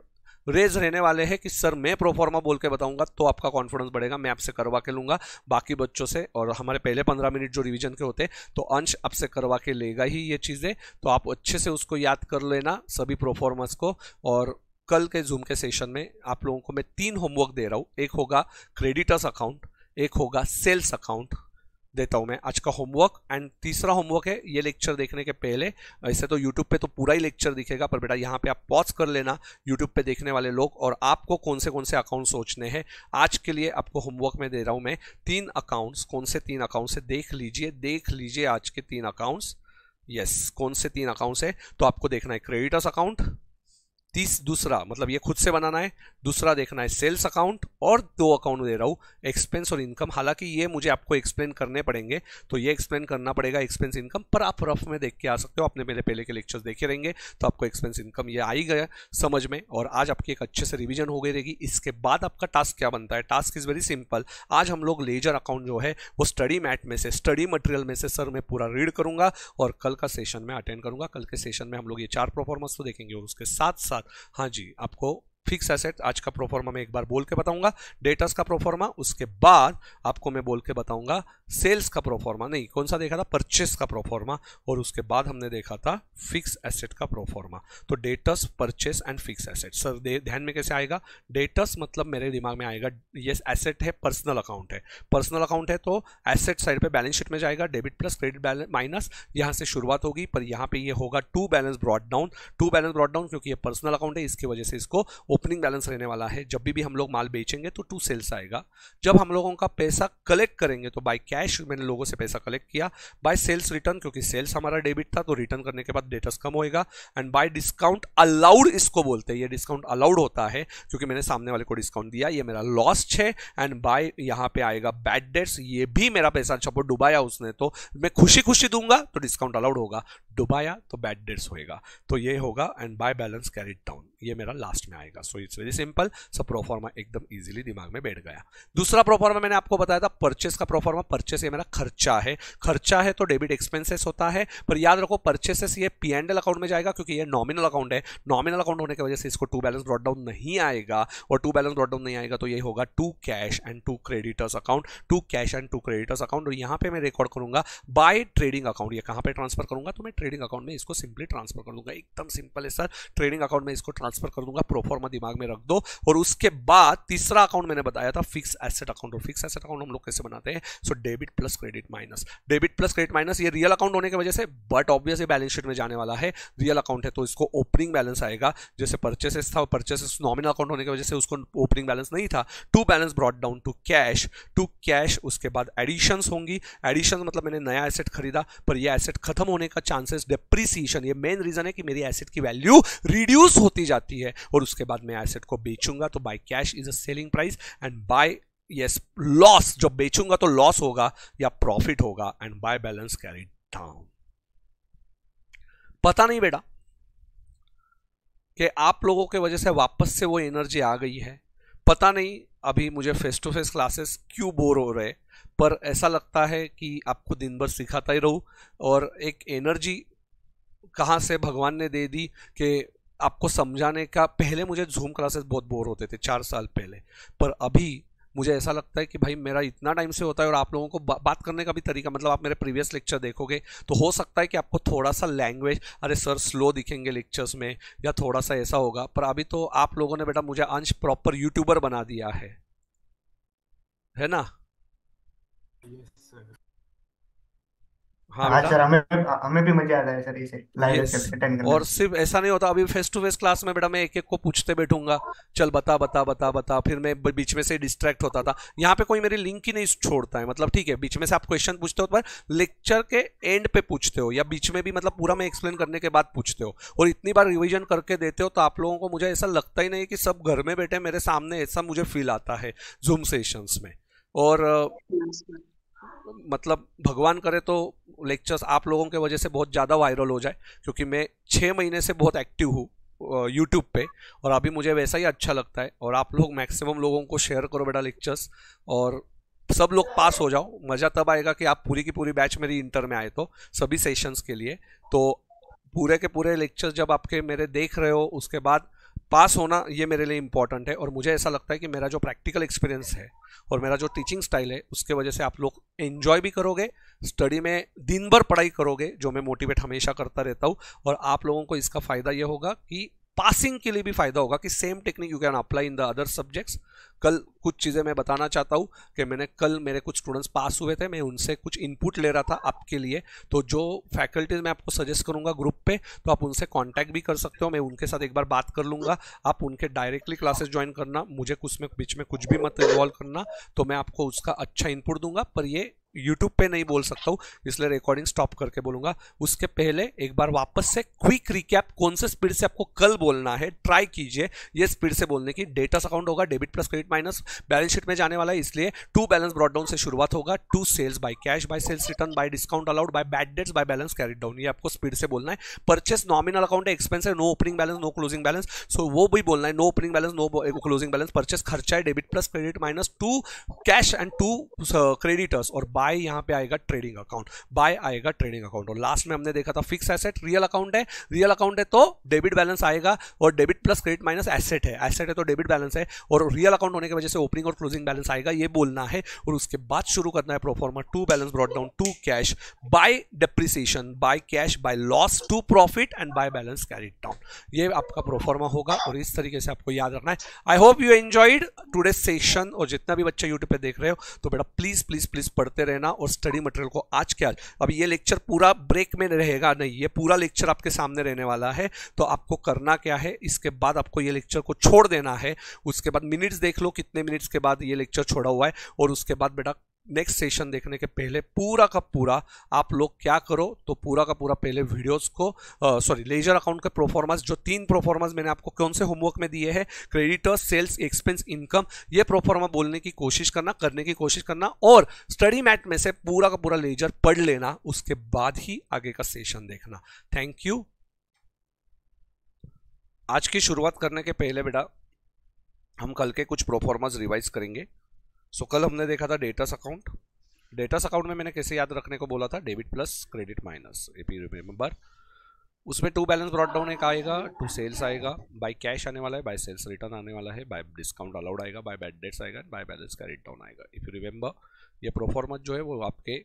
रेज रहने वाले हैं कि सर मैं प्रोफॉर्मा बोल के बताऊंगा तो आपका कॉन्फिडेंस बढ़ेगा मैं आपसे करवा के लूँगा बाकी बच्चों से और हमारे पहले पंद्रह मिनट जो रिविजन के होते तो अंश आपसे करवा के लेगा ही ये चीज़ें तो आप अच्छे से उसको याद कर लेना सभी प्रोफॉर्मर्स को और कल के जूम के सेशन में आप लोगों को मैं तीन होमवर्क दे रहा हूँ एक होगा क्रेडिटर्स अकाउंट एक होगा सेल्स अकाउंट देता हूं मैं आज का होमवर्क एंड तीसरा होमवर्क है ये लेक्चर देखने के पहले ऐसे तो यूट्यूब पे तो पूरा ही लेक्चर दिखेगा पर बेटा यहाँ पे आप पॉज कर लेना यूट्यूब पे देखने वाले लोग और आपको कौन से कौन से अकाउंट सोचने हैं आज के लिए आपको होमवर्क में दे रहा हूँ मैं तीन अकाउंट्स कौन से तीन अकाउंट्स है देख लीजिए देख लीजिए आज के तीन अकाउंट्स यस कौन से तीन अकाउंट्स है तो आपको देखना है क्रेडिटर्स अकाउंट तीस दूसरा मतलब ये खुद से बनाना है दूसरा देखना है सेल्स अकाउंट और दो अकाउंट दे रहा हूँ एक्सपेंस और इनकम हालांकि ये मुझे आपको एक्सप्लेन करने पड़ेंगे तो ये एक्सप्लेन करना पड़ेगा एक्सपेंस इनकम पर आप रफ में देख के आ सकते हो आपने मेरे पहले के लेक्चर्स देखे रहेंगे तो आपको एक्सपेंस इनकम ये आई गया समझ में और आज आपकी एक अच्छे से रिविजन हो गई रहेगी इसके बाद आपका टास्क क्या बनता है टास्क इज़ वेरी सिंपल आज हम लोग लेजर अकाउंट जो है वो स्टडी मैट में से स्टडी मटेरियल में से सर मैं पूरा रीड करूंगा और कल का सेशन में अटेंड करूंगा कल के सेशन में हम लोग ये चार परफॉर्मेंस तो देखेंगे और उसके साथ साथ हाँ जी आपको फिक्स एसेट आज का प्रोफॉर्मा मैं एक बार बोल के बताऊंगा डेटर्स का प्रोफॉर्मा उसके बाद आपको मैं बोल के बताऊंगा सेल्स का प्रोफॉर्मा नहीं कौन सा देखा था परचेस का प्रोफॉर्मा और उसके बाद हमने देखा था फिक्स एसेट का प्रोफॉर्मा तो debtors purchase and fixed asset sir ध्यान में कैसे आएगा डेटस मतलब मेरे दिमाग में आएगा ये एसेट है पर्सनल अकाउंट है पर्सनल अकाउंट है तो एसेट साइड पे बैलेंस शीट में जाएगा debit plus credit balance minus यहाँ से शुरुआत होगी पर यहाँ पे ये यह होगा to balance brought down to balance brought down क्योंकि ये पर्सनल अकाउंट है इसकी वजह से इसको ओपनिंग बैलेंस रहने वाला है जब भी भी हम लोग माल बेचेंगे तो टू सेल्स आएगा जब हम लोगों का पैसा कलेक्ट करेंगे तो बाय कैश मैंने लोगों से पैसा कलेक्ट किया बाय सेल्स रिटर्न क्योंकि सेल्स हमारा डेबिट था तो रिटर्न करने के बाद डेटस कम होएगा एंड बाय डिस्काउंट अलाउड इसको बोलते हैं ये डिस्काउंट अलाउड होता है क्योंकि मैंने सामने वाले को डिस्काउंट दिया ये मेरा लॉस्ट है एंड बाय यहाँ पे आएगा बैड डेट्स ये भी मेरा पैसा छपो अच्छा डुबाया उसने तो मैं खुशी खुशी दूंगा तो डिस्काउंट अलाउड होगा डुबाया तो बैड डेट्स होएगा तो ये होगा and by balance carried down ये मेरा लास्ट में आएगा so it's very simple so proforma एकदम इजीली दिमाग में बैठ गया दूसरा प्रोफॉर्मा मैंने आपको बताया था परचेस का प्रोफॉर्मा परचेस ये मेरा खर्चा है खर्चा है तो डेबिट एक्सपेंसेस होता है पर याद रखो परचेसेस ये पी एंड एल अकाउंट में जाएगा क्योंकि ये नॉमिनल अकाउंट है नॉमिनल अकाउंट होने की वजह से इसको टू बैलेंस ब्रॉड डाउन नहीं आएगा और टू बैलेंस ब्रॉड डाउन नहीं आएगा तो ये होगा to cash and to creditors account to cash and to creditors account और यहाँ पर मैं रिकॉर्ड करूंगा बाय ट्रेडिंग अकाउंट ये कहाँ पर ट्रांसफर करूंगा तो मैं ट्रेडिंग अकाउंट में इसको सिंपली ट्रांसफर कर दूंगा एकदम सिंपल है सर ट्रेडिंग अकाउंट में इसको ट्रांसफर कर दूंगा प्रोफॉर्मा दिमाग में रख दो और उसके बाद तीसरा अकाउंट मैंने बताया था फिक्स एसेट अकाउंट और फिक्स एसेट अकाउंट हम लोग कैसे बनाते हैं so debit plus credit minus debit plus credit minus ये रियल अकाउंट होने की वजह से बट ऑब्वियसली बैलेंस शीट में जाने वाला है रियल अकाउंट है तो इसको ओपनिंग बैलेंस आएगा जैसे परचेसेस था परचेसेस नॉमिनल अकाउंट होने की वजह से उसको ओपनिंग बैलेंस नहीं था to balance brought down to cash to cash उसके बाद एडिशन होंगी एडिशन मतलब मैंने नया एसेट खरीदा पर यह एसेट खत्म होने का चांसेस डिप्रिसिएशन ये मेन रीजन है कि मेरी एसेट की वैल्यू रिड्यूस होती जा जाती है और उसके बाद मैं एसेट को बेचूंगा तो by cash is a selling price and by yes loss जब बेचूंगा तो लॉस होगा या प्रॉफिट होगा and by balance carry down पता नहीं बेटा कि आप लोगों के वजह से वापस से वो एनर्जी आ गई है पता नहीं अभी मुझे फेस टू फेस क्लासेस क्यों बोर हो रहे पर ऐसा लगता है कि आपको दिन भर सिखाता ही रहूं और एक एनर्जी कहां से भगवान ने दे दी कि आपको समझाने का पहले मुझे जूम क्लासेस बहुत बोर होते थे चार साल पहले पर अभी मुझे ऐसा लगता है कि भाई मेरा इतना टाइम से होता है और आप लोगों को बा, बात करने का भी तरीका मतलब आप मेरे प्रीवियस लेक्चर देखोगे तो हो सकता है कि आपको थोड़ा सा लैंग्वेज अरे सर स्लो दिखेंगे लेक्चर्स में या थोड़ा सा ऐसा होगा पर अभी तो आप लोगों ने बेटा मुझे अंश प्रॉपर यूट्यूबर बना दिया है है ना हाँ हाँ बेटा सर हमें हमें भी मजा आता है सर इसे लाइव यस लेक्चर अटेंड करने और में। सिर्फ ऐसा नहीं होता अभी फेस टू फेस क्लास में बेटा मैं एक एक को पूछते बैठूंगा चल बता बता बता बता फिर मैं बीच में से डिस्ट्रैक्ट होता था यहाँ पे कोई मेरी लिंक ही नहीं छोड़ता है मतलब ठीक है बीच में से आप क्वेश्चन पूछते हो तो पर लेक्चर के एंड पे पूछते हो या बीच में भी मतलब पूरा मैं एक्सप्लेन करने के बाद पूछते हो और इतनी बार रिविजन करके देते हो तो आप लोगों को मुझे ऐसा लगता ही नहीं कि सब घर में बैठे मेरे सामने ऐसा मुझे फील आता है जूम सेशंस में और मतलब भगवान करे तो लेक्चर्स आप लोगों के वजह से बहुत ज़्यादा वायरल हो जाए क्योंकि मैं छः महीने से बहुत एक्टिव हूँ यूट्यूब पे और अभी मुझे वैसा ही अच्छा लगता है और आप लोग मैक्सिमम लोगों को शेयर करो बेटा लेक्चर्स और सब लोग पास हो जाओ मज़ा तब आएगा कि आप पूरी की पूरी बैच मेरी इंटर में आए तो सभी सेशंस के लिए तो पूरे के पूरे लेक्चर्स जब आपके मेरे देख रहे हो उसके बाद पास होना ये मेरे लिए इंपॉर्टेंट है और मुझे ऐसा लगता है कि मेरा जो प्रैक्टिकल एक्सपीरियंस है और मेरा जो टीचिंग स्टाइल है उसके वजह से आप लोग एन्जॉय भी करोगे स्टडी में दिन भर पढ़ाई करोगे जो मैं मोटिवेट हमेशा करता रहता हूँ और आप लोगों को इसका फ़ायदा ये होगा कि पासिंग के लिए भी फायदा होगा कि same technique you can apply in the other subjects कल कुछ चीज़ें मैं बताना चाहता हूँ कि मैंने कल मेरे कुछ स्टूडेंट्स पास हुए थे मैं उनसे कुछ इनपुट ले रहा था आपके लिए तो जो फैकल्टीज मैं आपको सजेस्ट करूँगा ग्रुप पे तो आप उनसे कांटेक्ट भी कर सकते हो मैं उनके साथ एक बार बात कर लूँगा आप उनके डायरेक्टली क्लासेस ज्वाइन करना मुझे कुछ में बीच में कुछ भी मत इन्वॉल्व करना तो मैं आपको उसका अच्छा इनपुट दूंगा पर ये यूट्यूब पे नहीं बोल सकता हूँ इसलिए रिकॉर्डिंग स्टॉप करके बोलूंगा उसके पहले एक बार वापस से क्विक रिकैप कौन से स्पीड से आपको कल बोलना है ट्राई कीजिए ये स्पीड से बोलने की डेटस अकाउंट होगा debit plus credit minus balance sheet में जाने वाला है इसलिए टू बैलेंस ब्रॉडडाउन से शुरुआत होगा to sales by cash by sales return by discount allowed by bad debts by balance carry down ये आपको स्पीड से बोलना है परचेस नॉमिनल अकाउंट एक्सपेंस है no opening balance no closing balance so वो भी बोलना है no opening balance no closing balance purchase खर्चा है debit plus credit minus to cash and to creditors और बाय बाय यहां पे आएगा ट्रेडिंग अकाउंट बाय आएगा ट्रेडिंग अकाउंट और लास्ट में हमने देखा था फिक्स एसेट रियल अकाउंट है रियल अकाउंट है तो डेबिट बैलेंस आएगा और debit plus credit minus asset है एसेट है तो डेबिट बैलेंस है और रियल अकाउंट होने की वजह से ओपनिंग और क्लोजिंग बैलेंस आएगा ये बोलना है और उसके बाद शुरू करना है proforma to balance brought down to cash by depreciation by cash by loss to profit and by balance carried down ये आपका प्रोफॉर्मा होगा और इस तरीके से आपको याद रखना है I hope you enjoyed today session और जितना भी बच्चा यूट्यूब पर देख रहे हो तो बेटा प्लीज प्लीज प्लीज पढ़ते रहना और स्टडी मटेरियल को आज के आज अब ये लेक्चर पूरा ब्रेक में रहेगा नहीं ये पूरा लेक्चर आपके सामने रहने वाला है तो आपको करना क्या है इसके बाद आपको ये लेक्चर को छोड़ देना है उसके बाद मिनट्स देख लो कितने मिनट्स के बाद ये लेक्चर छोड़ा हुआ है और उसके बाद बेटा नेक्स्ट सेशन देखने के पहले पूरा का पूरा आप लोग क्या करो तो पूरा का पूरा पहले वीडियोस को सॉरी लेजर अकाउंट के परफॉर्मेंस जो तीन परफॉर्मेंस मैंने आपको कौन से होमवर्क में दिए हैं क्रेडिटर्स सेल्स एक्सपेंस इनकम ये प्रोफॉर्मा बोलने की कोशिश करना करने की कोशिश करना और स्टडी मैट में से पूरा का पूरा लेजर पढ़ लेना उसके बाद ही आगे का सेशन देखना थैंक यू आज की शुरुआत करने के पहले बेटा हम कल के कुछ प्रोफॉर्मर्स रिवाइज करेंगे सो so, कल हमने देखा था डेटास अकाउंट डेटास अकाउंट में मैंने कैसे याद रखने को बोला था debit plus credit minus if you remember उसमें टू बैलेंस ब्रॉड डाउन एक आएगा टू सेल्स आएगा बाय कैश आने वाला है बाय सेल्स रिटर्न आने वाला है बाय डिस्काउंट अलाउड आएगा बाय बैड डेट्स आएगा बाय बैलेंस रिट डाउन आएगा इफ़ यू रिमेंबर ये प्रोफॉर्मा जो है वो आपके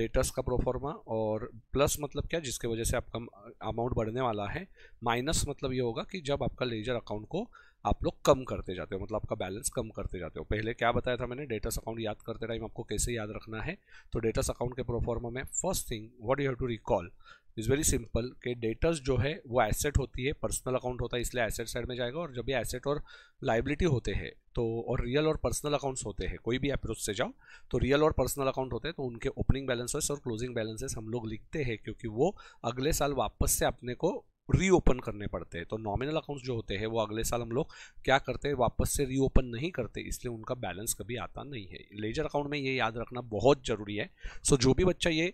डेटस का प्रोफॉर्मा और प्लस मतलब क्या जिसके वजह से आपका अमाउंट बढ़ने वाला है माइनस मतलब ये होगा कि जब आपका लेजर अकाउंट को आप लोग कम करते जाते हो मतलब आपका बैलेंस कम करते जाते हो पहले क्या बताया था मैंने डेटस अकाउंट याद करते टाइम आपको कैसे याद रखना है तो डेटस अकाउंट के प्रोफॉर्मा में first thing what you have to recall is very simple कि डेटस जो है वो एसेट होती है पर्सनल अकाउंट होता है इसलिए एसेट साइड में जाएगा और जब भी एसेट और लाइबिलिटी होते हैं तो और रियल और पर्सनल अकाउंट्स होते हैं कोई भी अप्रोच से जाओ तो रियल और पर्सनल अकाउंट होते हैं तो उनके ओपनिंग बैलेंसेस और क्लोजिंग बैलेंसेस हम लोग लिखते हैं क्योंकि वो अगले साल वापस से अपने को रीओपन करने पड़ते हैं तो नॉमिनल अकाउंट्स जो होते हैं वो अगले साल हम लोग क्या करते हैं वापस से रीओपन नहीं करते इसलिए उनका बैलेंस कभी आता नहीं है लेजर अकाउंट में ये याद रखना बहुत ज़रूरी है सो जो भी बच्चा ये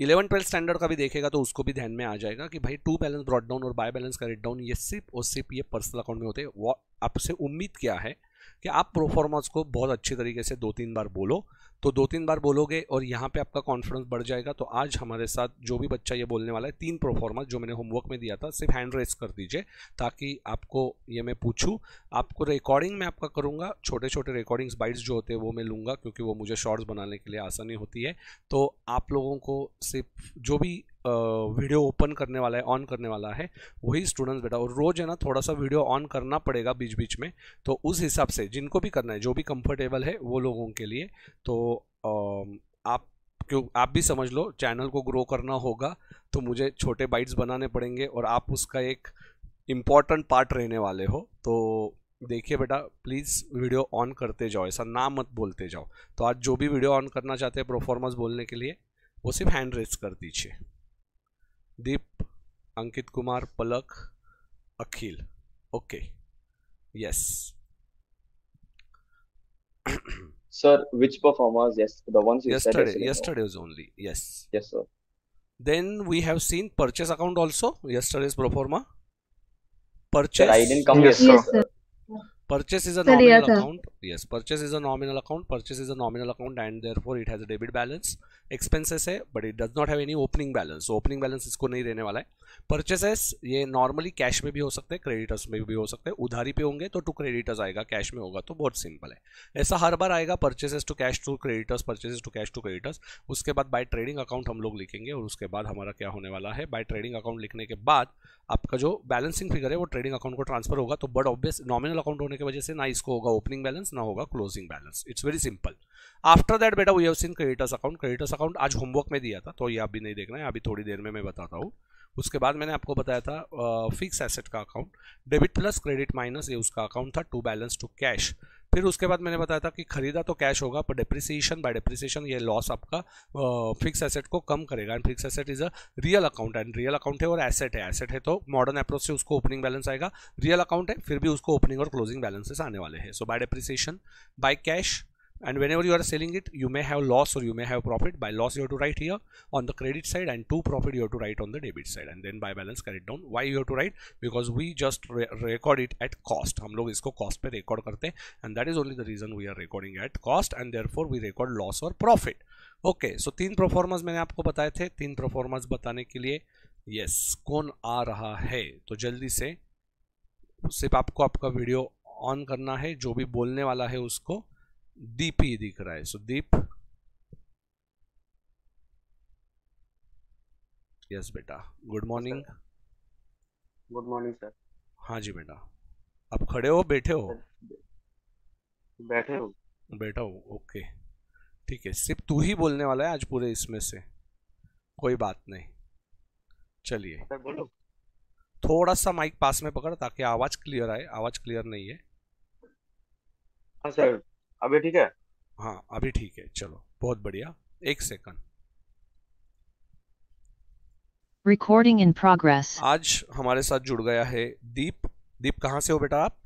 इलेवन ट्वेल्थ स्टैंडर्ड का भी देखेगा तो उसको भी ध्यान में आ जाएगा कि भाई टू बैलेंस ब्रॉड डाउन और by balance carried down ये सिर्फ और सिर्फ ये पर्सनल अकाउंट में होते हैं वो आपसे उम्मीद क्या है कि आप प्रोफॉर्मर्स को बहुत अच्छे तरीके से दो तीन बार बोलो तो दो तीन बार बोलोगे और यहाँ पे आपका कॉन्फिडेंस बढ़ जाएगा तो आज हमारे साथ जो भी बच्चा ये बोलने वाला है तीन परफॉर्मा जो मैंने होमवर्क में दिया था सिर्फ हैंड रेस कर दीजिए ताकि आपको ये मैं पूछूँ आपको रिकॉर्डिंग में आपका करूँगा छोटे छोटे रिकॉर्डिंग्स बाइट्स जो होते हैं वो मैं लूँगा क्योंकि वो मुझे शॉर्ट्स बनाने के लिए आसानी होती है तो आप लोगों को सिर्फ जो भी वीडियो ओपन करने वाला है ऑन करने वाला है वही स्टूडेंट्स बेटा और रोज़ है ना थोड़ा सा वीडियो ऑन करना पड़ेगा बीच बीच में तो उस हिसाब से जिनको भी करना है जो भी कंफर्टेबल है वो लोगों के लिए तो आप क्यों आप भी समझ लो चैनल को ग्रो करना होगा तो मुझे छोटे बाइट्स बनाने पड़ेंगे और आप उसका एक इम्पॉर्टेंट पार्ट रहने वाले हो तो देखिए बेटा प्लीज़ वीडियो ऑन करते जाओ ऐसा ना मत बोलते जाओ तो आज जो भी वीडियो ऑन करना चाहते हैं परफॉर्मेंस बोलने के लिए वो सिर्फ हैंड रेस कर दीजिए Deep, Ankit Kumar, Palak, Akhil. Okay. Yes. sir, which performers? Yes, the ones you yesterday. Said yesterday was only. Yes. Yes, sir. Then we have seen purchase account also. Yesterday's performer. Purchase. Sir, I didn't come yes, Yes, sir. Purchase is a nominal account. yes purchase is a nominal account purchase is a nominal account and therefore it has a debit balance expenses है but it does not have any opening balance so opening balance इसको नहीं रहने वाला है purchases ये normally cash में भी हो सकते हैं creditors में भी हो सकते हैं उधारी पे होंगे तो टू creditors आएगा cash में होगा तो बहुत सिंपल है ऐसा हर बार आएगा purchases to cash to creditors purchases to cash to creditors उसके बाद by trading account हम लोग लिखेंगे और उसके बाद हमारा क्या होने वाला है by trading account लिखने के बाद आपका जो बैलेंसिंग फिगर है वो ट्रेडिंग अकाउंट को ट्रांसफर होगा तो बट ऑब्वियस नॉमिनल अकाउंट होने की वजह से ना इसको होगा ओपनिंग बैलेंस ना होगा closing balance it's very simple after that बेटा we have seen creditors account creditors account आज होमवर्क में दिया था तो ये अभी नहीं देखना है अभी थोड़ी देर में मैं बताता हूँ उसके बाद मैंने आपको बताया था फिक्स एसेट का account debit plus credit minus ये उसका अकाउंट था टू बैलेंस टू कैश फिर उसके बाद मैंने बताया था कि खरीदा तो कैश होगा पर डिप्रिसिएशन बाय डिप्रिसिएशन ये लॉस आपका फिक्स एसेट को कम करेगा and fixed asset is a real account and real account है और एसेट है एसेट है तो मॉडर्न अप्रोच से उसको ओपनिंग बैलेंस आएगा रियल अकाउंट है फिर भी उसको ओपनिंग और क्लोजिंग बैलेंसेस आने वाले हैं so by depreciation by cash and whenever you are selling it you may have loss or you may have profit by loss you have to write here on the credit side and to profit you have to write on the debit side and then by balance carried down why you have to write because we just re record it at cost hum log isko cost pe record karte and that is only the reason we are recording at cost and therefore we record loss or profit okay, so teen performers maine aapko bataye the teen performers batane ke liye yes, kon aa raha hai to jaldi se sirf aapko aapka video on karna hai jo bhi bolne wala hai usko Deep ही दिख रहा है so Deep yes बेटा good morning good morning sir हाँ जी बेटा आप खड़े हो बैठे हो बैठे हो बैठा हो ओके ठीक है सिर्फ तू ही बोलने वाला है आज पूरे इसमें से कोई बात नहीं चलिए बोलो थोड़ा सा माइक पास में पकड़ ताकि आवाज क्लियर आए आवाज क्लियर नहीं है हाँ सर अभी ठीक है हाँ अभी ठीक है चलो बहुत बढ़िया एक सेकंड रिकॉर्डिंग इन प्रोग्रेस आज हमारे साथ जुड़ गया है दीप दीप कहाँ से हो बेटा आप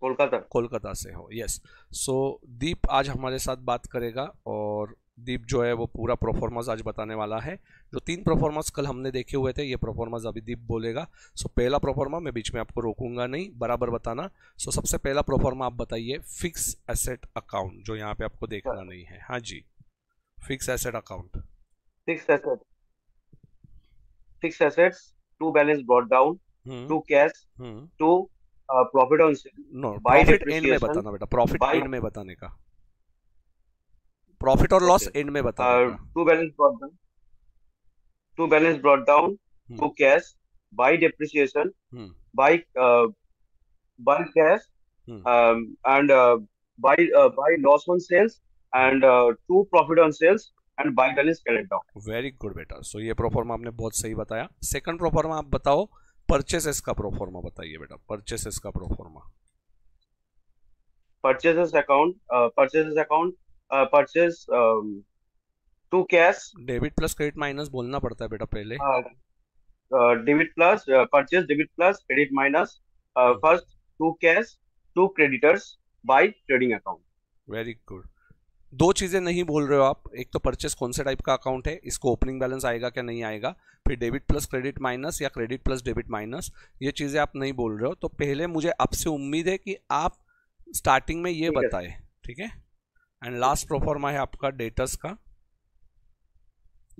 कोलकाता कोलकाता से हो यस सो so, दीप आज हमारे साथ बात करेगा और दीप जो है वो पूरा परफॉर्मेंस आज बताने वाला है जो तीन परफॉर्मेंस कल हमने देखे हुए थे ये परफॉर्मेंस अभी दीप बोलेगा सो पहला परफॉर्मा मैं बीच में आपको रोकूंगा नहीं बराबर बताना सो सबसे पहला परफॉर्मा आप बताइए फिक्स एसेट अकाउंट जो यहाँ पे आपको देखना नहीं है हाँ जी fixed asset account fixed asset fixed asset to balance brought down to cash to profit on no profit and में बताना बेटा प्रॉफिट एंड में बताने का प्रॉफिट और लॉस एंड में बता to balance brought down to balance brought down to cash by depreciation by by cash and by by loss on sales and to profit on sales and by balance down very good बेटा so ये proforma आपने बहुत सही बताया second proforma आप बताओ purchases का proforma बताइए बेटा परचेसेस का proforma purchases account purchases account purchase to cash debit plus credit minus बोलना पड़ता है बेटा पहले debit plus purchase debit plus credit minus first to cash to creditors by trading account very good दो चीज़ें नहीं बोल रहे हो आप एक तो परचेस कौन से टाइप का अकाउंट है इसको ओपनिंग बैलेंस आएगा क्या नहीं आएगा फिर डेबिट प्लस क्रेडिट माइनस या क्रेडिट प्लस डेबिट माइनस ये चीज़ें आप नहीं बोल रहे हो तो पहले मुझे आपसे उम्मीद है कि आप स्टार्टिंग में ये बताएं ठीक है एंड लास्ट प्रोफॉर्मा है आपका डेटर्स का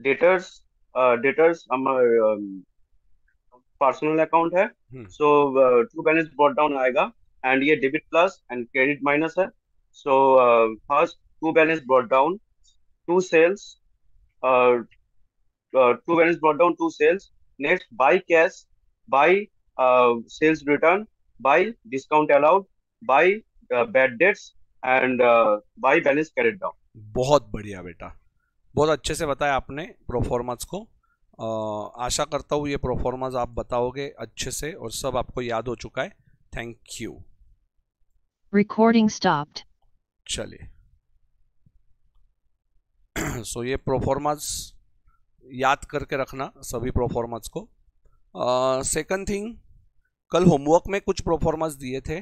डेटर्स डेटर्स पर्सनल अकाउंट है so to balance brought down आएगा एंड ये debit plus and credit minus है so first to balance brought down to sales to balance brought down to sales next by cash by sales return by discount allowed by bad debts and by balance carried down बहुत बढ़िया बेटा बहुत अच्छे से बताया आपने प्रोफॉर्मेंस को आ, आशा करता हूँ ये प्रोफॉर्मेंस आप बताओगे अच्छे से और सब आपको याद हो चुका है थैंक यू रिकॉर्डिंग स्टॉप्ड चलिए सो ये प्रोफॉर्मेंस याद करके रखना सभी प्रोफॉर्मेंस को सेकंड थिंग कल होमवर्क में कुछ प्रोफॉर्मेंस दिए थे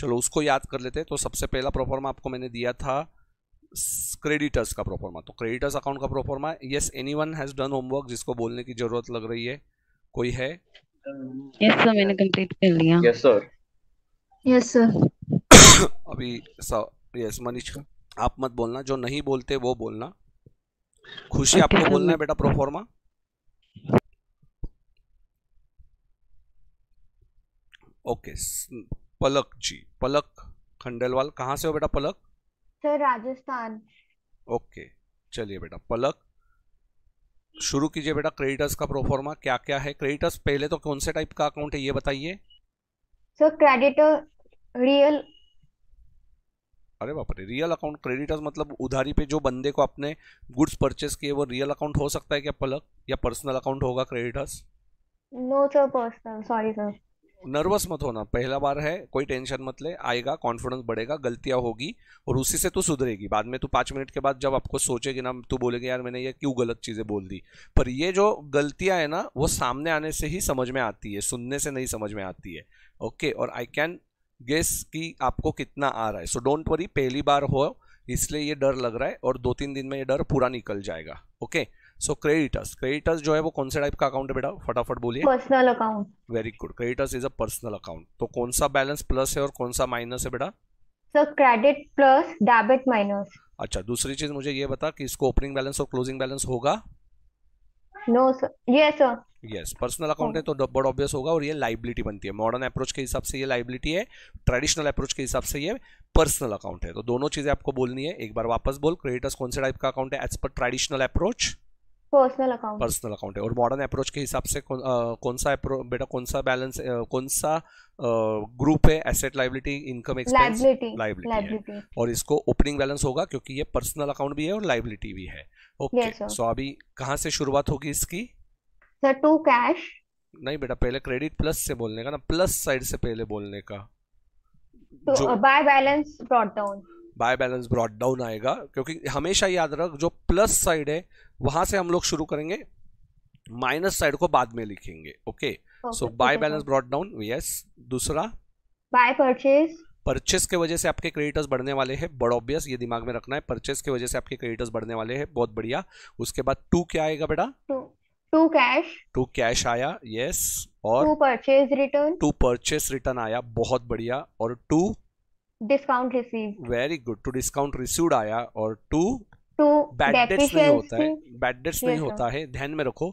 चलो उसको याद कर लेते हैं तो सबसे पहला प्रोफॉर्मा आपको मैंने दिया था क्रेडिटर्स का प्रोफॉर्मा तो क्रेडिटर्स अकाउंट का proforma yes anyone has done homework जिसको बोलने की ज़रूरत लग रही है कोई है यस सर मैंने कंप्लीट कर लिया यस सर यस सर अभी यस मनीष आप मत बोलना जो नहीं बोलते वो बोलना खुशी okay, आपको बोलना है बेटा proforma okay okay, Palak ji Palak Khandelwal कहाँ से हो बेटा पलक सर राजस्थान ओके चलिए बेटा पलक शुरू कीजिए बेटा क्रेडिटर्स का प्रोफॉर्मा क्या क्या है क्रेडिटर्स पहले तो कौन से टाइप का अकाउंट है ये बताइए सर क्रेडिटर रियल अरे बाप रे रियल अकाउंट क्रेडिटर्स मतलब उधारी पे जो बंदे को आपने गुड्स परचेस किए वो रियल अकाउंट हो सकता है क्या पलक या पर्सनल अकाउंट होगा creditors no sir personal sorry sir nervous मत होना पहला बार है कोई टेंशन मत ले आएगा कॉन्फिडेंस बढ़ेगा गलतियाँ होगी और उसी से तू सुधरेगी बाद में तू पाँच मिनट के बाद जब आपको सोचेगी ना तू बोलेगी यार मैंने ये क्यों गलत चीज़ें बोल दी पर ये जो गलतियाँ हैं ना वो सामने आने से ही समझ में आती है सुनने से नहीं समझ में आती है ओके और आई कैन गेस कि आपको कितना आ रहा है सो डोंट वरी पहली बार हो इसलिए ये डर लग रहा है और दो तीन दिन में ये डर पूरा निकल जाएगा ओके सो क्रेडिटर्स क्रेडिटर्स जो है वो कौन से टाइप का अकाउंट है बेटा फटाफट बोलिए personal account very good creditors is a personal account तो कौन सा बैलेंस प्लस है और कौन सा माइनस है बेटा sir credit plus debit minus अच्छा दूसरी चीज मुझे ये बता कि इसको ओपनिंग बैलेंस और क्लोजिंग बैलेंस होगा no sir yes sir yes personal account है तो बहुत ऑब्वियस होगा और ये लाइबिलिटी बनती है मॉडर्न अप्रोच के हिसाब से ये लाइबिलिटी है ट्रेडिशनल अप्रोच के हिसाब से ये पर्सनल अकाउंट है तो दोनों चीजें आपको बोलनी है एक बार वापस बोल क्रेडिटर्स कौन से टाइप का अकाउंट है as per traditional approach personal account personal account है और मॉडर्न अप्रोच के हिसाब से कौन, आ, कौन सा बेटा कौन सा बैलेंस कौन सा ग्रुप है asset liability income expense liability और इसको ओपनिंग बैलेंस होगा क्योंकि ये पर्सनल अकाउंट भी है और लाइबिलिटी भी है ओके सो अभी कहाँ से शुरुआत होगी इसकी सर टू कैश नहीं बेटा पहले क्रेडिट प्लस से बोलने का ना प्लस साइड से पहले बोलने का by balance brought down by balance brought down आएगा क्योंकि हमेशा याद रख जो प्लस साइड है वहां से हम लोग शुरू करेंगे माइनस साइड को बाद में लिखेंगे okay so by balance brought down yes दूसरा बाय परचेज परचेस के वजह से आपके क्रेडिटर्स बढ़ने वाले हैं बड़ा ऑब्वियस ये दिमाग में रखना है परचेस के वजह से आपके क्रेडिटर्स बढ़ने वाले हैं बहुत बढ़िया उसके बाद टू क्या आएगा बेटा टू कैश टू कैश आया यस और to purchase return to purchase return आया बहुत बढ़िया और to discount receive very good to discount receive आया और टू तो डेट्स नहीं होता है नहीं होता है ध्यान में रखो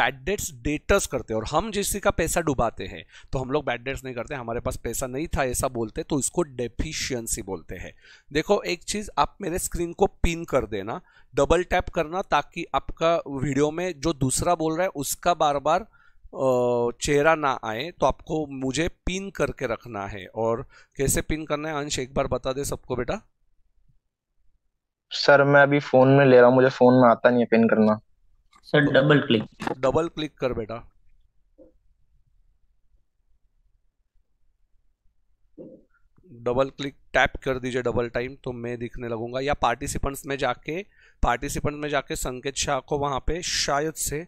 बैड डेट्स डेटर्स करते हैं और हम जिस का पैसा डुबाते हैं तो हम लोग बैड डेट्स नहीं करते हमारे पास पैसा नहीं था ऐसा बोलते तो इसको डेफिशियंसी बोलते हैं देखो एक चीज़ आप मेरे स्क्रीन को पिन कर देना डबल टैप करना ताकि आपका वीडियो में जो दूसरा बोल रहा है उसका बार बार चेहरा ना आए तो आपको मुझे पिन करके रखना है और कैसे पिन करना है अंश एक बार बता दे सबको बेटा सर मैं अभी फोन में ले रहा हूँ मुझे फोन में आता नहीं है पिन करना sir double click double click कर बेटा डबल क्लिक टैप कर दीजिए डबल टाइम तो मैं दिखने लगूंगा या पार्टिसिपेंट्स में जाके पार्टिसिपेंट में जाके संकेत शाह को वहां पे शायद से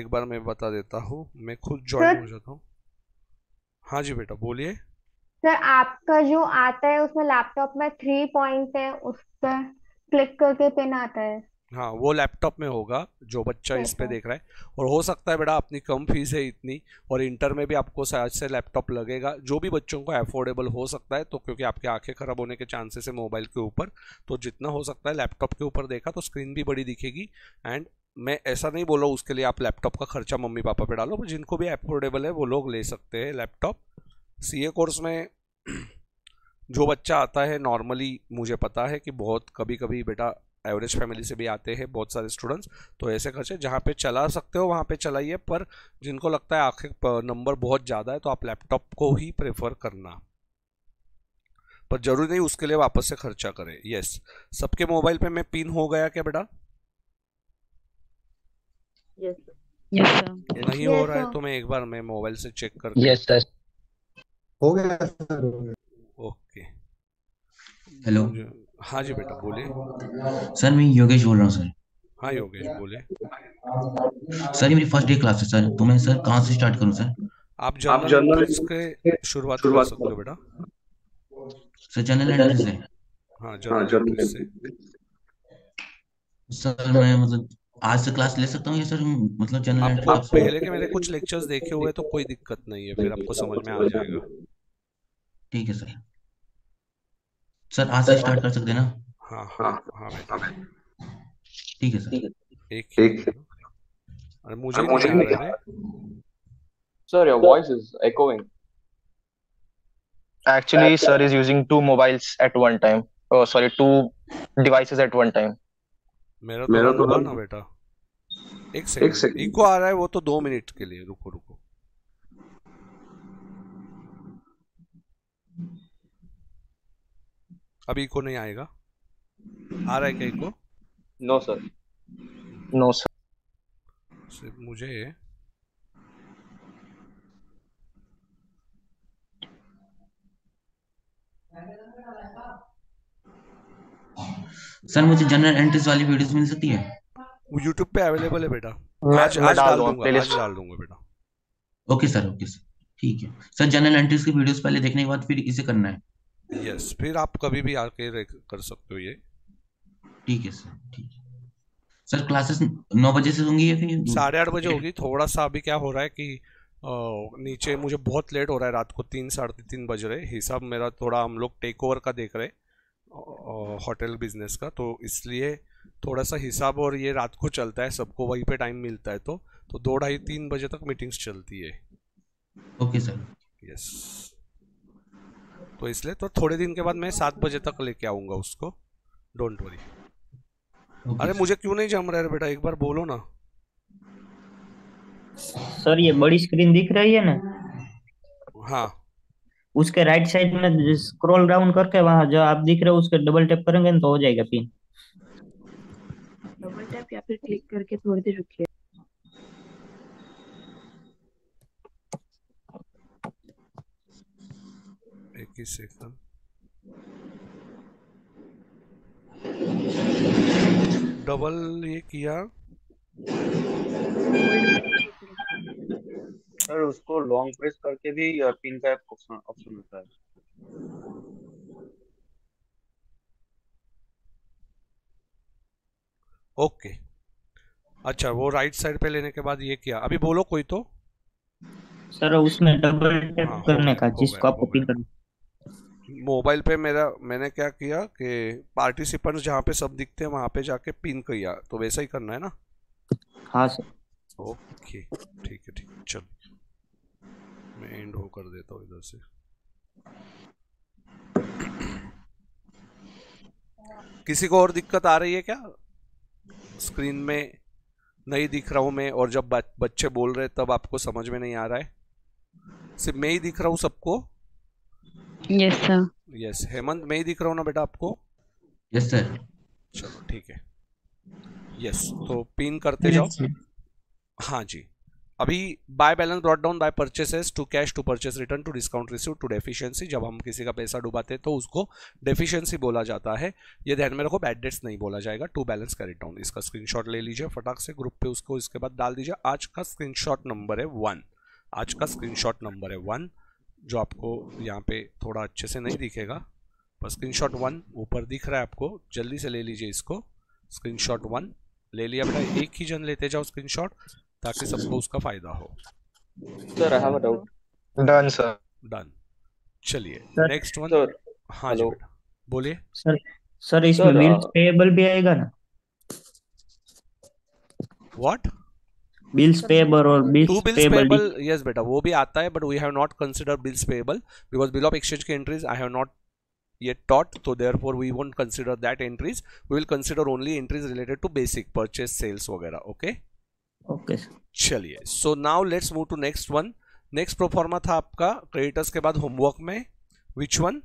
एक बार मैं बता देता हूँ मैं खुद ज्वाइन हो जाता हूँ हाँ जी बेटा बोलिए सर आपका जो आता है उसमें लैपटॉप में थ्री पॉइंट है उस पर क्लिक करके पिन आता है हाँ वो लैपटॉप में होगा जो बच्चा इस पे देख रहा है और हो सकता है बेटा अपनी कम फीस है इतनी और इंटर में भी आपको शायद से लैपटॉप लगेगा जो भी बच्चों को अफोर्डेबल हो सकता है तो क्योंकि आपके आंखें खराब होने के चांसेस है मोबाइल के ऊपर तो जितना हो सकता है लैपटॉप के ऊपर देखा तो स्क्रीन भी बड़ी दिखेगी एंड मैं ऐसा नहीं बोला उसके लिए आप लैपटॉप का खर्चा मम्मी पापा पे डालो जिनको भी अफोर्डेबल है वो लोग ले सकते हैं लैपटॉप सी कोर्स में जो बच्चा आता है नॉर्मली मुझे पता है कि बहुत कभी कभी बेटा एवरेज फैमिली से भी आते हैं बहुत सारे स्टूडेंट्स तो ऐसे खर्चे जहाँ पे चला सकते हो वहाँ पे चलाइए पर जिनको लगता है आखिर नंबर बहुत ज़्यादा है तो आप लैपटॉप को ही प्रेफर करना पर जरूरी नहीं उसके लिए वापस से खर्चा करें यस सबके मोबाइल पे मैं पिन हो गया क्या बेटा यस नहीं yes, हो रहा है तो मैं एक बार मैं मोबाइल से चेक कर हो गया सर ओके हेलो हाँ जी बेटा बोले सर मैं योगेश बोल रहा हूँ सर हाँ योगेश बोले सर मेरी फर्स्ट डे क्लास है सर तो मैं सर कहाँ से स्टार्ट करूँ सर आप जनरल के शुरुआत कर सकते हो बेटा सर जनरल एंट्रेंस है हाँ जनरल हाँ, से सर मैं मतलब आज से क्लास ले सकता हूँ या सर मतलब जनरल आप, आप पहले के मेरे कुछ लेक्चर्स देखे हुए तो कोई दिक्कत नहीं है फिर आपको समझ में आ जाएगा ठीक है सर सर आज से स्टार्ट कर सकते हैं ना हाँ हाँ हाँ, हाँ, हाँ, हाँ ठीक है सर एक एक अरे मुझे मुझे नहीं क्या sir your voice is echoing actually sir is using two mobiles at one time oh sorry two devices at one time मेरा तो मेरा तो ना बेटा एक सेकंड इको आ रहा है वो तो दो मिनट के लिए रुको रुको अभी इको नहीं आएगा आ रहा है क्या echo no sir no sir सिर्फ मुझे सर मुझे जनरल एंट्रीज वाली वीडियोस मिल सकती है वो YouTube पे अवेलेबल है बेटा आज आज डाल दूंगा आज डाल दूंगा बेटा ओके सर ओके सर ठीक है सर जनरल एंट्रीज की वीडियोस पहले देखने के बाद फिर इसे करना है यस फिर आप कभी भी आके कर सकते हो ये ठीक है सर ठीक है सर क्लासेस नौ बजे से होंगी या फिर साढ़े आठ बजे होगी थोड़ा सा अभी क्या हो रहा है कि आ, नीचे मुझे बहुत लेट हो रहा है रात को तीन साढ़े तीन बज रहे हिसाब मेरा थोड़ा हम लोग टेक ओवर का देख रहे होटल बिजनेस का तो इसलिए थोड़ा सा हिसाब और ये रात को चलता है सबको वहीं पे टाइम मिलता है तो तो दो ढाई तीन बजे तक मीटिंग्स चलती है ओके सर यस तो इसलिए तो थोड़े दिन के बाद मैं सात बजे तक लेके आऊंगा उसको डोंट वरी okay, अरे मुझे क्यों नहीं जम रहा है बेटा एक बार बोलो ना सर ये बड़ी स्क्रीन दिख रही है ना हाँ उसके राइट साइड में स्क्रॉल डाउन करके वहां जो आप दिख रहे हो उसके डबल टैप करेंगे तो हो जाएगा पिन डबल टैप या फिर क्लिक करके थोड़ी देर रुकिए एक सेकंड डबल ये किया सर उसको लॉन्ग प्रेस करके भी पिन uh, का ऑप्शन ऑप्शन होता है ओके अच्छा वो राइट साइड पे लेने के बाद ये किया अभी बोलो कोई तो सर उसमें डबल टैप हाँ, करने का जिसको आपको पिन करना मोबाइल पे मेरा मैंने क्या किया कि पार्टिसिपेंट्स जहाँ पे सब दिखते हैं वहाँ पे जाके पिन किया तो वैसा ही करना है ना हाँ सर ओके ठीक है ठीक चल मैं एंड हो कर देता हूँ इधर से किसी को और दिक्कत आ रही है क्या स्क्रीन में नहीं दिख रहा हूँ मैं और जब बच्चे बोल रहे तब आपको समझ में नहीं आ रहा है सिर्फ मैं ही दिख रहा हूँ सबको यस सर यस हेमंत मैं ही दिख रहा हूँ ना बेटा आपको यस सर चलो ठीक है यस तो पिन करते जाओ हाँ जी अभी by balance brought down by purchases to cash to purchase return to discount receive to deficiency जब हम किसी का पैसा डुबाते हैं तो उसको डेफिशिएंसी बोला जाता है ये ध्यान में रखो बैड डेट्स नहीं बोला जाएगा टू बैलेंस करेक्ट डाउन इसका स्क्रीनशॉट ले लीजिए फटाक से ग्रुप पे उसको इसके बाद डाल दीजिए आज का स्क्रीनशॉट नंबर है वन आज का स्क्रीनशॉट नंबर है वन जो आपको यहाँ पे थोड़ा अच्छे से नहीं दिखेगा पर स्क्रीनशॉट वन ऊपर दिख रहा है आपको जल्दी से ले लीजिए इसको स्क्रीनशॉट वन ले लिया बेटा एक ही जन लेते जाओ स्क्रीनशॉट ताकि सबको उसका फायदा हो सर डन सर डन चलिए नेक्स्ट वन हाँ जी बेटा बोलिए सर सर इसमें uh, भी आएगा ना व्हाट बिल्स पेबल और bills to bills payable yes बेटा वो भी आता है but we have not consider bills payable because bill of exchange की एंट्रीज आई हैव नॉट ये टॉट तो there we won't consider that entries we will consider only entries related to basic purchase sales वगैरह okay okay चलिए so now let's move to next one next proforma था आपका creditors के बाद homework में which one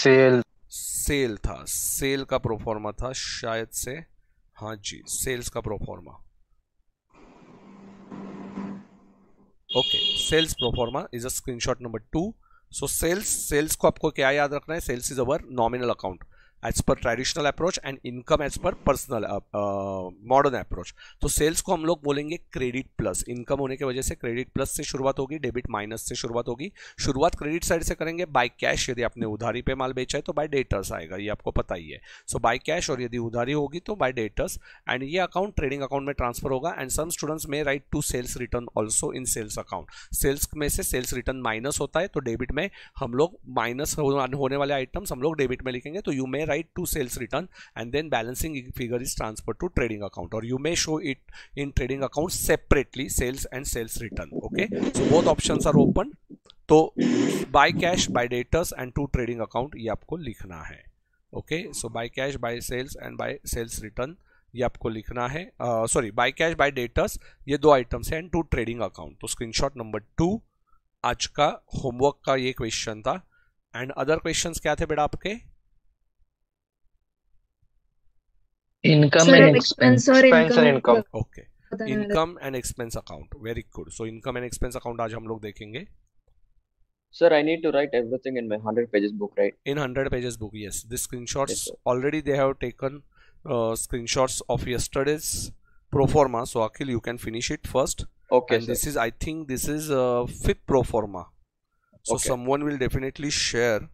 sale sale था sale का proforma था शायद से हाँ जी सेल्स का proforma okay sales proforma is a screenshot number two so sales sales को आपको क्या याद रखना है sales is our nominal account as per traditional approach and income as per personal modern approach तो सेल्स को हम लोग बोलेंगे क्रेडिट प्लस इनकम होने की वजह से क्रेडिट प्लस से शुरुआत होगी डेबिट माइनस से शुरुआत होगी शुरुआत क्रेडिट साइड से करेंगे बाय कैश यदि आपने उधारी पे माल बेचा है तो बाय डेटर्स आएगा ये आपको पता ही है सो बाय कैश और यदि उधारी होगी तो बाय डेटर्स एंड ये अकाउंट ट्रेडिंग अकाउंट में ट्रांसफर होगा एंड सम स्टूडेंट्स में write to sales return also in sales account sales में से सेल्स रिटर्न माइनस होता है तो डेबिट में हम लोग माइनस होने वाले आइटम्स हम लोग डेबिट में लिखेंगे तो you may right to sales return and then balancing figure is transferred to trading account or you may show it in trading account separately sales and sales return okay so both options are open so buy cash by debtors and to trading account ye aapko likhna hai okay so buy cash by sales and by sales return ये आपको लिखना है sorry by cash by debtors ये दो items हैं and to trading account तो screenshot number two आज का होमवर्क का ये क्वेश्चन था एंड अदर क्वेश्चंस क्या थे बेटा आपके इनकम एंड एक्सपेंस और income okay income and expense account very good so income and expense account आज हम लोग देखेंगे sir I need to write everything in my 100 pages book right in 100 pages book yes this screenshots already they have taken screenshots of yesterday's proforma so Akhil you can finish it first okay this is I think this is fifth proforma so someone will definitely share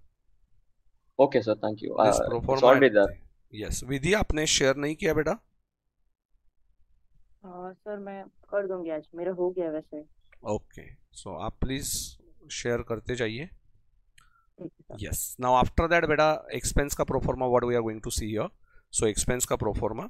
okay sir thank you this already there yes Vidhi आपने share नहीं किया बेटा sir मैं कर दूंगी आज मेरा हो गया वैसे ओके सो आप प्लीज शेयर करते जाइए यस नाउ आफ्टर दैट बेटा एक्सपेंस का proforma what we are going to see here so expense का प्रोफॉर्मा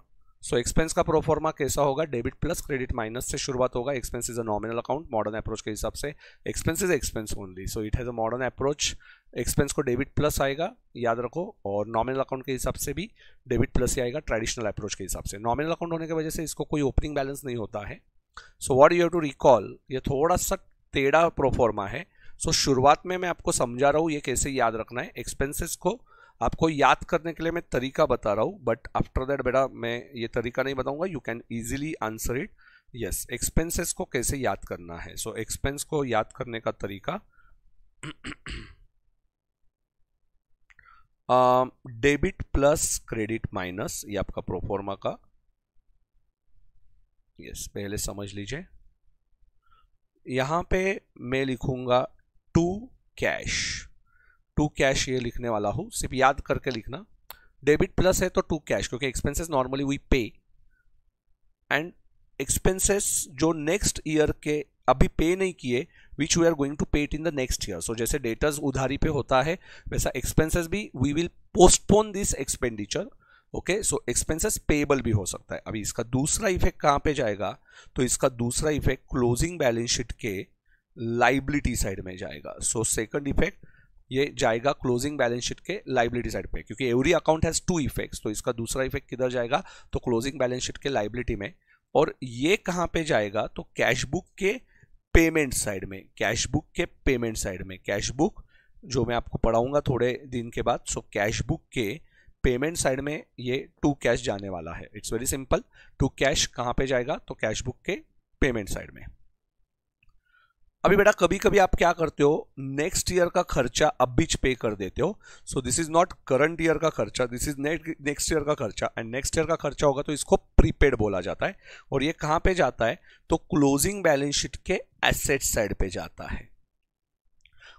सो एक्सपेंस का प्रोफॉर्मा कैसा होगा डेबिट प्लस क्रेडिट माइनस से शुरुआत होगा expense is a nominal account modern approach के हिसाब से expense is expense only so it has a modern approach expense को डेबिट प्लस आएगा याद रखो और नॉमिनल अकाउंट के हिसाब से भी डेबिट प्लस ही आएगा ट्रेडिशनल अप्रोच के हिसाब से नॉमिनल अकाउंट होने की वजह से इसको कोई ओपनिंग बैलेंस नहीं होता है so what you have to recall ये थोड़ा सा टेढ़ा प्रोफॉर्मा है सो so, शुरुआत में मैं आपको समझा रहा हूँ ये कैसे याद रखना है एक्सपेंसिस को आपको याद करने के लिए मैं तरीका बता रहा हूँ बट आफ्टर दैट बेटा मैं ये तरीका नहीं बताऊँगा you can easily answer it yes expenses को कैसे याद करना है सो so, एक्सपेंस को याद करने का तरीका डेबिट प्लस क्रेडिट माइनस ये आपका प्रोफोर्मा का यस yes, पहले समझ लीजिए यहां पे मैं लिखूंगा टू कैश टू कैश ये लिखने वाला हूँ सिर्फ याद करके लिखना डेबिट प्लस है तो टू कैश क्योंकि expenses normally we pay and expenses जो नेक्स्ट ईयर के अभी पे नहीं किए which we are going to pay it in the next year so जैसे डेटर्स उधारी पे होता है वैसा एक्सपेंसेस भी we will postpone this expenditure okay so expenses payable भी हो सकता है अभी इसका दूसरा इफेक्ट कहाँ पे जाएगा तो इसका दूसरा इफेक्ट क्लोजिंग बैलेंस शीट के लाइबिलिटी साइड में जाएगा सो सेकंड इफेक्ट ये जाएगा क्लोजिंग बैलेंस शीट के लाइबिलिटी साइड पे क्योंकि every account has two effects तो इसका दूसरा इफेक्ट किधर जाएगा तो क्लोजिंग बैलेंस शीट के लाइबिलिटी में और ये कहाँ पे जाएगा तो कैश बुक के पेमेंट साइड में कैश बुक के पेमेंट साइड में कैश बुक जो मैं आपको पढ़ाऊंगा थोड़े दिन के बाद सो कैश बुक के पेमेंट साइड में ये टू कैश जाने वाला है it's very simple to cash कहाँ पे जाएगा तो कैश बुक के पेमेंट साइड में अभी बेटा कभी कभी आप क्या करते हो नेक्स्ट ईयर का खर्चा अब बीच पे कर देते हो so this is not current year का खर्चा दिस इज नेक्स्ट ईयर का खर्चा एंड नेक्स्ट ईयर का खर्चा होगा तो इसको प्रीपेड बोला जाता है और ये कहां पे जाता है तो क्लोजिंग बैलेंस शीट के एसेट साइड पे जाता है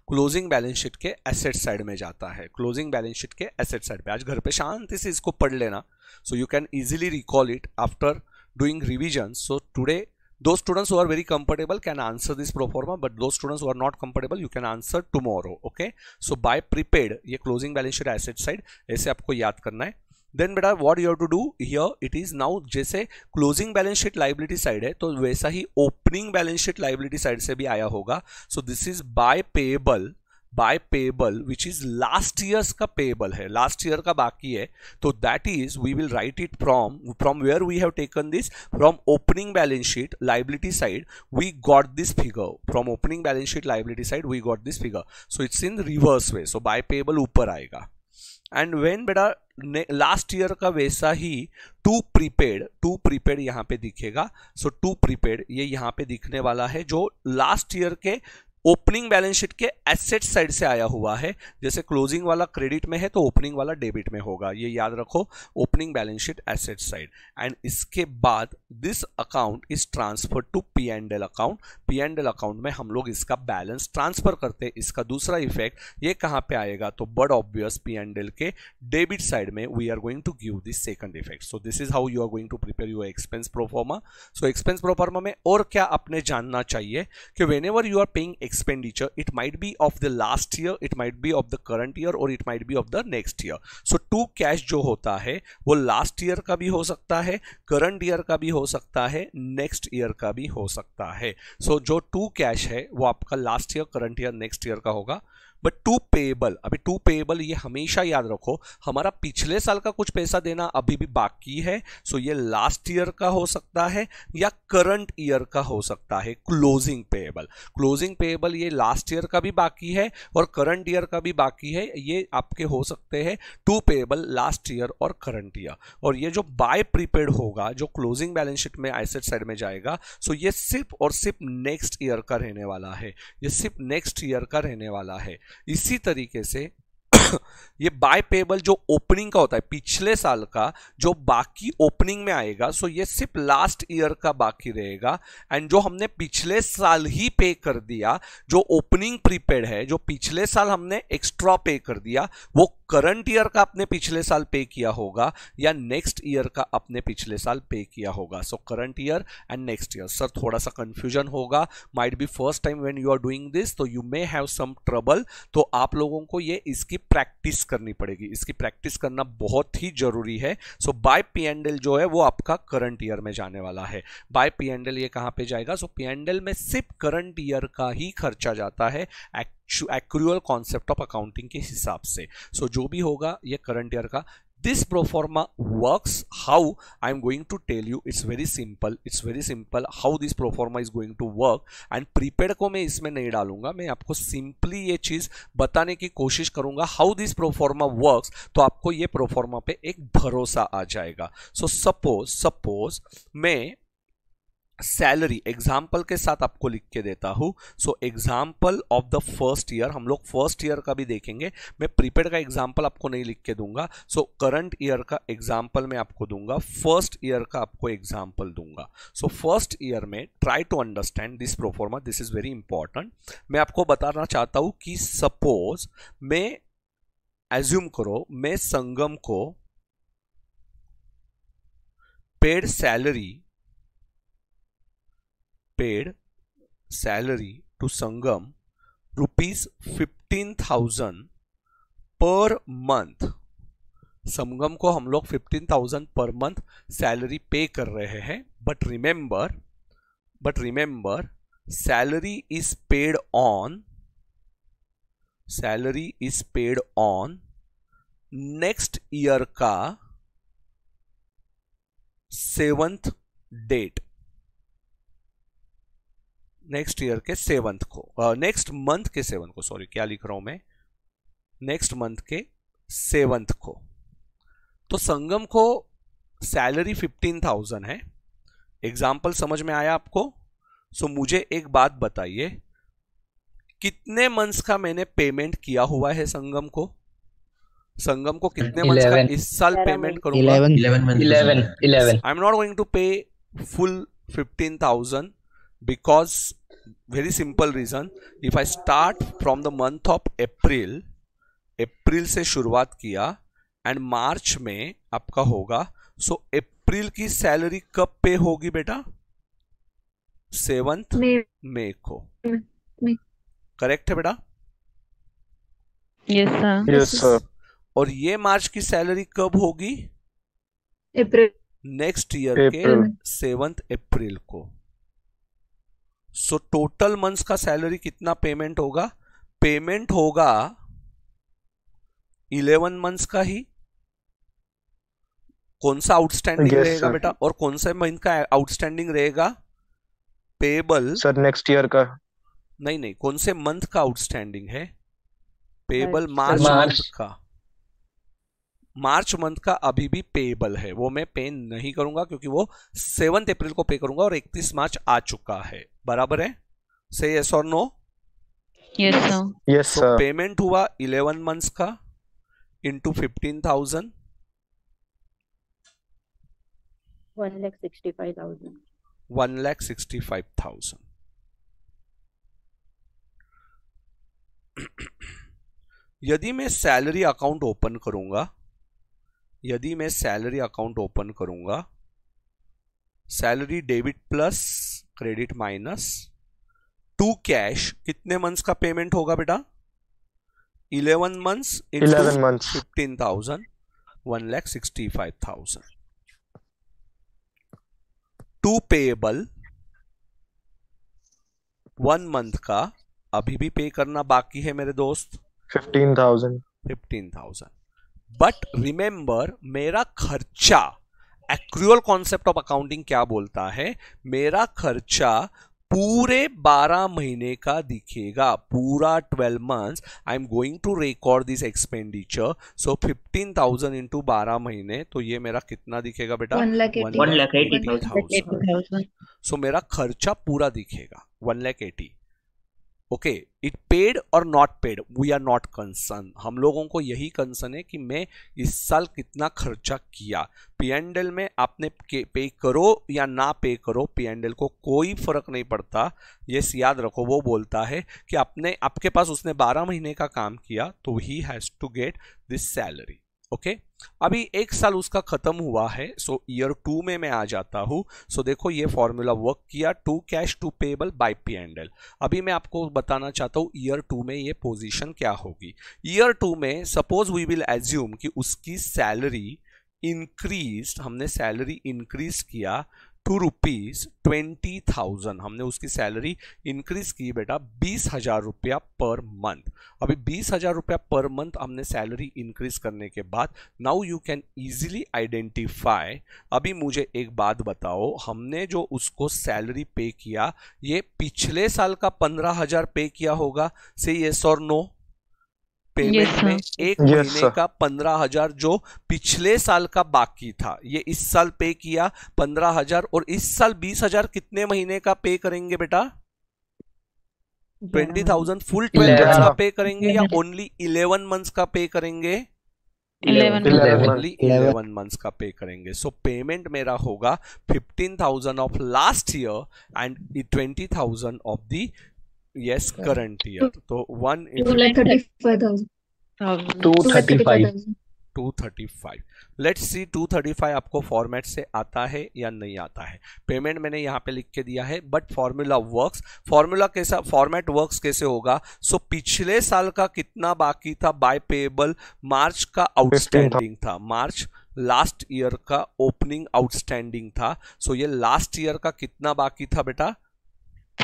क्लोजिंग बैलेंस शीट के एसेट साइड में जाता है क्लोजिंग बैलेंस शीट के एसेट साइड पे आज घर पे शांति से इसको पढ़ लेना so you can easily recall it after doing revision so today those students who are very comfortable can answer this pro forma but those students who are not comfortable you can answer tomorrow okay so by prepaid ये closing balance sheet asset side ऐसे आपको याद करना है then बेटा what you have to do here it is now जैसे closing balance sheet liability side है तो वैसा ही opening balance sheet liability side से भी आया होगा so this is by payable by payable which is last years का पेबल है लास्ट ईयर का बाकी है तो that is we will write it from from where we have taken this from opening balance sheet liability side we got this figure from opening balance sheet liability side we got this figure so it's in reverse way so by payable ऊपर आएगा and when बेटा last year का वैसा ही to prepaid to prepaid यहाँ पे दिखेगा सो to prepaid ये यहाँ पे दिखने वाला है जो लास्ट ईयर के ओपनिंग बैलेंस शीट के एसेट साइड से आया हुआ है जैसे क्लोजिंग वाला क्रेडिट में है तो ओपनिंग वाला डेबिट में होगा ये याद रखो opening balance sheet asset side and इसके बाद this account is transfer to P and L account P and L account में हम लोग इसका बैलेंस ट्रांसफर करते हैं इसका दूसरा इफेक्ट ये कहाँ पे आएगा तो but obvious P and L के डेबिट साइड में we are going to give this second effect so this is how you are going to prepare your expense proforma so expense proforma में और क्या अपने जानना चाहिए कि whenever you are paying expenditure it might be of the last year it might be of the current year or it might be of the next year so to cash jo hota hai wo last year ka bhi ho sakta hai current year ka bhi ho sakta hai next year ka bhi ho sakta hai so, jo to cash hai wo aapka last year current year next year ka hoga but to payable अभी to payable ये हमेशा याद रखो हमारा पिछले साल का कुछ पैसा देना अभी भी बाकी है सो ये लास्ट ईयर का हो सकता है या करंट ईयर का हो सकता है क्लोजिंग पेएबल क्लोजिंग पेएबल ये लास्ट ईयर का भी बाकी है और करंट ईयर का भी बाकी है ये आपके हो सकते हैं टू पेबल लास्ट ईयर और करंट ईयर और ये जो बाय प्रीपेड होगा जो क्लोजिंग बैलेंस शीट में एसेट साइड में जाएगा सो ये सिर्फ और सिर्फ नेक्स्ट ईयर का रहने वाला है ये सिर्फ नेक्स्ट ईयर का रहने वाला है इसी तरीके से ये बाय पेबल जो ओपनिंग का होता है पिछले साल का जो बाकी ओपनिंग में आएगा सो ये सिर्फ लास्ट ईयर का बाकी रहेगा एंड जो हमने पिछले साल ही पे कर दिया जो ओपनिंग प्रीपेड है जो पिछले साल हमने एक्स्ट्रा पे कर दिया वो करंट ईयर का आपने पिछले साल पे किया होगा या नेक्स्ट ईयर का आपने पिछले साल पे किया होगा so current year and next year sir थोड़ा सा कंफ्यूजन होगा might be first time when you are doing this तो you may have some trouble तो आप लोगों को ये इसकी प्रैक्टिस करनी पड़ेगी इसकी प्रैक्टिस करना बहुत ही जरूरी है सो बाय पी जो है वो आपका करंट ईयर में जाने वाला है बाय पी ये कहाँ पे जाएगा सो so, पी में सिर्फ करंट ईयर का ही खर्चा जाता है act accrual concept of accounting के हिसाब से सो so, जो भी होगा ये करंट ईयर का this proforma works how i'm going to tell you it's very simple it's very simple how this proforma is going to work and prepared को मैं इसमें नहीं डालूंगा मैं आपको simply ये चीज बताने की कोशिश करूंगा how this proforma works तो आपको ये proforma पे एक भरोसा आ जाएगा so suppose suppose मैं सैलरी एग्जाम्पल के साथ आपको लिख के देता हूँ so example of the first year हम लोग फर्स्ट ईयर का भी देखेंगे मैं प्रीपेड का एग्जाम्पल आपको नहीं लिख के दूंगा सो करंट ईयर का एग्जाम्पल मैं आपको दूंगा फर्स्ट ईयर का आपको एग्जाम्पल दूंगा सो फर्स्ट ईयर में try to understand this proforma this is very important मैं आपको बताना चाहता हूँ कि सपोज मैं एज्यूम करो मैं संगम को paid salary salary to Sangam rupees fifteen thousand per month Sangam को हम लोग fifteen thousand per month salary pay कर रहे हैं but remember but remember salary is paid on salary is paid on next year का सेवंथ डेट नेक्स्ट ईयर के seventh को next uh, month के सेवंथ को सॉरी क्या लिख रहा हूं मैं नेक्स्ट मंथ के सेवंथ को तो संगम को सैलरी फिफ्टीन थाउजेंड है एग्जाम्पल समझ में आया आपको सो so, मुझे एक बात बताइए कितने मंथ्स का मैंने पेमेंट किया हुआ है संगम को संगम को कितने मंथ्स का इस साल पेमेंट करूंगा I am not going to pay full fifteen thousand because very simple reason if I start from the month of April april se shuruaat kiya and march mein aapka hoga so, april ki salary kab pay hogi beta 7th may ko correct है बेटा yes sir yes sir और ये मार्च की salary कब होगी April next year के seventh April को so total months का सैलरी कितना पेमेंट होगा पेमेंट होगा इलेवन मंथ्स का ही कौन सा आउटस्टैंडिंग yes, रहेगा बेटा और कौन सा मंथ का आउटस्टैंडिंग रहेगा पेबल सर नेक्स्ट ईयर का नहीं नहीं कौन से मंथ का आउटस्टैंडिंग है पेबल मार्च मंथ का मार्च मंथ का अभी भी पेबल है वो मैं पे नहीं करूंगा क्योंकि वो सेवंथ अप्रैल को पे करूंगा और इकतीस मार्च आ चुका है बराबर है से यस और नो यस सर पेमेंट हुआ इलेवन मंथ्स का into fifteen thousand one lakh sixty five thousand one lakh sixty five thousand यदि मैं सैलरी अकाउंट ओपन करूंगा यदि मैं सैलरी अकाउंट ओपन करूंगा salary debit plus credit minus to cash कितने मंथ्स का पेमेंट होगा बेटा eleven months eleven month fifteen thousand one lakh sixty five thousand to payable one month का अभी भी पे करना बाकी है मेरे दोस्त fifteen thousand fifteen thousand but remember मेरा खर्चा एक्रूअल कॉन्सेप्ट ऑफ अकाउंटिंग क्या बोलता है मेरा खर्चा पूरे 12 महीने का दिखेगा पूरा 12 months I am going to record this expenditure so 15,000 thousand into बारह महीने तो ये मेरा कितना दिखेगा बेटा वन लाख सो मेरा खर्चा पूरा दिखेगा one lakh eighty okay it paid और not paid we are not concern हम लोगों को यही कंसर्न है कि मैं इस साल कितना खर्चा किया पी एंड एल में आपने पे करो या ना पे करो पी एंड एल को कोई फर्क नहीं पड़ता ये याद रखो वो बोलता है कि आपने आपके पास उसने 12 महीने का काम किया तो he has to get this salary okay अभी एक साल उसका ख़त्म हुआ है सो ईयर टू में मैं आ जाता हूँ सो देखो ये फॉर्मूला वर्क किया to cash to payable by P and L अभी मैं आपको बताना चाहता हूँ ईयर टू में ये पोजीशन क्या होगी ईयर टू में सपोज वी विल एज्यूम कि उसकी सैलरी इंक्रीज हमने सैलरी इंक्रीज किया टू रुपीज ट्वेंटी थाउजेंड हमने उसकी सैलरी इंक्रीज की बेटा बीस हजार रुपया पर मंथ अभी बीस हजार रुपया पर मंथ हमने सैलरी इंक्रीज करने के बाद now you can easily identify अभी मुझे एक बात बताओ हमने जो उसको सैलरी पे किया ये पिछले साल का पंद्रह हजार पे किया होगा से येस और नो पेमेंट में एक महीने का पंद्रह हजार जो पिछले साल का बाकी था ये इस साल पे किया पंद्रह हजार और इस साल बीस हजार कितने महीने का पे करेंगे बेटा twenty thousand full twelve month का पे करेंगे या ओनली इलेवन मंथ्स का पे करेंगे इलेवन मंथ्स का पे करेंगे सो पेमेंट मेरा होगा fifteen thousand of last year and twenty thousand of the yes current year so one two two thirty five two thirty five let's see two thirty five आपको format से आता है या नहीं आता है पेमेंट मैंने यहाँ पे लिख के दिया है बट फॉर्मूला वर्क्स फॉर्मूला कैसा फॉर्मेट वर्क्स कैसे होगा सो so, पिछले साल का कितना बाकी था बाय पेएबल मार्च का आउटस्टैंडिंग था मार्च लास्ट ईयर का ओपनिंग आउटस्टैंडिंग था सो so, ये लास्ट ईयर का कितना बाकी था बेटा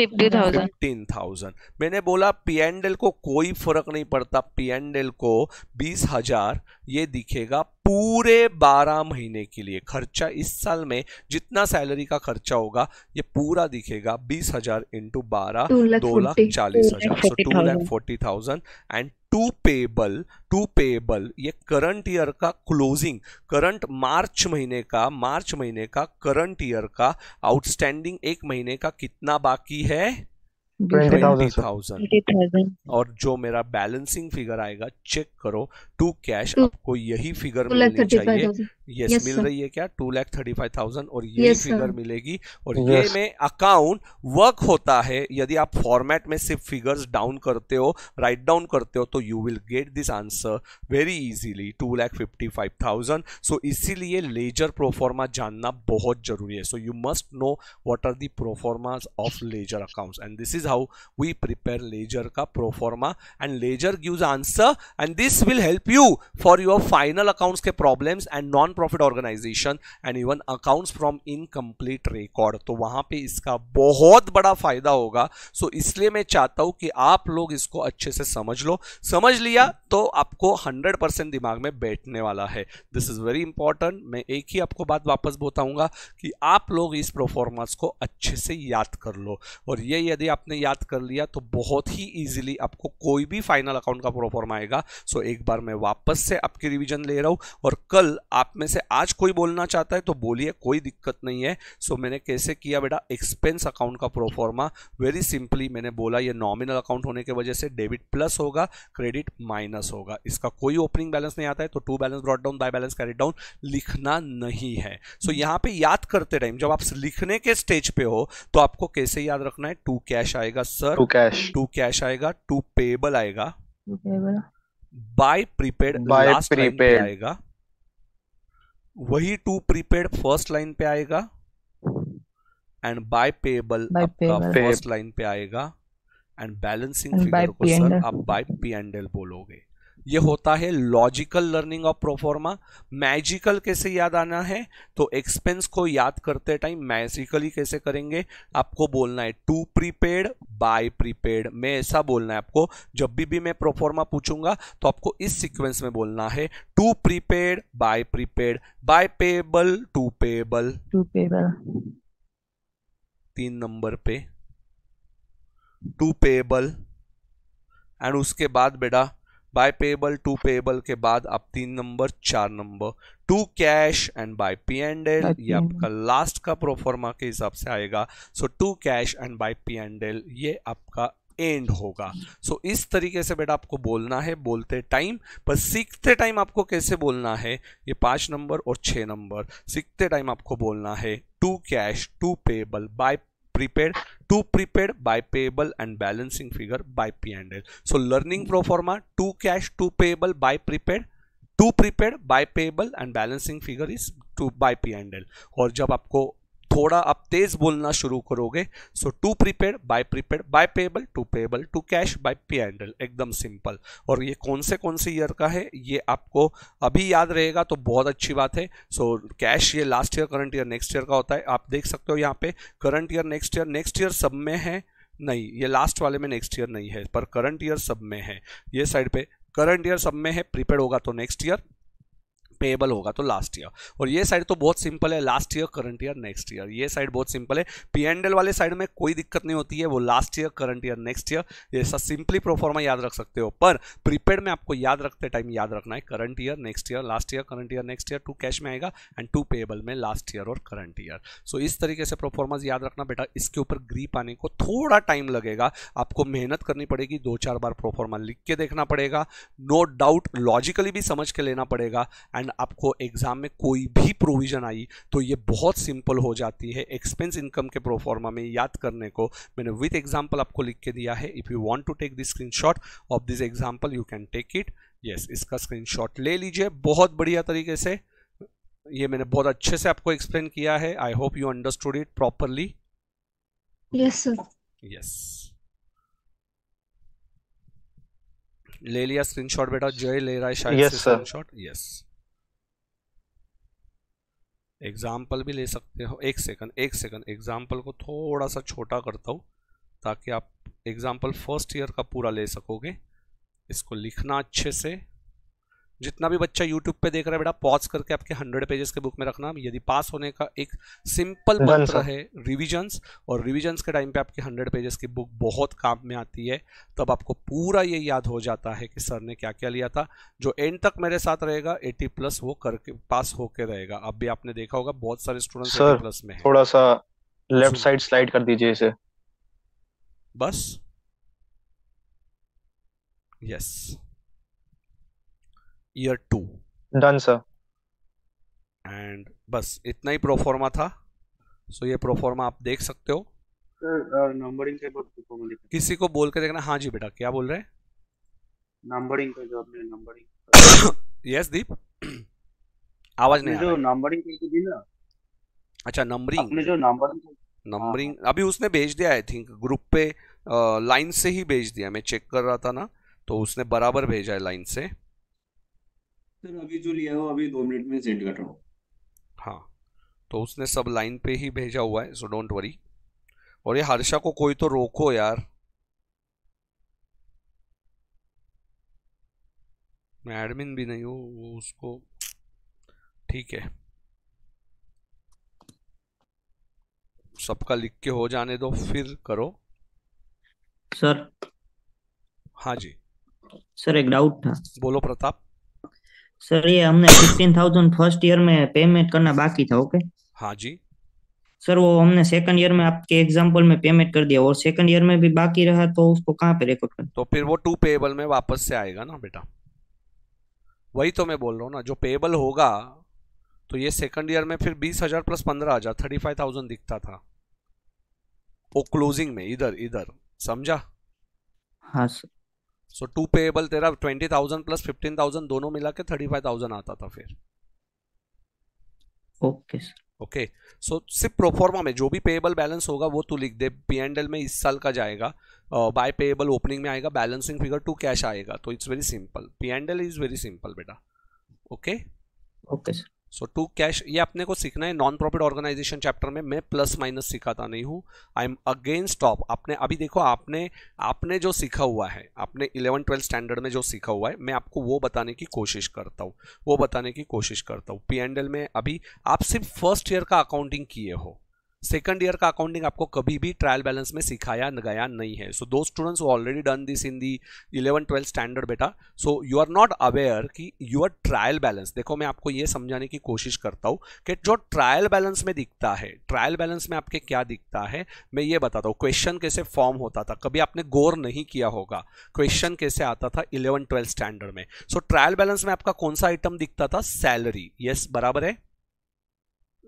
फिफ्टीन थाउजेंड मैंने बोला पी एंड एल को कोई फर्क नहीं पड़ता पी एंड एल को बीस हजार ये दिखेगा पूरे बारह महीने के लिए खर्चा इस साल में जितना सैलरी का खर्चा होगा ये पूरा दिखेगा बीस हजार इंटू बारह दो लाख चालीस हजार so two lakh forty thousand and to payable to payable ये करंट ईयर का क्लोजिंग करंट मार्च महीने का मार्च महीने का करंट ईयर का आउटस्टैंडिंग एक महीने का कितना बाकी है ट्वेंटी थाउजेंड और जो मेरा बैलेंसिंग फिगर आएगा चेक करो टू कैश आपको यही फिगर मिलनी चाहिए यस yes, मिल रही है क्या two lakh thirty five thousand और यही yes, फिगर मिलेगी और yes. ये में अकाउंट वर्क होता है यदि आप फॉर्मेट में सिर्फ फिगर्स डाउन करते हो राइट डाउन करते हो तो you will get this answer very easily two lakh fifty five thousand so इसीलिए लेजर प्रोफॉर्मा जानना बहुत जरूरी है so you must know what are the proforma of ledger account and this is how we prepare ledger का proforma and ledger gives answer and this will help you for your final accounts के problems and non profit organisation and even accounts from incomplete record तो वहां पे इसका बहुत बड़ा फायदा होगा सो so, इसलिए मैं चाहता हूं कि आप लोग इसको अच्छे से समझ लो समझ लिया तो आपको 100% दिमाग में बैठने वाला है दिस इज़ वेरी इंपॉर्टेंट मैं एक ही आपको बात वापस बताऊंगा कि आप लोग इस परफॉर्मेंस को अच्छे से याद कर लो और ये यदि आपने याद कर लिया तो बहुत ही ईजिली आपको कोई भी फाइनल अकाउंट का परफॉर्म आएगा सो so, एक बार मैं मैं वापस से आपकी रिवीजन ले रहा हूँ और कल आप में से आज कोई बोलना चाहता है तो बोलिए कोई दिक्कत नहीं है सो so, मैंने कैसे किया बेटा एक्सपेंस अकाउंट का प्रोफॉर्मा वेरी सिंपली मैंने बोला ये नॉमिनल अकाउंट होने की वजह से डेबिट प्लस होगा क्रेडिट माइनस होगा इसका कोई ओपनिंग बैलेंस नहीं आता है तो to balance brought down by balance carry down लिखना नहीं है सो so, यहाँ पे याद करते टाइम जब आप लिखने के स्टेज पे हो तो आपको कैसे याद रखना है टू कैश आएगा sir to cash to cash आएगा टू पेबल आएगा बाय प्रीपेड लास्ट लाइन पे आएगा वही टू प्रीपेड फर्स्ट लाइन पे आएगा एंड बाय पेबल आपका फर्स्ट लाइन पे आएगा एंड बैलेंसिंग फिगर को सर आप बाय पी एंड एल बोलोगे ये होता है logical learning of proforma magical कैसे याद आना है तो एक्सपेंस को याद करते टाइम मैजिकली कैसे करेंगे आपको बोलना है टू प्रीपेड बाय प्रीपेड में ऐसा बोलना है आपको जब भी भी मैं प्रोफॉर्मा पूछूंगा तो आपको इस सीक्वेंस में बोलना है to prepaid by prepaid by payable to payable to payable तीन नंबर पे टू पेबल एंड उसके बाद बेटा बाय पेबल टू पेबल के बाद आप तीन नंबर चार नंबर to cash and by P and L ये आपका लास्ट का प्रोफॉर्मा के हिसाब से आएगा so to cash and by P and L ये आपका एंड होगा सो so, इस तरीके से बेटा आपको बोलना है बोलते टाइम पर सीखते टाइम आपको कैसे बोलना है ये पांच नंबर और छह नंबर सीखते टाइम आपको बोलना है to cash to payable by prepaid to prepaid by payable and balancing figure by P and L so learning proforma to cash to payable by prepaid to prepaid by payable and balancing figure is to by P and L और जब आपको थोड़ा आप तेज बोलना शुरू करोगे so to prepaid by prepaid by payable to payable to cash by P and L एकदम सिंपल और ये कौन से कौन से ईयर का है ये आपको अभी याद रहेगा तो बहुत अच्छी बात है सो so, कैश ये last year current year next year का होता है आप देख सकते हो यहाँ पे current year next year next year सब में है नहीं ये लास्ट वाले में नेक्स्ट ईयर नहीं है पर करंट ईयर सब में है ये साइड पे करंट ईयर सब में है प्रीपेड होगा तो नेक्स्ट ईयर पेएबल होगा तो लास्ट ईयर और ये साइड तो बहुत सिंपल है last year current year next year ये साइड बहुत सिंपल है पी एंड एल वाले साइड में कोई दिक्कत नहीं होती है वो last year current year next year ऐसा सिंपली प्रोफॉर्मा याद रख सकते हो पर प्रीपेड में आपको याद रखते टाइम याद रखना है current year next year last year current year next year to cash में आएगा एंड टू पेएबल में लास्ट ईयर और करंट ईयर सो इस तरीके से प्रोफॉर्मा याद रखना बेटा इसके ऊपर ग्रीप आने को थोड़ा टाइम लगेगा आपको मेहनत करनी पड़ेगी दो चार बार प्रोफॉर्मा लिख के देखना पड़ेगा नो डाउट लॉजिकली भी समझ के लेना पड़ेगा एंड एंड आपको एग्ज़ाम में कोई भी प्रोविज़न आई तो ये बहुत सिंपल हो जाती है एक्सपेंस इनकम के प्रोफॉर्मा में याद करने को मैंने विथ एग्जाम्पल आपको लिख के दिया है if you want to take this screen of this example you can take it yes इसका स्क्रीन ले लीजिए बहुत बढ़िया तरीके से ये मैंने बहुत अच्छे से आपको एक्सप्लेन किया है I hope you understood it properly yes yes ले लिया स्क्रीनशॉट बेटा जय ले रहा है शायद स्क्रीनशॉट यस yes. एग्ज़ाम्पल भी ले सकते हो एक सेकंड एक सेकंड एग्ज़ाम्पल को थोड़ा सा छोटा करता हूँ ताकि आप एग्ज़ाम्पल फर्स्ट ईयर का पूरा ले सकोगे इसको लिखना अच्छे से जितना भी बच्चा यूट्यूब पे देख रहा है बेटा पॉज करके आपके हंड्रेड पेजेस के बुक में रखना यदि पास होने का एक सिंपल मंत्र है रिविजन्स और रिविजन्स के टाइम पे आपके हंड्रेड पेजेस की बुक बहुत काम में आती है तब आपको पूरा ये याद हो जाता है कि सर ने क्या क्या लिया था जो एंड तक मेरे साथ रहेगा एटी प्लस वो करके पास होके रहेगा अब भी आपने देखा होगा बहुत सारे स्टूडेंट्स एटी प्लस में थोड़ा सा लेफ्ट साइड स्लाइड कर दीजिए इसे बस yes yes. Year two done sir and बस इतना ही प्रोफॉर्मा था सो so, ये प्रोफॉर्मा आप देख सकते हो सर नंबरिंग uh, के बाद किसी को बोल के देखना हाँ जी बेटा क्या बोल रहे नंबरिंग का जो आपने नंबरिंग यस दीप आवाज नहीं जो नंबरिंग के दी ना अच्छा नंबरिंग अपने जो नंबरिंग नंबरिंग अभी उसने भेज दिया आई थिंक ग्रुप पे लाइन uh, से ही भेज दिया मैं चेक कर रहा था ना तो उसने बराबर भेजा है लाइन से सर अभी जो लिया हो अभी दो मिनट में सेंड कर रहा हूँ हाँ तो उसने सब लाइन पे ही भेजा हुआ है सो डोंट वरी और ये हर्षा को कोई तो रोको यार मैं एडमिन भी नहीं हूँ वो उसको ठीक है सबका लिख के हो जाने दो फिर करो सर हाँ जी सर एक डाउट था बोलो प्रताप सर ये हमने फिफ्टीन थाउजेंड फर्स्ट ईयर में पेमेंट करना बाकी था ओके हाँ जी सर वो हमने सेकंड ईयर में आपके एग्जांपल में पेमेंट कर दिया और सेकंड ईयर में भी बाकी रहा तो उसको कहाँ पे रिकॉर्ड कर तो फिर वो टू पेबल में वापस से आएगा ना बेटा वही तो मैं बोल रहा हूँ ना जो पेबल होगा तो ये सेकंड ईयर में फिर बीस हजार प्लस पंद्रह हजार थर्टी फाइव थाउजेंड दिखता था वो क्लोजिंग में इधर इधर समझा हाँ सर सो टू पेएबल तेरा twenty thousand plus fifteen thousand दोनों मिला के थर्टी फाइव थाउजेंड आता था फिर ओके ओके सो सिर्फ प्रोफॉर्मा में जो भी पेएबल बैलेंस होगा वो तू लिख दे पी एंड एल में इस साल का जाएगा बाय पेएबल ओपनिंग में आएगा बैलेंसिंग फिगर टू कैश आएगा तो it's very simple P and L is very simple बेटा okay okay sir so to cash ये अपने को सीखना है नॉन प्रॉफिट ऑर्गेनाइजेशन चैप्टर में मैं प्लस माइनस सिखाता नहीं हूँ आई एम अगेन स्टॉप आपने अभी देखो आपने आपने जो सीखा हुआ है आपने इलेवन ट्वेल्थ स्टैंडर्ड में जो सीखा हुआ है मैं आपको वो बताने की कोशिश करता हूँ वो बताने की कोशिश करता हूँ पी एंड एल में अभी आप सिर्फ फर्स्ट ईयर का अकाउंटिंग किए हो सेकंड ईयर का अकाउंटिंग आपको कभी भी ट्रायल बैलेंस में सिखाया गया नहीं है so do students already done this in the eleven twelfth standard बेटा so you are not aware कि यूर ट्रायल बैलेंस देखो मैं आपको ये समझाने की कोशिश करता हूँ कि जो ट्रायल बैलेंस में दिखता है ट्रायल बैलेंस में आपके क्या दिखता है मैं ये बताता हूँ क्वेश्चन कैसे फॉर्म होता था कभी आपने गौर नहीं किया होगा क्वेश्चन कैसे आता था इलेवन ट्वेल्थ स्टैंडर्ड में सो ट्रायल बैलेंस में आपका कौन सा आइटम दिखता था सैलरी यस yes, बराबर है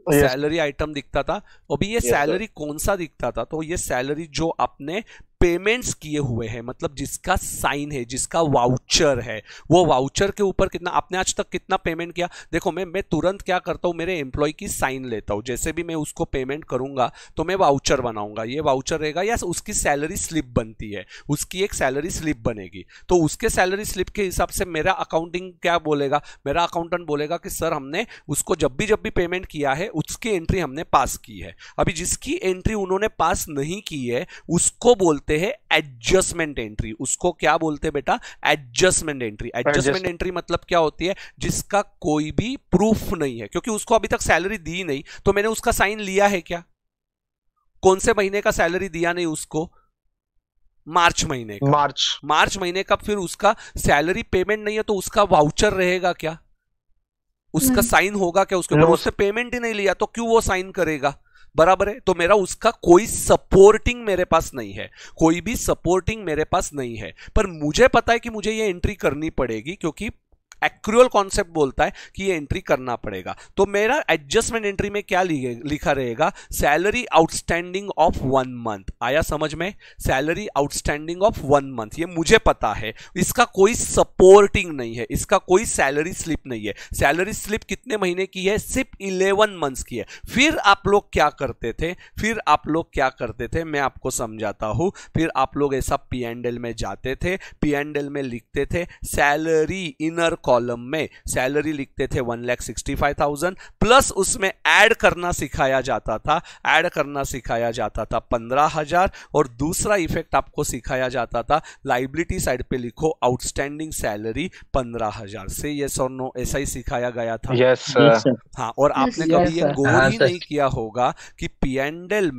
सैलरी आइटम दिखता था अभी ये सैलरी कौन सा दिखता था तो ये सैलरी जो आपने पेमेंट्स किए हुए हैं मतलब जिसका साइन है जिसका वाउचर है वो वाउचर के ऊपर कितना आपने आज तक कितना पेमेंट किया देखो मैं मैं तुरंत क्या करता हूँ मेरे एम्प्लॉय की साइन लेता हूँ जैसे भी मैं उसको पेमेंट करूँगा तो मैं वाउचर बनाऊँगा ये वाउचर रहेगा या उसकी सैलरी स्लिप बनती है उसकी एक सैलरी स्लिप बनेगी तो उसके सैलरी स्लिप के हिसाब से मेरा अकाउंटिंग क्या बोलेगा मेरा अकाउंटेंट बोलेगा कि सर हमने उसको जब भी जब भी पेमेंट किया है उसकी एंट्री हमने पास की है अभी जिसकी एंट्री उन्होंने पास नहीं की है उसको बोलते बोलते हैं एडजस्टमेंट एंट्री उसको क्या बोलते हैं बेटा एडजस्टमेंट एंट्री एडजस्टमेंट एंट्री मतलब क्या होती है जिसका कोई भी प्रूफ नहीं है क्योंकि उसको अभी तक सैलरी दी नहीं तो मैंने उसका साइन लिया है क्या कौन से महीने का सैलरी दिया नहीं उसको मार्च महीने का मार्च मार्च महीने का फिर उसका सैलरी पेमेंट नहीं है तो उसका वाउचर रहेगा क्या उसका साइन होगा क्या उसके ऊपर उससे पेमेंट ही नहीं लिया तो क्यों वो साइन करेगा बराबर है तो मेरा उसका कोई सपोर्टिंग मेरे पास नहीं है कोई भी सपोर्टिंग मेरे पास नहीं है पर मुझे पता है कि मुझे ये एंट्री करनी पड़ेगी क्योंकि एक्रूअल कॉन्सेप्ट बोलता है कि ये एंट्री करना पड़ेगा तो मेरा एडजस्टमेंट एंट्री में क्या लिखा रहेगा salary outstanding of one month आया समझ में salary outstanding of one month ये मुझे पता है इसका कोई सपोर्टिंग नहीं है इसका कोई सैलरी स्लिप नहीं है सैलरी स्लिप कितने महीने की है सिर्फ इलेवन मंथ की है फिर आप लोग क्या करते थे फिर आप लोग क्या करते थे मैं आपको समझाता हूं फिर आप लोग ऐसा पी एंड एल में जाते थे पी एंड एल में लिखते थे सैलरी इनर कॉलम में सैलरी लिखते थे one lakh sixty five thousand plus उसमें ऐड करना सिखाया जाता था ऐड करना सिखाया जाता था पंद्रह हजार और दूसरा इफेक्ट आपको सिखाया जाता था लाइबिलिटी साइड पे लिखो आउटस्टैंडिंग सैलरी पंद्रह हजार से ये और नो ऐसा ही सिखाया गया था yes, हाँ और yes, आपने yes, कभी yes, ये गोल हाँ, ही नहीं किया होगा कि पी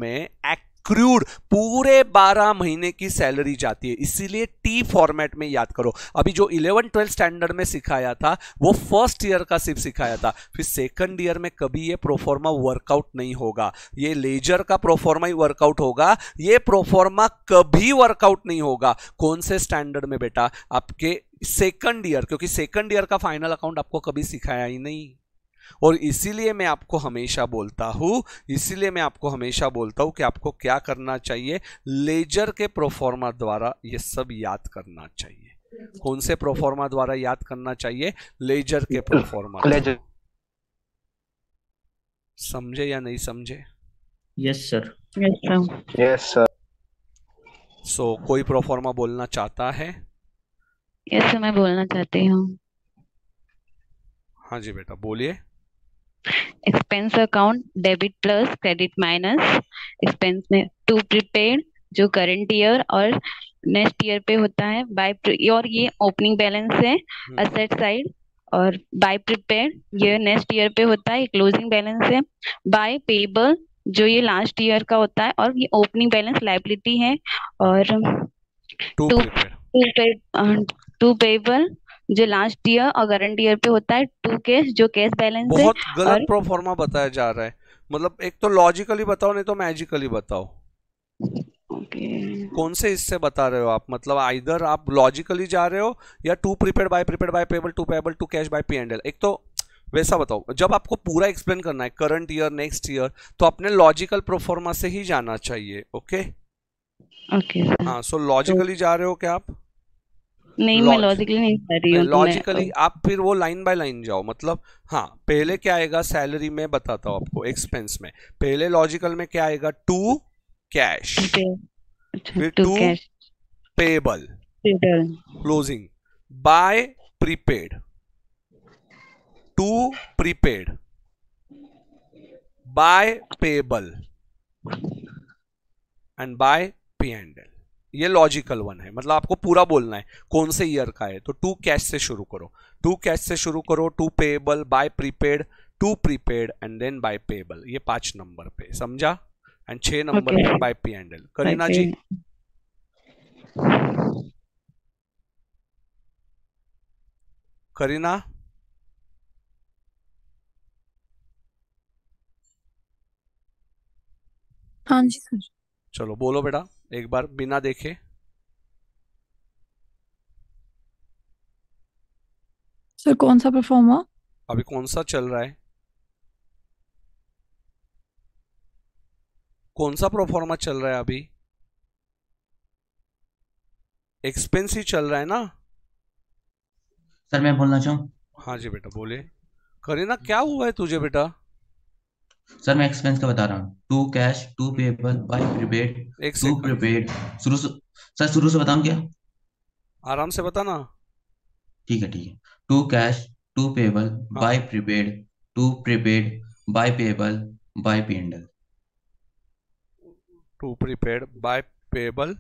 में एक्ट क्रूड पूरे 12 महीने की सैलरी जाती है इसीलिए टी फॉर्मेट में याद करो अभी जो 11 ट्वेल्थ स्टैंडर्ड में सिखाया था वो फर्स्ट ईयर का सिर्फ सिखाया था फिर सेकंड ईयर में कभी ये प्रोफॉर्मा वर्कआउट नहीं होगा ये लेजर का प्रोफॉर्मा ही वर्कआउट होगा ये प्रोफॉर्मा कभी वर्कआउट नहीं होगा कौन से स्टैंडर्ड में बेटा आपके सेकंड ईयर क्योंकि सेकंड ईयर का फाइनल अकाउंट आपको कभी सिखाया ही नहीं और इसीलिए मैं आपको हमेशा बोलता हूँ इसीलिए मैं आपको हमेशा बोलता हूँ कि आपको क्या करना चाहिए लेजर के प्रोफॉर्मा द्वारा ये सब याद करना चाहिए कौन से प्रोफॉर्मा द्वारा याद करना चाहिए लेजर के प्रोफॉर्मा लेजर समझे या नहीं समझे yes sir yes sir so कोई प्रोफॉर्मा बोलना चाहता है यस yes, मैं बोलना चाहती हूँ हाँ जी बेटा बोलिए expense account debit plus credit minus expense में टू प्रीपेड जो करंट ईयर और नेक्स्ट ईयर पे होता है बाय और ये ओपनिंग बैलेंस है असेट हम्म। साइड और बाय प्रिपेड ये नेक्स्ट ईयर पे होता है क्लोजिंग बैलेंस है बाय पेबल जो ये लास्ट ईयर का होता है और ये ओपनिंग बैलेंस लाइबिलिटी है और टू टू पेबल जो लास्ट ईयर और करंट ईयर पे होता है टू केस जो केस बैलेंस बहुत है गलत और... प्रोफॉर्मा बताया जा रहा है मतलब एक तो लॉजिकली बताओ नहीं तो मैजिकली बताओ okay. कौन से इससे बता रहे हो आप मतलब आइधर आप लॉजिकली जा रहे हो या to prepaid by prepaid by payable to payable to cash by P and L एक तो वैसा बताओ जब आपको पूरा एक्सप्लेन करना है करंट ईयर नेक्स्ट ईयर तो आपने लॉजिकल प्रोफॉर्मा से ही जाना चाहिए ओके ओके हाँ सो लॉजिकली जा रहे हो क्या आप नहीं मैं लॉजिकली नहीं कर रही हूँ लॉजिकली तो आप फिर वो लाइन बाय लाइन जाओ मतलब हाँ पहले क्या आएगा सैलरी में बताता हूँ आपको एक्सपेंस में पहले लॉजिकल में क्या आएगा टू कैश अच्छा, फिर to payable closing by prepaid to prepaid by payable and by P and L ये लॉजिकल वन है मतलब आपको पूरा बोलना है कौन से ईयर का है तो टू कैश से शुरू करो टू कैश से शुरू करो to payable by prepaid to prepaid and then by payable ये पांच नंबर पे समझा एंड छह नंबर पे by P and L Kareena ji Kareena हाँ जी सर चलो बोलो बेटा एक बार बिना देखे सर कौन सा परफॉर्म हुआ अभी कौन सा चल रहा है कौन सा प्रोफॉर्मा चल रहा है अभी एक्सपेंसिव चल रहा है ना सर मैं बोलना चाहूँ हाँ जी बेटा बोले करे ना क्या हुआ है तुझे बेटा सर मैं एक्सपेंस का बता रहा हूँ to cash to paper by prepaid to prepaid शुरू से सर शुरू से बताऊँ क्या आराम से बताना ठीक है ठीक है to cash to payable by prepaid to prepaid by payable by P and L to prepaid by payable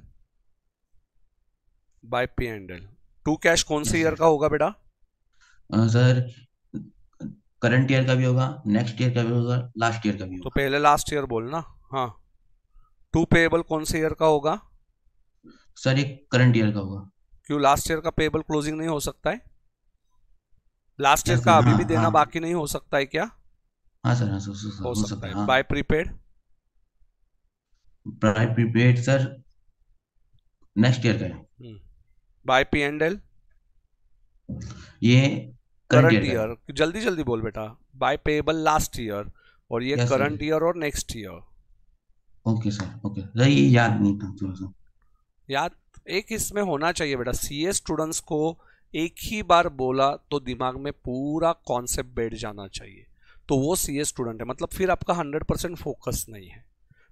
by P and L to cash कौन से ईयर का होगा बेटा सर करंट ईयर का भी होगा नेक्स्ट ईयर का भी होगा लास्ट ईयर का भी तो होगा तो पहले लास्ट ईयर बोलना हाँ टू पेबल कौन से ईयर का होगा सर ये करंट ईयर का होगा क्यों लास्ट ईयर का पेबल क्लोजिंग नहीं हो सकता है लास्ट ईयर का अभी हाँ, भी देना हाँ, बाकी नहीं हो सकता है क्या हाँ सर हाँ सर, सर, सर हो, सकता, है हाँ। By prepaid by prepaid sir next year का है hmm. By P and L ये करंट ईयर जल्दी जल्दी बोल बेटा बाय पेबल लास्ट ईयर और ये करंट ईयर और next year okay sir okay ये याद नहीं था थोड़ा सा याद एक इसमें होना चाहिए बेटा सी स्टूडेंट्स को एक ही बार बोला तो दिमाग में पूरा कॉन्सेप्ट बैठ जाना चाहिए तो वो सी स्टूडेंट है मतलब फिर आपका हंड्रेड परसेंट फोकस नहीं है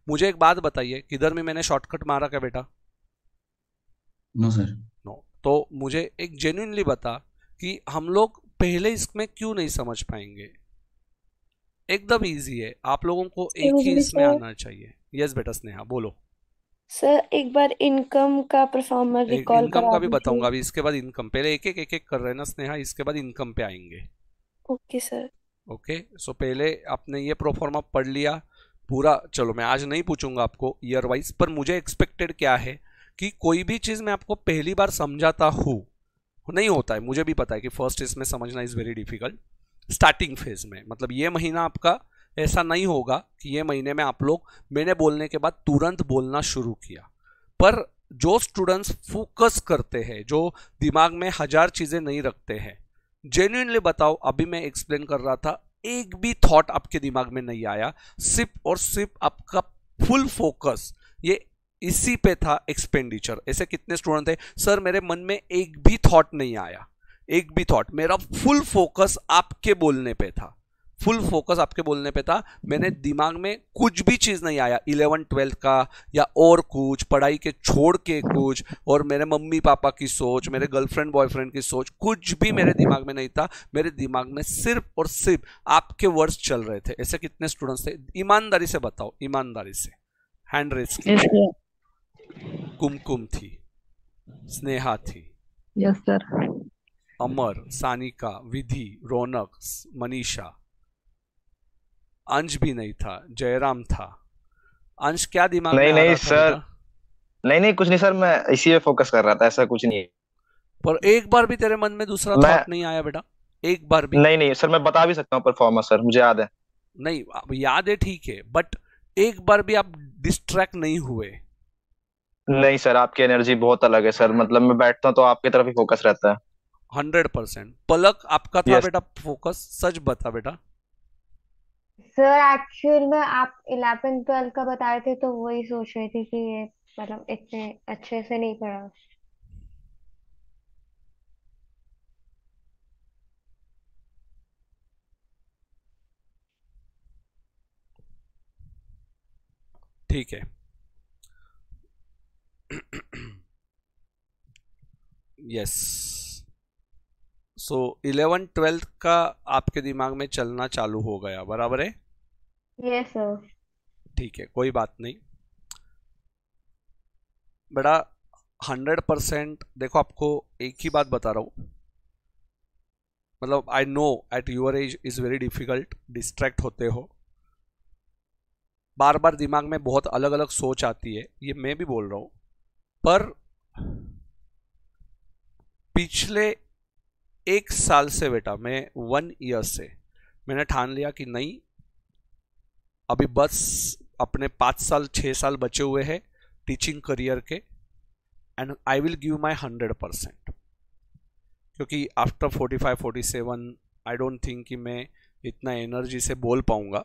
मुझे एक बात बताइए किधर में मैंने शॉर्टकट मारा क्या बेटा नो सर नो तो मुझे एक जेन्यूनली बता कि हम लोग पहले इसमें क्यों नहीं समझ पाएंगे एकदम इजी है आप लोगों को तो एक ही इसमें आना चाहिए यस बेटा स्नेहा बोलो सर एक बार इनकम का परफॉर्मर रिकॉल इनकम का भी बताऊंगा अभी इसके बाद इनकम पहले एक एक एक एक कर रहे हैं ना स्नेहा इसके बाद इनकम पे आएंगे ओके सर ओके सो पहले आपने ये प्रोफॉर्मा पढ़ लिया पूरा चलो मैं आज नहीं पूछूंगा आपको ईयर वाइज पर मुझे एक्सपेक्टेड क्या है कि कोई भी चीज़ मैं आपको पहली बार समझाता हूँ नहीं होता है मुझे भी पता है कि फर्स्ट इसमें समझना is very difficult starting phase में मतलब ये महीना आपका ऐसा नहीं होगा कि ये महीने में आप लोग मैंने बोलने के बाद तुरंत बोलना शुरू किया पर जो स्टूडेंट्स फोकस करते हैं जो दिमाग में हज़ार चीज़ें नहीं रखते हैं जेन्यूनली बताओ अभी मैं एक्सप्लेन कर रहा था एक भी थॉट आपके दिमाग में नहीं आया सिर्फ और सिर्फ आपका फुल फोकस ये इसी पे था एक्सपेंडिचर ऐसे कितने स्टूडेंट थे सर मेरे मन में एक भी थॉट नहीं आया एक भी थॉट मेरा फुल फोकस आपके बोलने पे था फुल फोकस आपके बोलने पे था मैंने दिमाग में कुछ भी चीज़ नहीं आया इलेवन ट्वेल्थ का या और कुछ पढ़ाई के छोड़ के कुछ और मेरे मम्मी पापा की सोच मेरे गर्लफ्रेंड बॉयफ्रेंड की सोच कुछ भी मेरे दिमाग में नहीं था मेरे दिमाग में सिर्फ और सिर्फ आपके वर्ड्स चल रहे थे ऐसे कितने स्टूडेंट्स थे ईमानदारी से बताओ ईमानदारी से हैंड रेस कुमकुम थी स्नेहा थी यस सर अमर सानिका विधि रौनक मनीषा अंश भी नहीं था जयराम था अंश क्या दिमाग नहीं नहीं सर नहीं नहीं कुछ नहीं सर मैं इसी पे फोकस कर रहा था ऐसा कुछ नहीं पर एक बार भी तेरे मन में दूसरा थॉट नहीं आया बेटा एक बार भी नहीं नहीं सर मैं बता भी सकता हूँ परफॉर्मर सर मुझे याद है नहीं याद है ठीक है बट एक बार भी आप डिस्ट्रैक्ट नहीं हुए नहीं सर आपकी एनर्जी बहुत अलग है सर मतलब मैं बैठता हूँ तो आपकी तरफ ही फोकस रहता है हंड्रेड परसेंट पलक आपका था yes. बेटा फोकस सच बता बेटा सर एक्चुअल में आप इलेवन ट्वेल्व का बता रहे थे तो वही सोच रही थी कि ये मतलब इतने अच्छे से नहीं पढ़ा ठीक है यस सो इलेवन ट्वेल्थ का आपके दिमाग में चलना चालू हो गया बराबर है यस ठीक है कोई बात नहीं बड़ा हंड्रेड परसेंट देखो आपको एक ही बात बता रहा हूं मतलब I know at your age is very difficult distract होते हो बार बार दिमाग में बहुत अलग अलग सोच आती है ये मैं भी बोल रहा हूँ पर पिछले एक साल से बेटा मैं वन ईयर से मैंने ठान लिया कि नहीं अभी बस अपने पाँच साल छः साल बचे हुए हैं टीचिंग करियर के end I will give my hundred percent क्योंकि after forty five forty seven I don't think कि मैं इतना एनर्जी से बोल पाऊंगा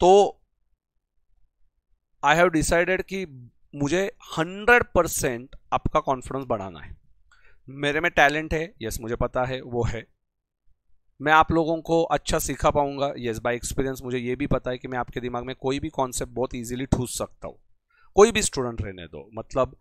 तो आई हैव डिसाइडेड कि मुझे हंड्रेड परसेंट आपका कॉन्फिडेंस बढ़ाना है मेरे में टैलेंट है यस मुझे पता है वो है मैं आप लोगों को अच्छा सीखा पाऊंगा यस बाय एक्सपीरियंस मुझे ये भी पता है कि मैं आपके दिमाग में कोई भी कॉन्सेप्ट बहुत इजीली ठूस सकता हूँ कोई भी स्टूडेंट रहने दो मतलब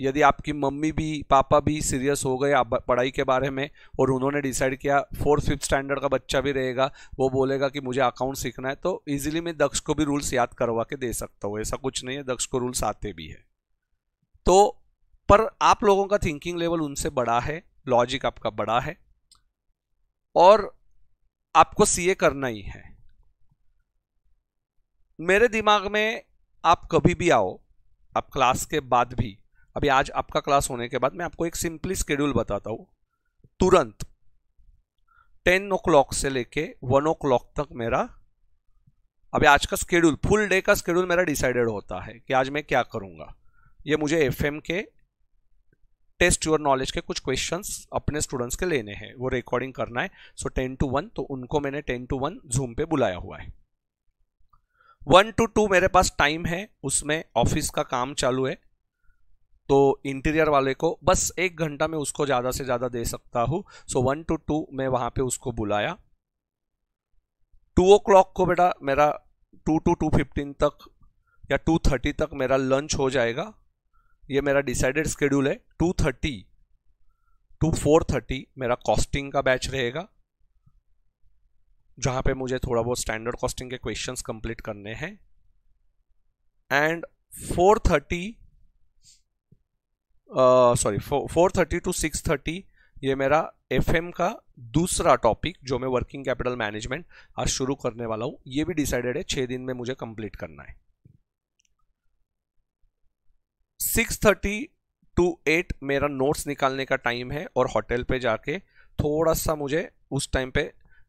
यदि आपकी मम्मी भी पापा भी सीरियस हो गए आप पढ़ाई के बारे में और उन्होंने डिसाइड किया फोर्थ फिफ्थ स्टैंडर्ड का बच्चा भी रहेगा वो बोलेगा कि मुझे अकाउंट सीखना है तो इजीली मैं दक्ष को भी रूल्स याद करवा के दे सकता हूँ ऐसा कुछ नहीं है दक्ष को रूल्स आते भी है तो पर आप लोगों का थिंकिंग लेवल उनसे बड़ा है लॉजिक आपका बड़ा है और आपको सी करना ही है मेरे दिमाग में आप कभी भी आओ आप क्लास के बाद भी अभी आज आपका क्लास होने के बाद मैं आपको एक सिंपली स्केड्यूल बताता हूँ तुरंत टेन ओ क्लॉक से लेके वन ओ क्लॉक तक मेरा अभी आज का स्केड्यूल फुल डे का स्केड्यूल मेरा डिसाइडेड होता है कि आज मैं क्या करूँगा ये मुझे एफ के टेस्ट योर नॉलेज के कुछ क्वेश्चंस अपने स्टूडेंट्स के लेने हैं वो रिकॉर्डिंग करना है सो टेन टू वन तो उनको मैंने टेन टू वन जूम पे बुलाया हुआ है वन टू टू मेरे पास टाइम है उसमें ऑफिस का काम चालू है तो इंटीरियर वाले को बस एक घंटा में उसको ज़्यादा से ज़्यादा दे सकता हूँ सो वन टू टू मैं वहाँ पे उसको बुलाया टू ओ क्लॉक को बेटा मेरा टू टू टू फिफ्टीन तक या टू थर्टी तक मेरा लंच हो जाएगा ये मेरा डिसाइडेड स्केड्यूल है two thirty two four thirty मेरा कॉस्टिंग का बैच रहेगा जहाँ पे मुझे थोड़ा बहुत स्टैंडर्ड कॉस्टिंग के क्वेश्चंस कंप्लीट करने हैं and four thirty sorry four thirty to six thirty ये मेरा एफ का दूसरा टॉपिक जो मैं वर्किंग कैपिटल मैनेजमेंट आज शुरू करने वाला हूँ ये भी डिसाइडेड है छः दिन में मुझे कंप्लीट करना है सिक्स थर्टी टू एट मेरा नोट्स निकालने का टाइम है और होटल पे जाके थोड़ा सा मुझे उस टाइम पे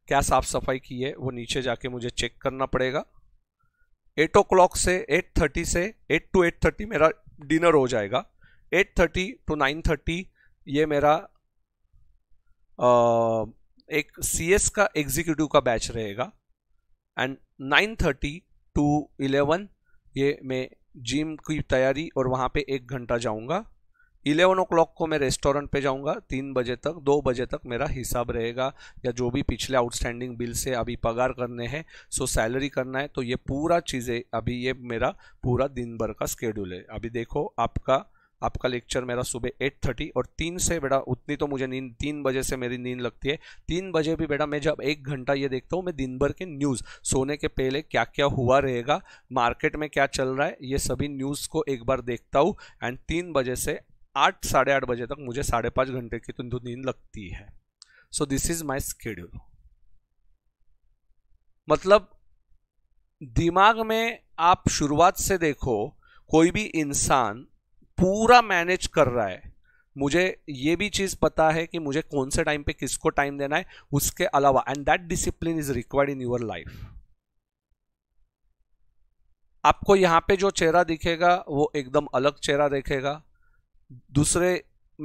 क्या साफ सफाई की है वो नीचे जाके मुझे चेक करना पड़ेगा एट ओ क्लॉक से एट थर्टी से एट टू एट थर्टी मेरा डिनर हो जाएगा eight thirty to nine thirty ये मेरा आ, एक एस का एग्जीक्यूटिव का बैच रहेगा and nine thirty to eleven ये मैं जिम की तैयारी और वहाँ पे एक घंटा जाऊँगा इलेवन ओ क्लॉक को मैं रेस्टोरेंट पे जाऊँगा तीन बजे तक दो बजे तक मेरा हिसाब रहेगा या जो भी पिछले आउटस्टैंडिंग बिल से अभी पगार करने हैं सो सैलरी करना है तो ये पूरा चीज़ें अभी ये मेरा पूरा दिन भर का स्केड्यूल है अभी देखो आपका आपका लेक्चर मेरा सुबह एट थर्टी और तीन से बेटा उतनी तो मुझे नींद तीन बजे से मेरी नींद लगती है तीन बजे भी बेटा मैं जब एक घंटा ये देखता हूँ मैं दिन भर के न्यूज़ सोने के पहले क्या क्या हुआ रहेगा मार्केट में क्या चल रहा है ये सभी न्यूज़ को एक बार देखता हूँ एंड तीन बजे से आठ साढ़े आठ बजे तक मुझे साढ़े पाँच घंटे की तो नींद लगती है so this is my schedule मतलब दिमाग में आप शुरुआत से देखो कोई भी इंसान पूरा मैनेज कर रहा है मुझे ये भी चीज़ पता है कि मुझे कौन से टाइम पे किसको टाइम देना है उसके अलावा and that discipline is required in your life आपको यहाँ पे जो चेहरा दिखेगा वो एकदम अलग चेहरा देखेगा दूसरे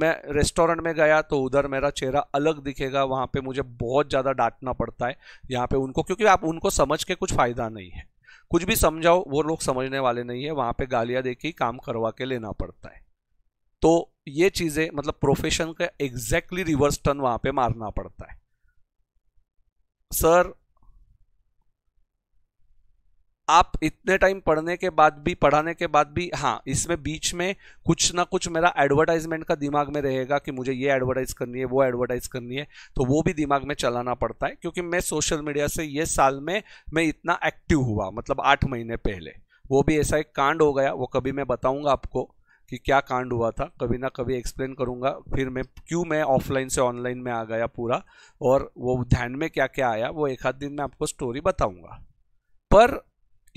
मैं रेस्टोरेंट में गया तो उधर मेरा चेहरा अलग दिखेगा वहाँ पे मुझे बहुत ज़्यादा डांटना पड़ता है यहाँ पे उनको क्योंकि आप उनको समझ के कुछ फ़ायदा नहीं है कुछ भी समझाओ वो लोग समझने वाले नहीं है वहाँ पे गालियाँ देके काम करवा के लेना पड़ता है तो ये चीज़ें मतलब प्रोफेशन का एग्जैक्टली रिवर्स टर्न वहाँ पे मारना पड़ता है सर आप इतने टाइम पढ़ने के बाद भी पढ़ाने के बाद भी हाँ इसमें बीच में कुछ ना कुछ मेरा एडवर्टाइजमेंट का दिमाग में रहेगा कि मुझे ये एडवर्टाइज करनी है वो एडवर्टाइज करनी है तो वो भी दिमाग में चलाना पड़ता है क्योंकि मैं सोशल मीडिया से ये साल में मैं इतना एक्टिव हुआ मतलब आठ महीने पहले वो भी ऐसा एक कांड हो गया वो कभी मैं बताऊँगा आपको कि क्या कांड हुआ था कभी ना कभी एक्सप्लेन करूँगा फिर मैं क्यों मैं ऑफलाइन से ऑनलाइन में आ गया पूरा और वो ध्यान में क्या क्या आया वो एक आध दिन में आपको स्टोरी बताऊँगा पर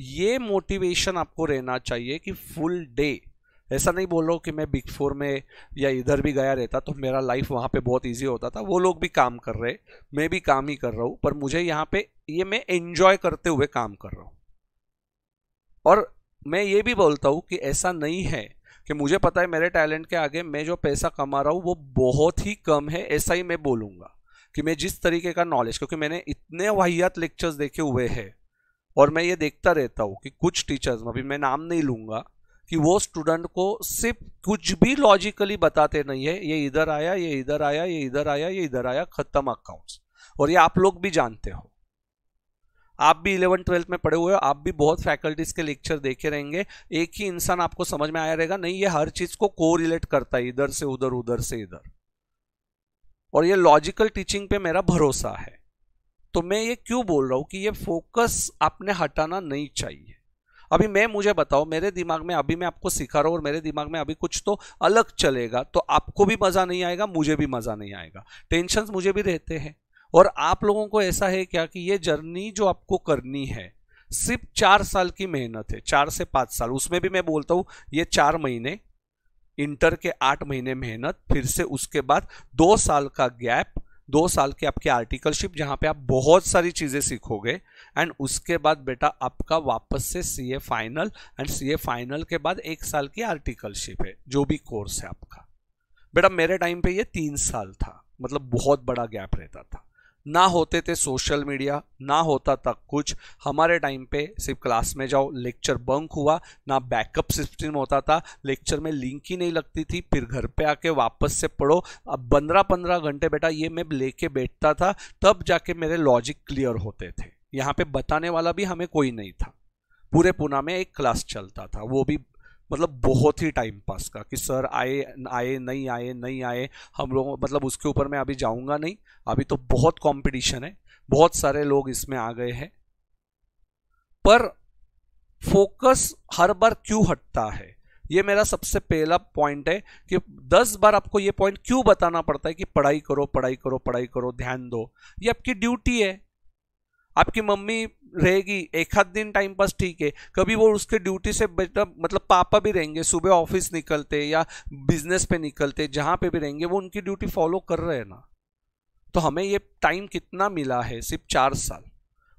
ये मोटिवेशन आपको रहना चाहिए कि फुल डे ऐसा नहीं बोल रहा कि मैं बिग फोर में या इधर भी गया रहता तो मेरा लाइफ वहाँ पे बहुत इजी होता था वो लोग भी काम कर रहे मैं भी काम ही कर रहा हूँ पर मुझे यहाँ पे ये मैं एंजॉय करते हुए काम कर रहा हूँ और मैं ये भी बोलता हूँ कि ऐसा नहीं है कि मुझे पता है मेरे टैलेंट के आगे मैं जो पैसा कमा रहा हूँ वो बहुत ही कम है ऐसा ही मैं बोलूँगा कि मैं जिस तरीके का नॉलेज क्योंकि मैंने इतने वाहियात लेक्चर्स देखे हुए हैं और मैं ये देखता रहता हूँ कि कुछ टीचर्स अभी मैं नाम नहीं लूँगा कि वो स्टूडेंट को सिर्फ कुछ भी लॉजिकली बताते नहीं है ये इधर आया ये इधर आया ये इधर आया ये इधर आया खत्म अकाउंट्स और ये आप लोग भी जानते हो आप भी इलेवन ट्वेल्थ में पढ़े हुए हो आप भी बहुत फैकल्टीज के लेक्चर देखे रहेंगे एक ही इंसान आपको समझ में आया रहेगा नहीं ये हर चीज को को रिलेट करता है इधर से उधर उधर से इधर और ये लॉजिकल टीचिंग पे मेरा भरोसा है तो मैं ये क्यों बोल रहा हूँ कि ये फोकस आपने हटाना नहीं चाहिए अभी मैं मुझे बताओ मेरे दिमाग में अभी मैं आपको सिखा रहा हूँ और मेरे दिमाग में अभी कुछ तो अलग चलेगा तो आपको भी मज़ा नहीं आएगा मुझे भी मज़ा नहीं आएगा टेंशन मुझे भी रहते हैं और आप लोगों को ऐसा है क्या कि ये जर्नी जो आपको करनी है सिर्फ चार साल की मेहनत है चार से पाँच साल उसमें भी मैं बोलता हूँ ये चार महीने इंटर के आठ महीने मेहनत फिर से उसके बाद दो साल का गैप दो साल के आपके आर्टिकलशिप जहाँ पे आप बहुत सारी चीज़ें सीखोगे एंड उसके बाद बेटा आपका वापस से C A final and C A final के बाद एक साल की आर्टिकलशिप है जो भी कोर्स है आपका बेटा मेरे टाइम पे ये तीन साल था मतलब बहुत बड़ा गैप रहता था ना होते थे सोशल मीडिया ना होता था कुछ हमारे टाइम पे सिर्फ क्लास में जाओ लेक्चर बंक हुआ ना बैकअप सिस्टम होता था लेक्चर में लिंक ही नहीं लगती थी फिर घर पे आके वापस से पढ़ो अब पंद्रह पंद्रह घंटे बेटा ये मैं लेके बैठता था तब जाके मेरे लॉजिक क्लियर होते थे यहाँ पे बताने वाला भी हमें कोई नहीं था पूरे पुना में एक क्लास चलता था वो भी मतलब बहुत ही टाइम पास का कि सर आए आए नहीं आए नहीं आए हम लोग मतलब उसके ऊपर मैं अभी जाऊँगा नहीं अभी तो बहुत कॉम्पिटिशन है बहुत सारे लोग इसमें आ गए हैं पर फोकस हर बार क्यों हटता है ये मेरा सबसे पहला पॉइंट है कि दस बार आपको ये पॉइंट क्यों बताना पड़ता है कि पढ़ाई करो पढ़ाई करो पढ़ाई करो ध्यान दो ये आपकी ड्यूटी है आपकी मम्मी रहेगी एक हाथ दिन टाइम पास ठीक है कभी वो उसके ड्यूटी से मतलब पापा भी रहेंगे सुबह ऑफिस निकलते या बिजनेस पे निकलते जहाँ पे भी रहेंगे वो उनकी ड्यूटी फॉलो कर रहे हैं ना तो हमें ये टाइम कितना मिला है सिर्फ चार साल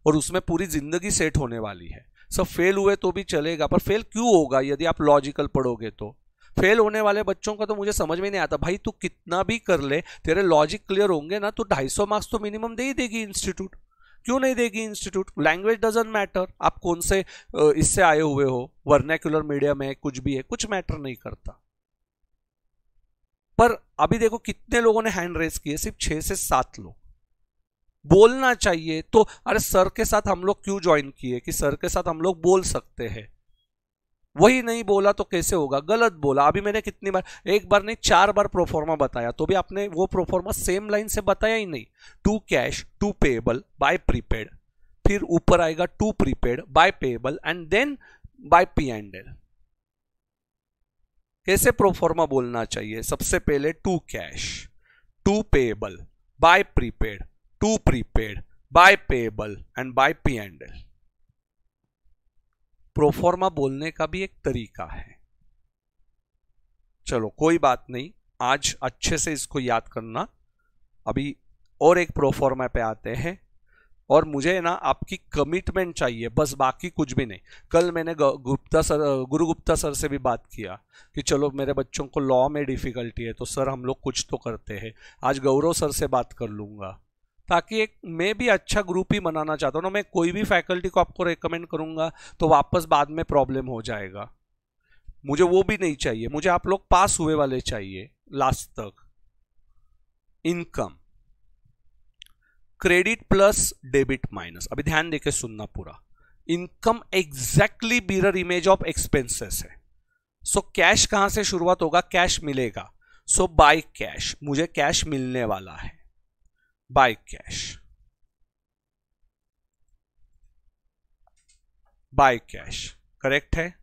और उसमें पूरी ज़िंदगी सेट होने वाली है सब फेल हुए तो भी चलेगा पर फेल क्यों होगा यदि आप लॉजिकल पढ़ोगे तो फेल होने वाले बच्चों का तो मुझे समझ में नहीं आता भाई तू कितना भी कर ले तेरे लॉजिक क्लियर होंगे ना तो 250 मार्क्स तो मिनिमम दे ही देगी इंस्टीट्यूट क्यों नहीं देगी इंस्टीट्यूट लैंग्वेज डजेंट मैटर आप कौन से इससे आए हुए हो वर्नेक्युलर मीडियम है कुछ भी है कुछ मैटर नहीं करता पर अभी देखो कितने लोगों ने हैंड रेस किए सिर्फ छह से सात लोग बोलना चाहिए तो अरे सर के साथ हम लोग क्यों ज्वाइन किए कि सर के साथ हम लोग बोल सकते हैं वही नहीं बोला तो कैसे होगा गलत बोला अभी मैंने कितनी बार एक बार नहीं चार बार प्रोफॉर्मा बताया तो भी आपने वो प्रोफॉर्मा सेम लाइन से बताया ही नहीं to cash to payable by prepaid फिर ऊपर आएगा to prepaid by payable and then by P and L कैसे प्रोफॉर्मा बोलना चाहिए सबसे पहले to cash to payable by prepaid to prepaid by payable and by P and L proforma बोलने का भी एक तरीका है चलो कोई बात नहीं आज अच्छे से इसको याद करना अभी और एक प्रोफॉर्मा पे आते हैं और मुझे ना आपकी कमिटमेंट चाहिए बस बाकी कुछ भी नहीं कल मैंने गुप्ता सर गुरु गुप्ता सर से भी बात किया कि चलो मेरे बच्चों को लॉ में डिफ़िकल्टी है तो सर हम लोग कुछ तो करते हैं आज गौरव सर से बात कर लूँगा ताकि एक मैं भी अच्छा ग्रुप ही बनाना चाहता हूँ ना मैं कोई भी फैकल्टी को आपको रिकमेंड करूँगा तो वापस बाद में प्रॉब्लम हो जाएगा मुझे वो भी नहीं चाहिए मुझे आप लोग पास हुए वाले चाहिए लास्ट तक income credit plus debit minus अभी ध्यान देके सुनना पूरा income exactly mirror image of expenses है सो so, कैश कहां से शुरुआत होगा कैश मिलेगा सो बाय कैश मुझे कैश मिलने वाला है by cash by cash correct hai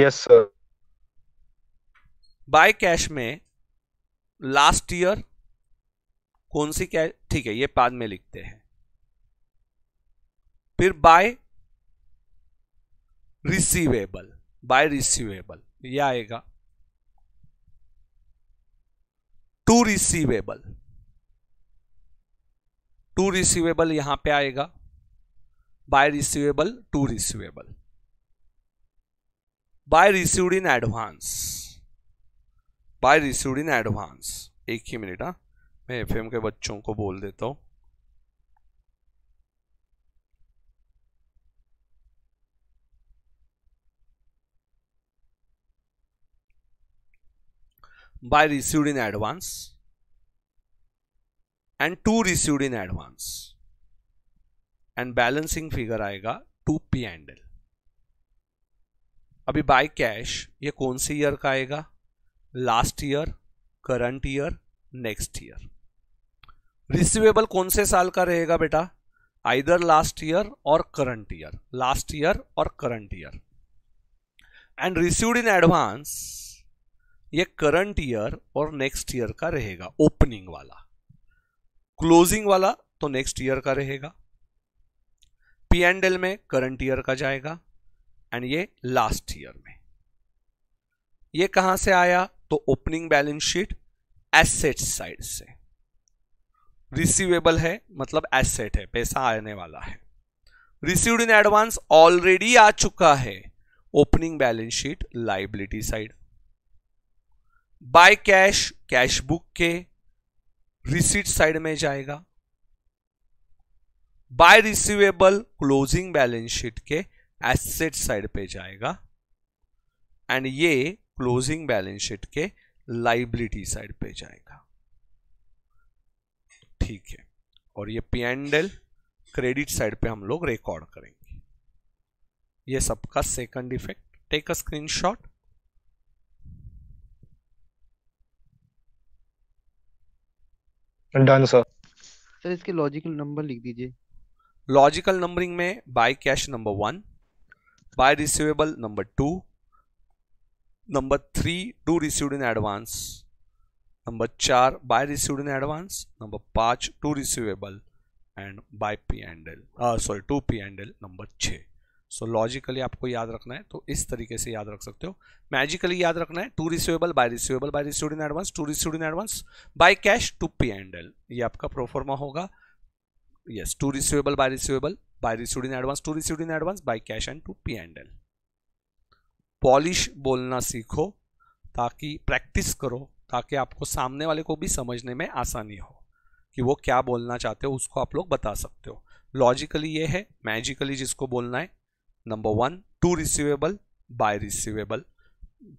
yes sir by cash में लास्ट ईयर कौन सी कैश ठीक है ये बाद में लिखते हैं फिर बाय रिसीवेबल बाय रिसीवेबल ये आएगा टू रिसीवेबल टू रिसीवेबल यहां पे आएगा by receivable to receivable by received in advance by received in advance एक ही मिनट हा मैं एफ के बच्चों को बोल देता हूं by received in advance and 2 received in advance and balancing figure आएगा 2 पी एंड एल अभी बाय कैश ये कौन से ईयर का आएगा last year current year next year receivable कौन से साल का रहेगा बेटा आइदर लास्ट ईयर और करंट ईयर लास्ट ईयर और current year and received in advance ये करंट ईयर और नेक्स्ट ईयर का रहेगा ओपनिंग वाला क्लोजिंग वाला तो नेक्स्ट ईयर का रहेगा पी एंड एल में करंट ईयर का जाएगा एंड ये लास्ट ईयर में ये कहां से आया तो opening balance sheet asset side से रिसीवेबल है मतलब एसेट है पैसा आने वाला है रिसीव्ड इन एडवांस ऑलरेडी आ चुका है opening balance sheet liability side by cash cash book के रिसीट साइड में जाएगा by receivable closing balance sheet के एसेट साइड पे जाएगा एंड ये क्लोजिंग बैलेंस शीट के लाइबिलिटी साइड पे जाएगा ठीक है और ये P and L credit side पे हम लोग रिकॉर्ड करेंगे ये सबका second effect take a screenshot done sir sir इसके लॉजिकल नंबर लिख दीजिए लॉजिकल नंबरिंग में by cash number one by receivable number two number three to receive in advance number चार by receive in advance number पांच to receivable and by P and L sorry to P and L number छः so logically आपको याद रखना है तो इस तरीके से याद रख सकते हो मैजिकली याद रखना है to receivable by receivable by receive in advance to receive in advance by cash to P and L ये आपका प्रोफॉर्मा होगा yes to receivable by receivable by receive in advance to receive in advance by cash and to P and L polish बोलना सीखो ताकि practice करो ताकि आपको सामने वाले को भी समझने में आसानी हो कि वो क्या बोलना चाहते हो उसको आप लोग बता सकते हो लॉजिकली ये है मैजिकली जिसको बोलना है number one two receivable by receivable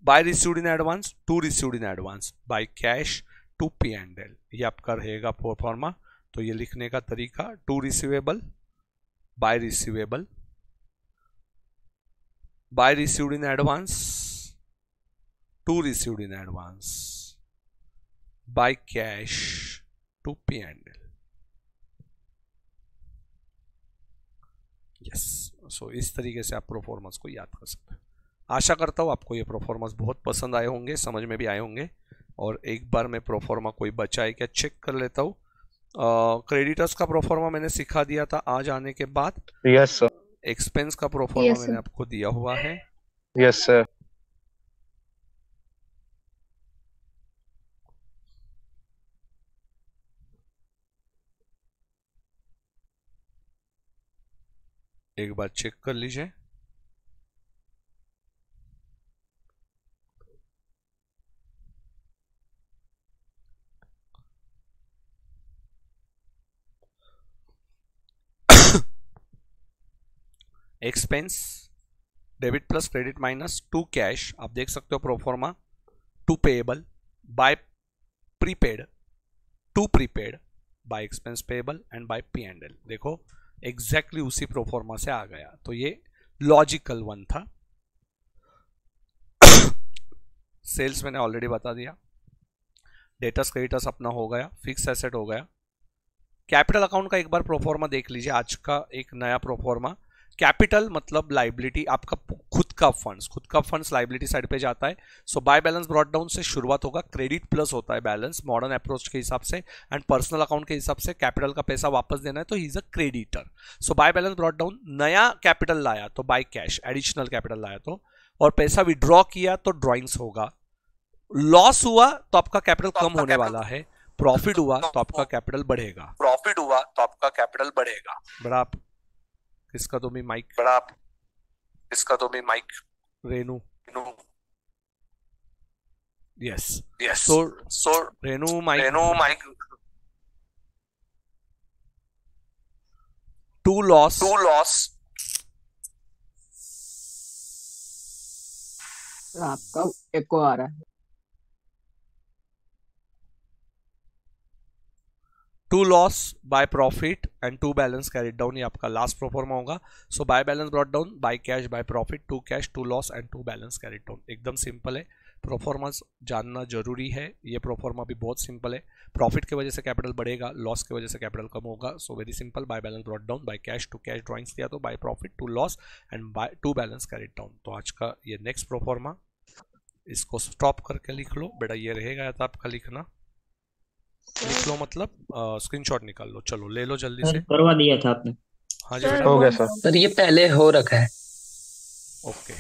by received in advance to received in advance by cash to p and l ये आपका रहेगा फॉर्मा तो ये लिखने का तरीका to receivable by receivable by received in advance to received in advance by cash to P and L yes so इस तरीके से आप प्रोफॉर्मेंस को याद कर सकते हैं आशा करता हूँ आपको ये प्रोफॉर्मेंस बहुत पसंद आए होंगे समझ में भी आए होंगे और एक बार मैं प्रोफॉर्मा कोई बचाए क्या चेक कर लेता हूँ क्रेडिटर्स का प्रोफॉर्मा मैंने सिखा दिया था आज आने के बाद यस सर एक्सपेंस का प्रोफॉर्मा yes, मैंने आपको दिया हुआ है यस yes, सर एक बार चेक कर लीजिए expense debit plus credit minus to cash आप देख सकते हो proforma to payable by prepaid to prepaid by expense payable and by P and L देखो एग्जैक्टली exactly उसी प्रोफॉर्मा से आ गया तो ये लॉजिकल वन था सेल्स मैंने ऑलरेडी बता दिया डेटस क्रेडिटस अपना हो गया फिक्स एसेट हो गया कैपिटल अकाउंट का एक बार प्रोफॉर्मा देख लीजिए आज का एक नया प्रोफॉर्मा कैपिटल मतलब लाइबिलिटी आपका खुद का फंड्स खुद का फंड्स लाइबिलिटी साइड पे जाता है so by balance brought down से शुरुआत होगा क्रेडिट प्लस होता है बैलेंस मॉडर्न अप्रोच के हिसाब से एंड पर्सनल अकाउंट के हिसाब से कैपिटल का पैसा वापस देना है तो he is a creditor so by balance brought down नया कैपिटल लाया तो बाय कैश एडिशनल कैपिटल लाया तो और पैसा विड्रॉ किया तो ड्रॉइंग्स होगा लॉस हुआ तो आपका कैपिटल तो कम होने वाला है तो तो प्रॉफिट हुआ तो आपका कैपिटल बढ़ेगा प्रॉफिट हुआ तो आपका कैपिटल बढ़ेगा बड़ा इसका तो मी माइक बड़ा इसका तो मी mic Renu Renu yes yes so so Renu mic Renu mic to loss to loss आपका एको आ रहा है to loss by profit and to balance carried down ये आपका लास्ट प्रोफॉर्मा होगा so by balance brought down by cash by profit to cash to loss and to balance carried down एकदम simple है proformas जानना जरूरी है ये proforma भी बहुत सिंपल है प्रॉफिट की वजह से कैपिटल बढ़ेगा लॉस की वजह से कैपिटल कम होगा so very simple by balance brought down by cash to cash drawings दिया तो by profit to loss and by to balance carried down तो आज का ये नेक्स्ट प्रोफॉर्मा इसको स्टॉप करके लिख लो बेटा ये रहेगा आपका लिखना लिख लो मतलब स्क्रीनशॉट निकाल लो चलो ले लो जल्दी से करवा दिया था आपने हाँ जी हो गया सर पर ये पहले हो रखा है ओके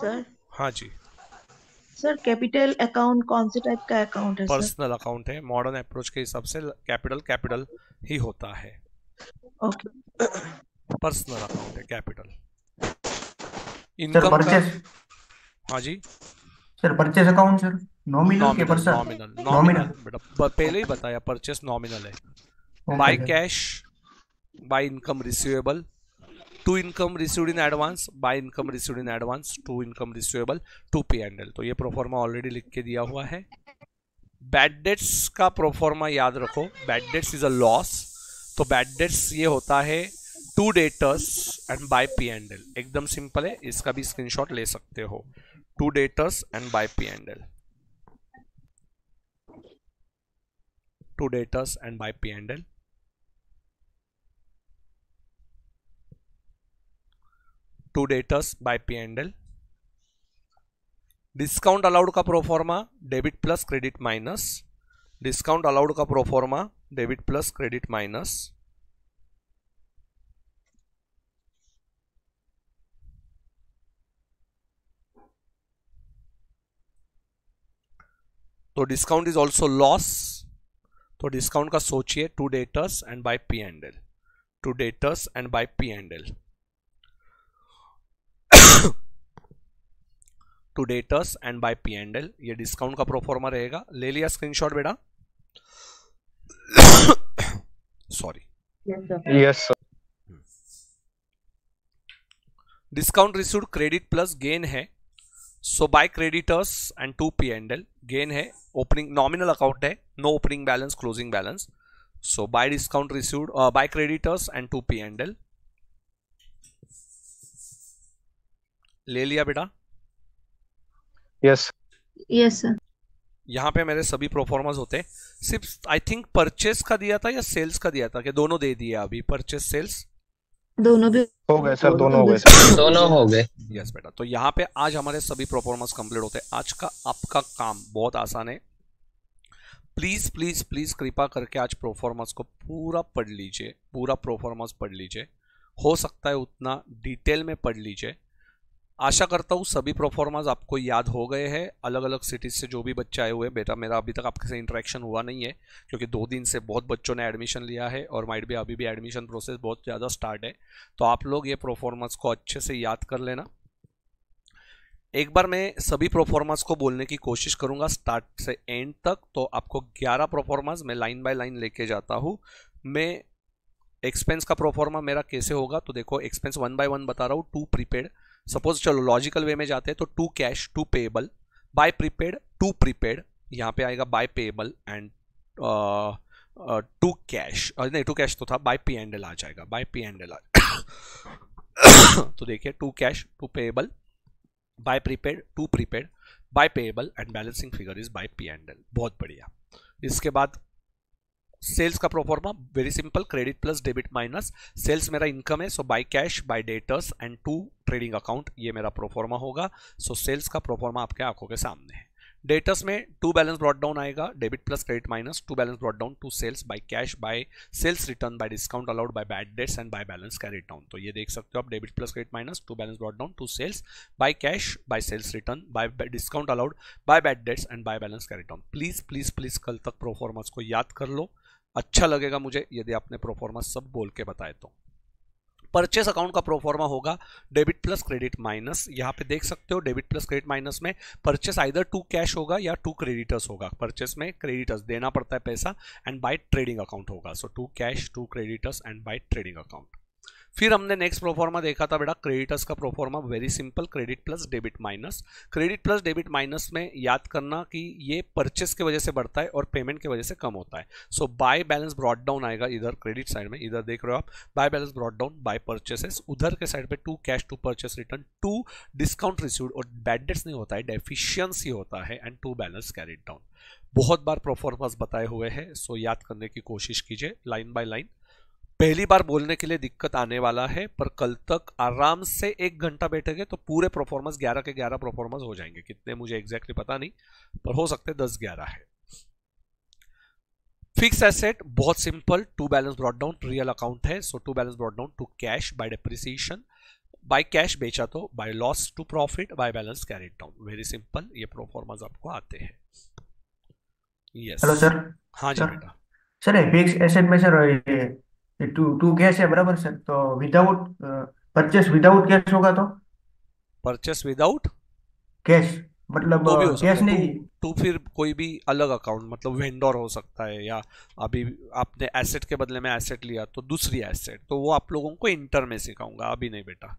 सर हाँ जी सर कैपिटल अकाउंट कौन से टाइप का अकाउंट है पर्सनल अकाउंट है मॉडर्न अप्रोच के हिसाब से कैपिटल कैपिटल ही होता है ओके पर्सनल अकाउंट है कैपिटल इनकम हाँ जी सर परचेस अकाउंट सर नॉमिनल के पर सर नॉमिनल नॉमिनल बेटा पहले ही बताया परचेस नॉमिनल है by cash by income receivable to income received in advance by income received in advance to income receivable to P and L तो ये प्रोफॉर्मा ऑलरेडी लिख के दिया हुआ है बैड डेट्स का प्रोफॉर्मा याद रखो bad debts is a loss तो बैड डेट्स ये होता है to debtors and by P and L एकदम सिंपल है इसका भी स्क्रीनशॉट ले सकते हो Two daters and by P&L. daters and by P&L. To by P&L. Discount allowed ka pro forma debit plus credit minus. Discount allowed ka pro forma debit plus credit minus. तो discount is also loss तो discount का सोचिए to debtors and by P and L to debtors and by P and L to debtors and by P and L ये discount का proforma रहेगा ले लिया screenshot बेटा sorry yes discount receive credit plus gain है so by creditors and to P and L gain है opening nominal account है no opening balance closing balance so bye discount received by creditors and to P and L ले लिया बेटा yes yes sir यहां पे मेरे सभी प्रोफॉर्मर्स होते सिर्फ आई थिंक परचेस का दिया था या सेल्स का दिया था कि दोनों दे दिए अभी परचेस सेल्स दोनों भी हो गए सर दोनों हो गए सर दोनों हो गए यस बेटा तो यहाँ पे आज हमारे सभी परफॉर्मेंस कंप्लीट होते हैं आज का आपका काम बहुत आसान है प्लीज़ प्लीज़ प्लीज़ कृपा करके आज परफॉर्मेंस को पूरा पढ़ लीजिए पूरा परफॉर्मेंस पढ़ लीजिए हो सकता है उतना डिटेल में पढ़ लीजिए आशा करता हूँ सभी परफॉर्मर्स आपको याद हो गए हैं अलग अलग सिटीज़ से जो भी बच्चे आए हुए हैं बेटा मेरा अभी तक आपके से इंटरेक्शन हुआ नहीं है क्योंकि दो दिन से बहुत बच्चों ने एडमिशन लिया है और माइट भी अभी भी एडमिशन प्रोसेस बहुत ज़्यादा स्टार्ट है तो आप लोग ये परफॉर्मेंस को अच्छे से याद कर लेना एक बार मैं सभी परफॉर्मर्स को बोलने की कोशिश करूँगा स्टार्ट से एंड तक तो आपको ग्यारह परफॉर्मर्स मैं लाइन बाय लाइन लेके जाता हूँ मैं एक्सपेंस का प्रोफॉर्मा मेरा कैसे होगा तो देखो एक्सपेंस वन बाय वन बता रहा हूँ टू प्रीपेड सपोज चलो लॉजिकल वे में जाते हैं तो to cash to payable by prepaid to prepaid यहाँ पे आएगा by payable and to cash नहीं टू कैश तो था बाय पी एंड एल आ जाएगा बाय पी एंड एल तो देखिए to cash to payable by prepaid to prepaid by payable and balancing figure is by P and L बहुत बढ़िया इसके बाद सेल्स का proforma very simple credit plus debit minus sales मेरा income है so by cash by debtors and to trading account ये मेरा proforma होगा सो so, सेल्स का प्रोफॉर्मा आपके आंखों के सामने है डेटर्स में टू बैलेंस ब्रॉड डाउन आएगा debit plus credit minus to balance brought down to sales by cash by sales return by discount allowed by bad debts and by balance carry down तो ये देख सकते हो आप debit plus credit minus to balance brought down to sales by cash by sales return by discount allowed by bad debts and by balance carry down please please please कल तक प्रोफॉर्मर्स को याद कर लो अच्छा लगेगा मुझे यदि आपने प्रोफॉर्मा सब बोल के बताए तो परचेस अकाउंट का प्रोफॉर्मा होगा डेबिट प्लस क्रेडिट माइनस यहाँ पे देख सकते हो डेबिट प्लस क्रेडिट माइनस में परचेस आइदर टू कैश होगा या टू क्रेडिटर्स होगा परचेस में क्रेडिटर्स देना पड़ता है पैसा एंड बाय ट्रेडिंग अकाउंट होगा so to cash to creditors and by trading account फिर हमने नेक्स्ट प्रोफॉर्मा देखा था बेटा क्रेडिटर्स का proforma very simple credit plus debit minus credit plus debit minus में याद करना कि ये परचेस की वजह से बढ़ता है और पेमेंट की वजह से कम होता है so by balance brought down आएगा इधर क्रेडिट साइड में इधर देख रहे हो आप by balance brought down by purchases उधर के साइड पे to cash to purchase return to discount receive और बैडेट्स नहीं होता है डेफिशियंसी होता है and to balance carried down बहुत बार प्रोफॉर्मास बताए हुए हैं सो याद करने की कोशिश कीजिए लाइन बाय लाइन पहली बार बोलने के लिए दिक्कत आने वाला है पर कल तक आराम से एक घंटा बैठेंगे तो पूरे परफॉर्मेंस ग्यारह के ग्यारह परफॉर्मेंस हो जाएंगे कितने मुझे एग्जैक्टली पता नहीं पर हो सकते दस ग्यारह है फिक्स एसेट बहुत simple to balance brought down real account है so to balance brought down to cash by depreciation by cash बेचा तो by loss to profit by balance carried down very simple ये प्रोफॉर्माज आपको आते हैं yes yes. Hello sir हाँ जी बेटा सर फिक्स एसेट में सर टू टू कैश है बराबर सर तो विदाउट परचेस विदाउट कैश होगा तो परचेस विदाउट कैश मतलब तो भी हो कैश नहीं तो, तो फिर कोई भी अलग अकाउंट मतलब वेंडोर हो सकता है या अभी आपने एसेट के बदले में एसेट लिया तो दूसरी एसेट तो वो आप लोगों को इंटर में सिखाऊंगा अभी नहीं बेटा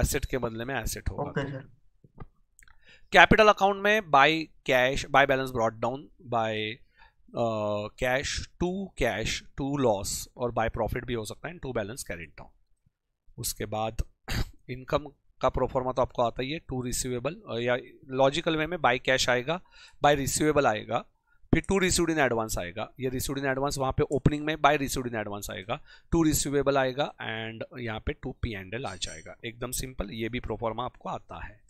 एसेट के बदले में एसेट होगा ओके तो सर कैपिटल अकाउंट में by cash by balance brought down by cash to cash to loss और बाय प्रॉफिट भी हो सकता है टू बैलेंस कैरिड डाउन उसके बाद इनकम का प्रोफॉर्मा तो आपको आता ही है टू रिसीवेबल या लॉजिकल वे में बाय कैश आएगा बाय रिसीवेबल आएगा फिर टू रिसीव्ड इन एडवांस आएगा ये रिसीव्ड इन एडवांस वहाँ पे ओपनिंग में बाय रिसीव्ड इन एडवांस आएगा टू रिसीवेबल आएगा एंड यहाँ पे टू पी एंड एल आ जाएगा एकदम सिंपल ये भी प्रोफॉर्मा आपको आता है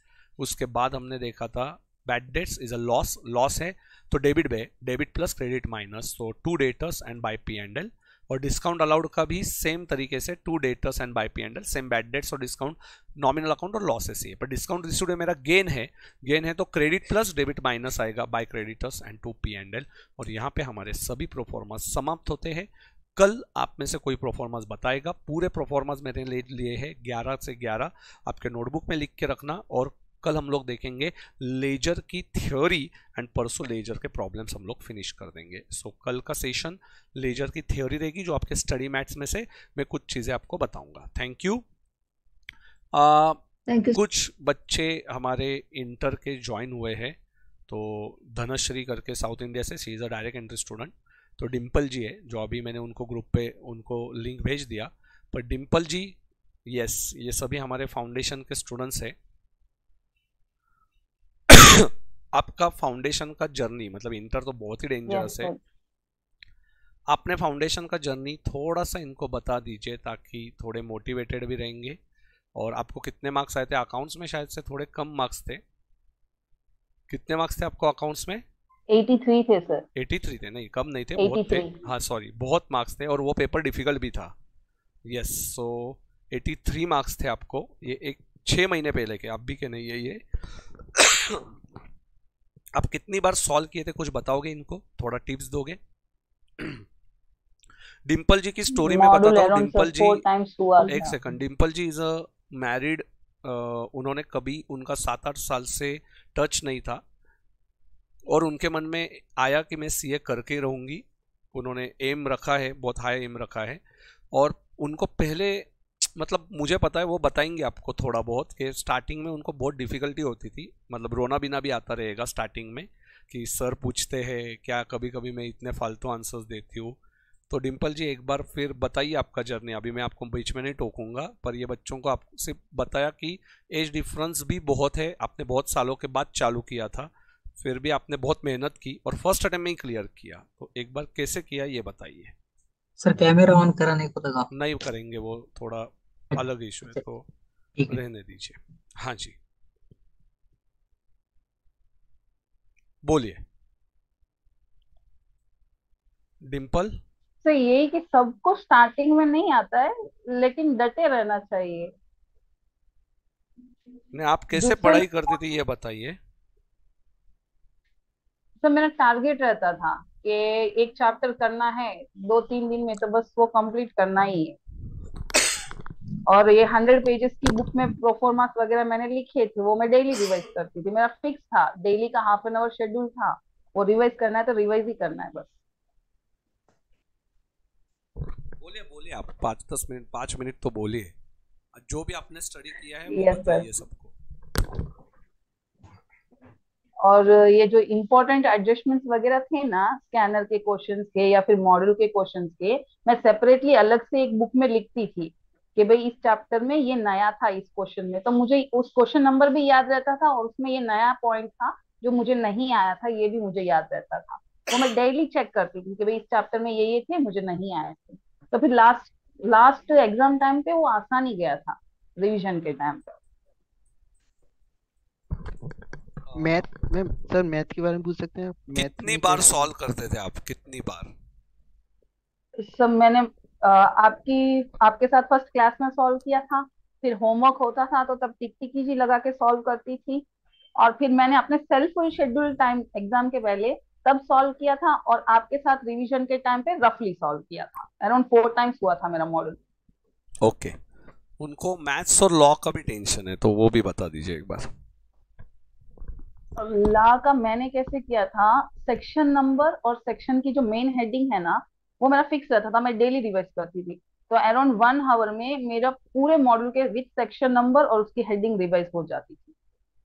उसके बाद हमने देखा था bad debts is a loss loss है तो डेबिट बे डेबिट प्लस क्रेडिट माइनस तो to debtors and by P and L और डिस्काउंट अलाउड का भी सेम तरीके से to debtors and by P and L same bad debts और डिस्काउंट नॉमिनल अकाउंट और लॉसेस ही है पर डिस्काउंट रिसीव मेरा गेन है गेन है तो क्रेडिट प्लस डेबिट माइनस आएगा by creditors and to P and L और यहाँ पे हमारे सभी प्रोफॉर्मर्स समाप्त होते हैं कल आप में से कोई परफॉर्मेंस बताएगा पूरे परफॉर्मेंस मैंने ले लिए है 11 से 11 आपके नोटबुक में लिख के रखना और कल हम लोग देखेंगे लेजर की थ्योरी एंड परसों लेजर के प्रॉब्लम्स हम लोग फिनिश कर देंगे सो so, कल का सेशन लेजर की थ्योरी रहेगी जो आपके स्टडी मैथ्स में से मैं कुछ चीज़ें आपको बताऊंगा थैंक यू कुछ बच्चे हमारे इंटर के ज्वाइन हुए हैं तो धनश्री करके साउथ इंडिया से she is a direct entry student तो डिम्पल जी है जो अभी मैंने उनको ग्रुप पे उनको लिंक भेज दिया पर डिम्पल जी यस ये सभी हमारे फाउंडेशन के स्टूडेंट्स हैं आपका फाउंडेशन का जर्नी मतलब इंटर तो बहुत ही डेंजरस है आपने फाउंडेशन का जर्नी थोड़ा सा इनको बता दीजिए ताकि थोड़े मोटिवेटेड भी रहेंगे और आपको कितने मार्क्स आए थे अकाउंट्स में शायद से थोड़े कम मार्क्स थे कितने मार्क्स थे आपको अकाउंट्स में 83 थे सर 83 थे नहीं कम नहीं थे 83. बहुत थे हाँ सॉरी बहुत मार्क्स थे और वो पेपर डिफिकल्ट भी था यस सो एटी मार्क्स थे आपको ये एक छः महीने पहले के आप भी के नहीं है ये आप कितनी बार सॉल्व किए थे कुछ बताओगे इनको थोड़ा टिप्स दोगे डिम्पल जी की स्टोरी में बताता हूँ डिम्पल जी एक second Dimple ji is a married उन्होंने कभी उनका सात आठ साल से टच नहीं था और उनके मन में आया कि मैं सीए करके रहूंगी उन्होंने एम रखा है बहुत हाई एम रखा है और उनको पहले मतलब मुझे पता है वो बताएंगे आपको थोड़ा बहुत कि स्टार्टिंग में उनको बहुत डिफ़िकल्टी होती थी मतलब रोना बिना भी आता रहेगा स्टार्टिंग में कि सर पूछते हैं क्या कभी कभी मैं इतने फालतू आंसर्स देती हूँ तो डिम्पल जी एक बार फिर बताइए आपका जर्नी अभी मैं आपको बीच में नहीं टोकूंगा पर ये बच्चों को आपसे बताया कि एज डिफरेंस भी बहुत है आपने बहुत सालों के बाद चालू किया था फिर भी आपने बहुत मेहनत की और फर्स्ट अटेम्प में ही क्लियर किया तो एक बार कैसे किया ये बताइए सर कैमरा ऑन कराने को लगा नहीं करेंगे वो थोड़ा अलग इशू है अच्छा। तो रहने दीजिए हाँ जी बोलिए डिम्पल तो ये कि सबको स्टार्टिंग में नहीं आता है लेकिन डटे रहना चाहिए नहीं आप कैसे पढ़ाई करती थी ये बताइए तो मेरा टारगेट रहता था कि एक चैप्टर करना है दो तीन दिन में तो बस वो कंप्लीट करना ही है और ये हंड्रेड पेजेस की बुक में प्रोफॉर्मास वगैरह मैंने लिखे थे वो मैं डेली रिवाइज करती थी मेरा फिक्स था डेली का हाफ एन आवर शेड्यूल था वो रिवाइज करना है तो रिवाइज ही करना है बस बोले बोले आप पांच दस मिनट पांच मिनट तो बोले जो भी आपने स्टडी किया है yes, बताइए सबको और ये जो इम्पोर्टेंट एडजस्टमेंट्स वगैरह थे ना स्कैनर के क्वेश्चंस के या फिर मॉडल के क्वेश्चंस के मैं सेपरेटली अलग से एक बुक में लिखती थी कि भाई इस चैप्टर में ये नया था इस क्वेश्चन में तो मुझे उस क्वेश्चन नंबर भी याद रहता था और उसमें ये नया पॉइंट था जो मुझे नहीं आया था ये भी मुझे याद रहता था तो मैं डेली चेक करती थी कि भाई इस चैप्टर में ये ये थे मुझे नहीं आए थे तो फिर लास्ट लास्ट एग्जाम टाइम पे वो आसान ही गया था रिविजन के टाइम पे हाँ। मैथ मैम सर मैथ के बारे में पूछ सकते हैं आप कितनी बार सॉल्व करते थे आप कितनी बार सब मैंने आपकी आपके साथ फर्स्ट क्लास में सॉल्व किया था फिर होमवर्क होता था तो तब टिक टिकी जी लगा के सॉल्व करती थी और फिर मैंने अपने सेल्फ शेड्यूल टाइम एग्जाम के पहले तब सॉल्व किया था और आपके साथ रिवीजन के टाइम पे रफली सॉल्व किया था अराउंड फोर टाइम्स हुआ था मेरा मॉडल ओके okay. उनको मैथ्स और लॉ का भी टेंशन है तो वो भी बता दीजिए एक बार लॉ का मैंने कैसे किया था सेक्शन नंबर और सेक्शन की जो मेन हेडिंग है ना वो मेरा फिक्स रहता था मैं डेली रिवाइज करती थी तो अराउंड वन आवर में मेरा पूरे मॉडल के विथ सेक्शन नंबर और उसकी हेडिंग रिवाइज हो जाती थी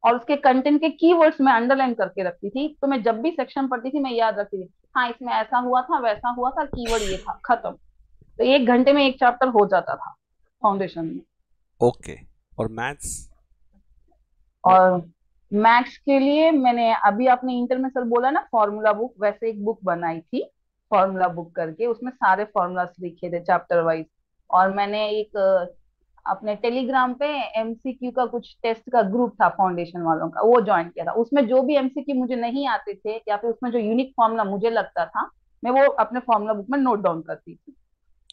और उसके कंटेंट के कीवर्ड्स मैं अंडरलाइन करके रखती थी तो मैं जब भी सेक्शन पढ़ती थी मैं याद रखती थी हाँ इसमें ऐसा हुआ था वैसा हुआ था कीवर्ड ये था खत्म तो एक घंटे में एक चैप्टर हो जाता था फाउंडेशन में ओके okay. और मैथ्स और मैथ्स के लिए मैंने अभी आपने इंटर में सर बोला ना फॉर्मूला बुक वैसे एक बुक बनाई थी फॉर्मूला बुक करके उसमें सारे फॉर्मूलास लिखे थे चैप्टर वाइज और मैंने एक अपने टेलीग्राम पे एमसीक्यू का कुछ टेस्ट का ग्रुप था फाउंडेशन वालों का वो ज्वाइन किया था उसमें जो भी एमसीक्यू मुझे नहीं आते थे या फिर उसमें जो यूनिक फॉर्मूला मुझे लगता था मैं वो अपने फॉर्मूला बुक में नोट डाउन करती थी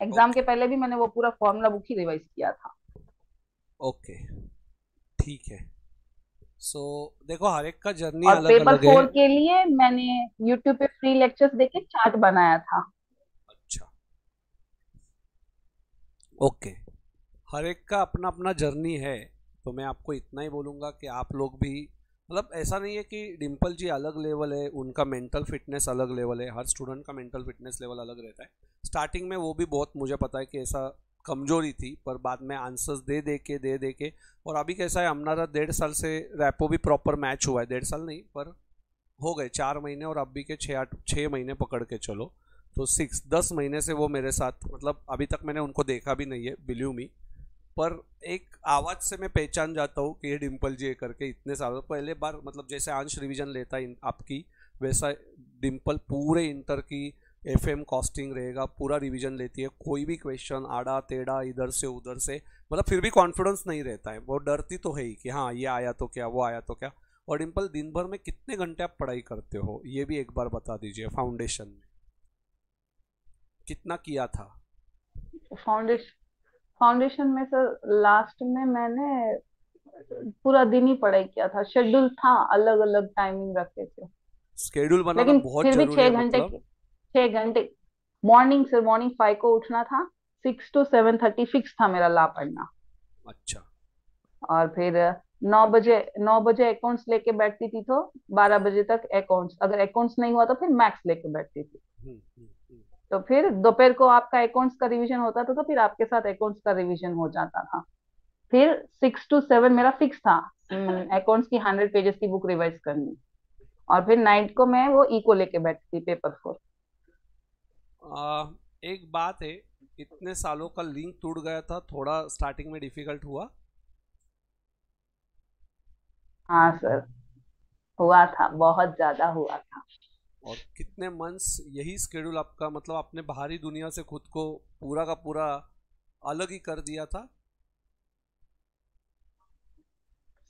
एग्जाम के पहले भी मैंने वो पूरा फॉर्मूला बुक ही रिवाइज किया था ओके ठीक है सो so, देखो हर एक का जर्नी और अलग पेपर अलग फोर है। के लिए मैंने यूट्यूब पे फ्री लेक्चर्स देके चार्ट बनाया था अच्छा ओके हर एक का अपना अपना जर्नी है तो मैं आपको इतना ही बोलूंगा कि आप लोग भी मतलब ऐसा नहीं है कि डिम्पल जी अलग लेवल है उनका मेंटल फिटनेस अलग लेवल है हर स्टूडेंट का मेंटल फिटनेस लेवल अलग रहता है स्टार्टिंग में वो भी बहुत मुझे पता है कि ऐसा कमजोरी थी पर बाद में आंसर्स दे दे के दे दे के और अभी कैसा है हमारा डेढ़ साल से रैपो भी प्रॉपर मैच हुआ है डेढ़ साल नहीं पर हो गए चार महीने और अभी के छः आठ छः महीने पकड़ के चलो तो सिक्स दस महीने से वो मेरे साथ मतलब अभी तक मैंने उनको देखा भी नहीं है बिल्यू मी पर एक आवाज़ से मैं पहचान जाता हूँ कि ये डिम्पल जी करके इतने साल पहले बार मतलब जैसे आंश रिविज़न लेता है आपकी वैसा डिम्पल पूरे इंटर की एफ एम कॉस्टिंग रहेगा पूरा रिवीजन लेती है कोई भी क्वेश्चन आड़ा टेढ़ा इधर से उधर से मतलब फिर भी कॉन्फिडेंस नहीं रहता है वो डरती तो है ही कि हाँ ये आया तो क्या वो आया तो क्या और डिम्पल दिन भर में कितने घंटे आप पढ़ाई करते हो ये भी एक बार बता दीजिए फाउंडेशन में कितना किया था फाउंडेशन फाउंडेशन में सर लास्ट में मैंने पूरा दिन ही पढ़ाई किया था शेड्यूल था अलग अलग टाइमिंग रखे थे स्केड्यूल बनाना लेकिन बहुत फिर भी जरूरी छह घंटे मतलब? छह घंटे मॉर्निंग से मॉर्निंग फाइव को उठना था six to seven thirty fixed था मेरा ला पढ़ना अच्छा और फिर नौ बजे नौ बजे अकाउंट्स लेके बैठती थी तो बारह बजे तक अकाउंट्स अगर अकाउंट्स नहीं हुआ तो फिर मैथ्स लेके बैठती थी हम्म, हम्म, हम्म। तो फिर दोपहर को आपका अकाउंट्स का रिवीजन होता था तो फिर आपके साथ अकाउंट्स का रिवीजन हो जाता था फिर सिक्स टू सेवन मेरा फिक्स था अकाउंट्स की हंड्रेड पेजेस की बुक रिवाइज करनी और फिर नाइट को मैं वो इको लेके बैठती थी पेपर फोर आ, एक बात है इतने सालों का लिंक टूट गया था थोड़ा स्टार्टिंग में डिफिकल्ट हुआ हाँ सर हुआ था बहुत ज्यादा हुआ था और कितने मंथ्स यही स्केड्यूल आपका मतलब आपने बाहरी दुनिया से खुद को पूरा का पूरा अलग ही कर दिया था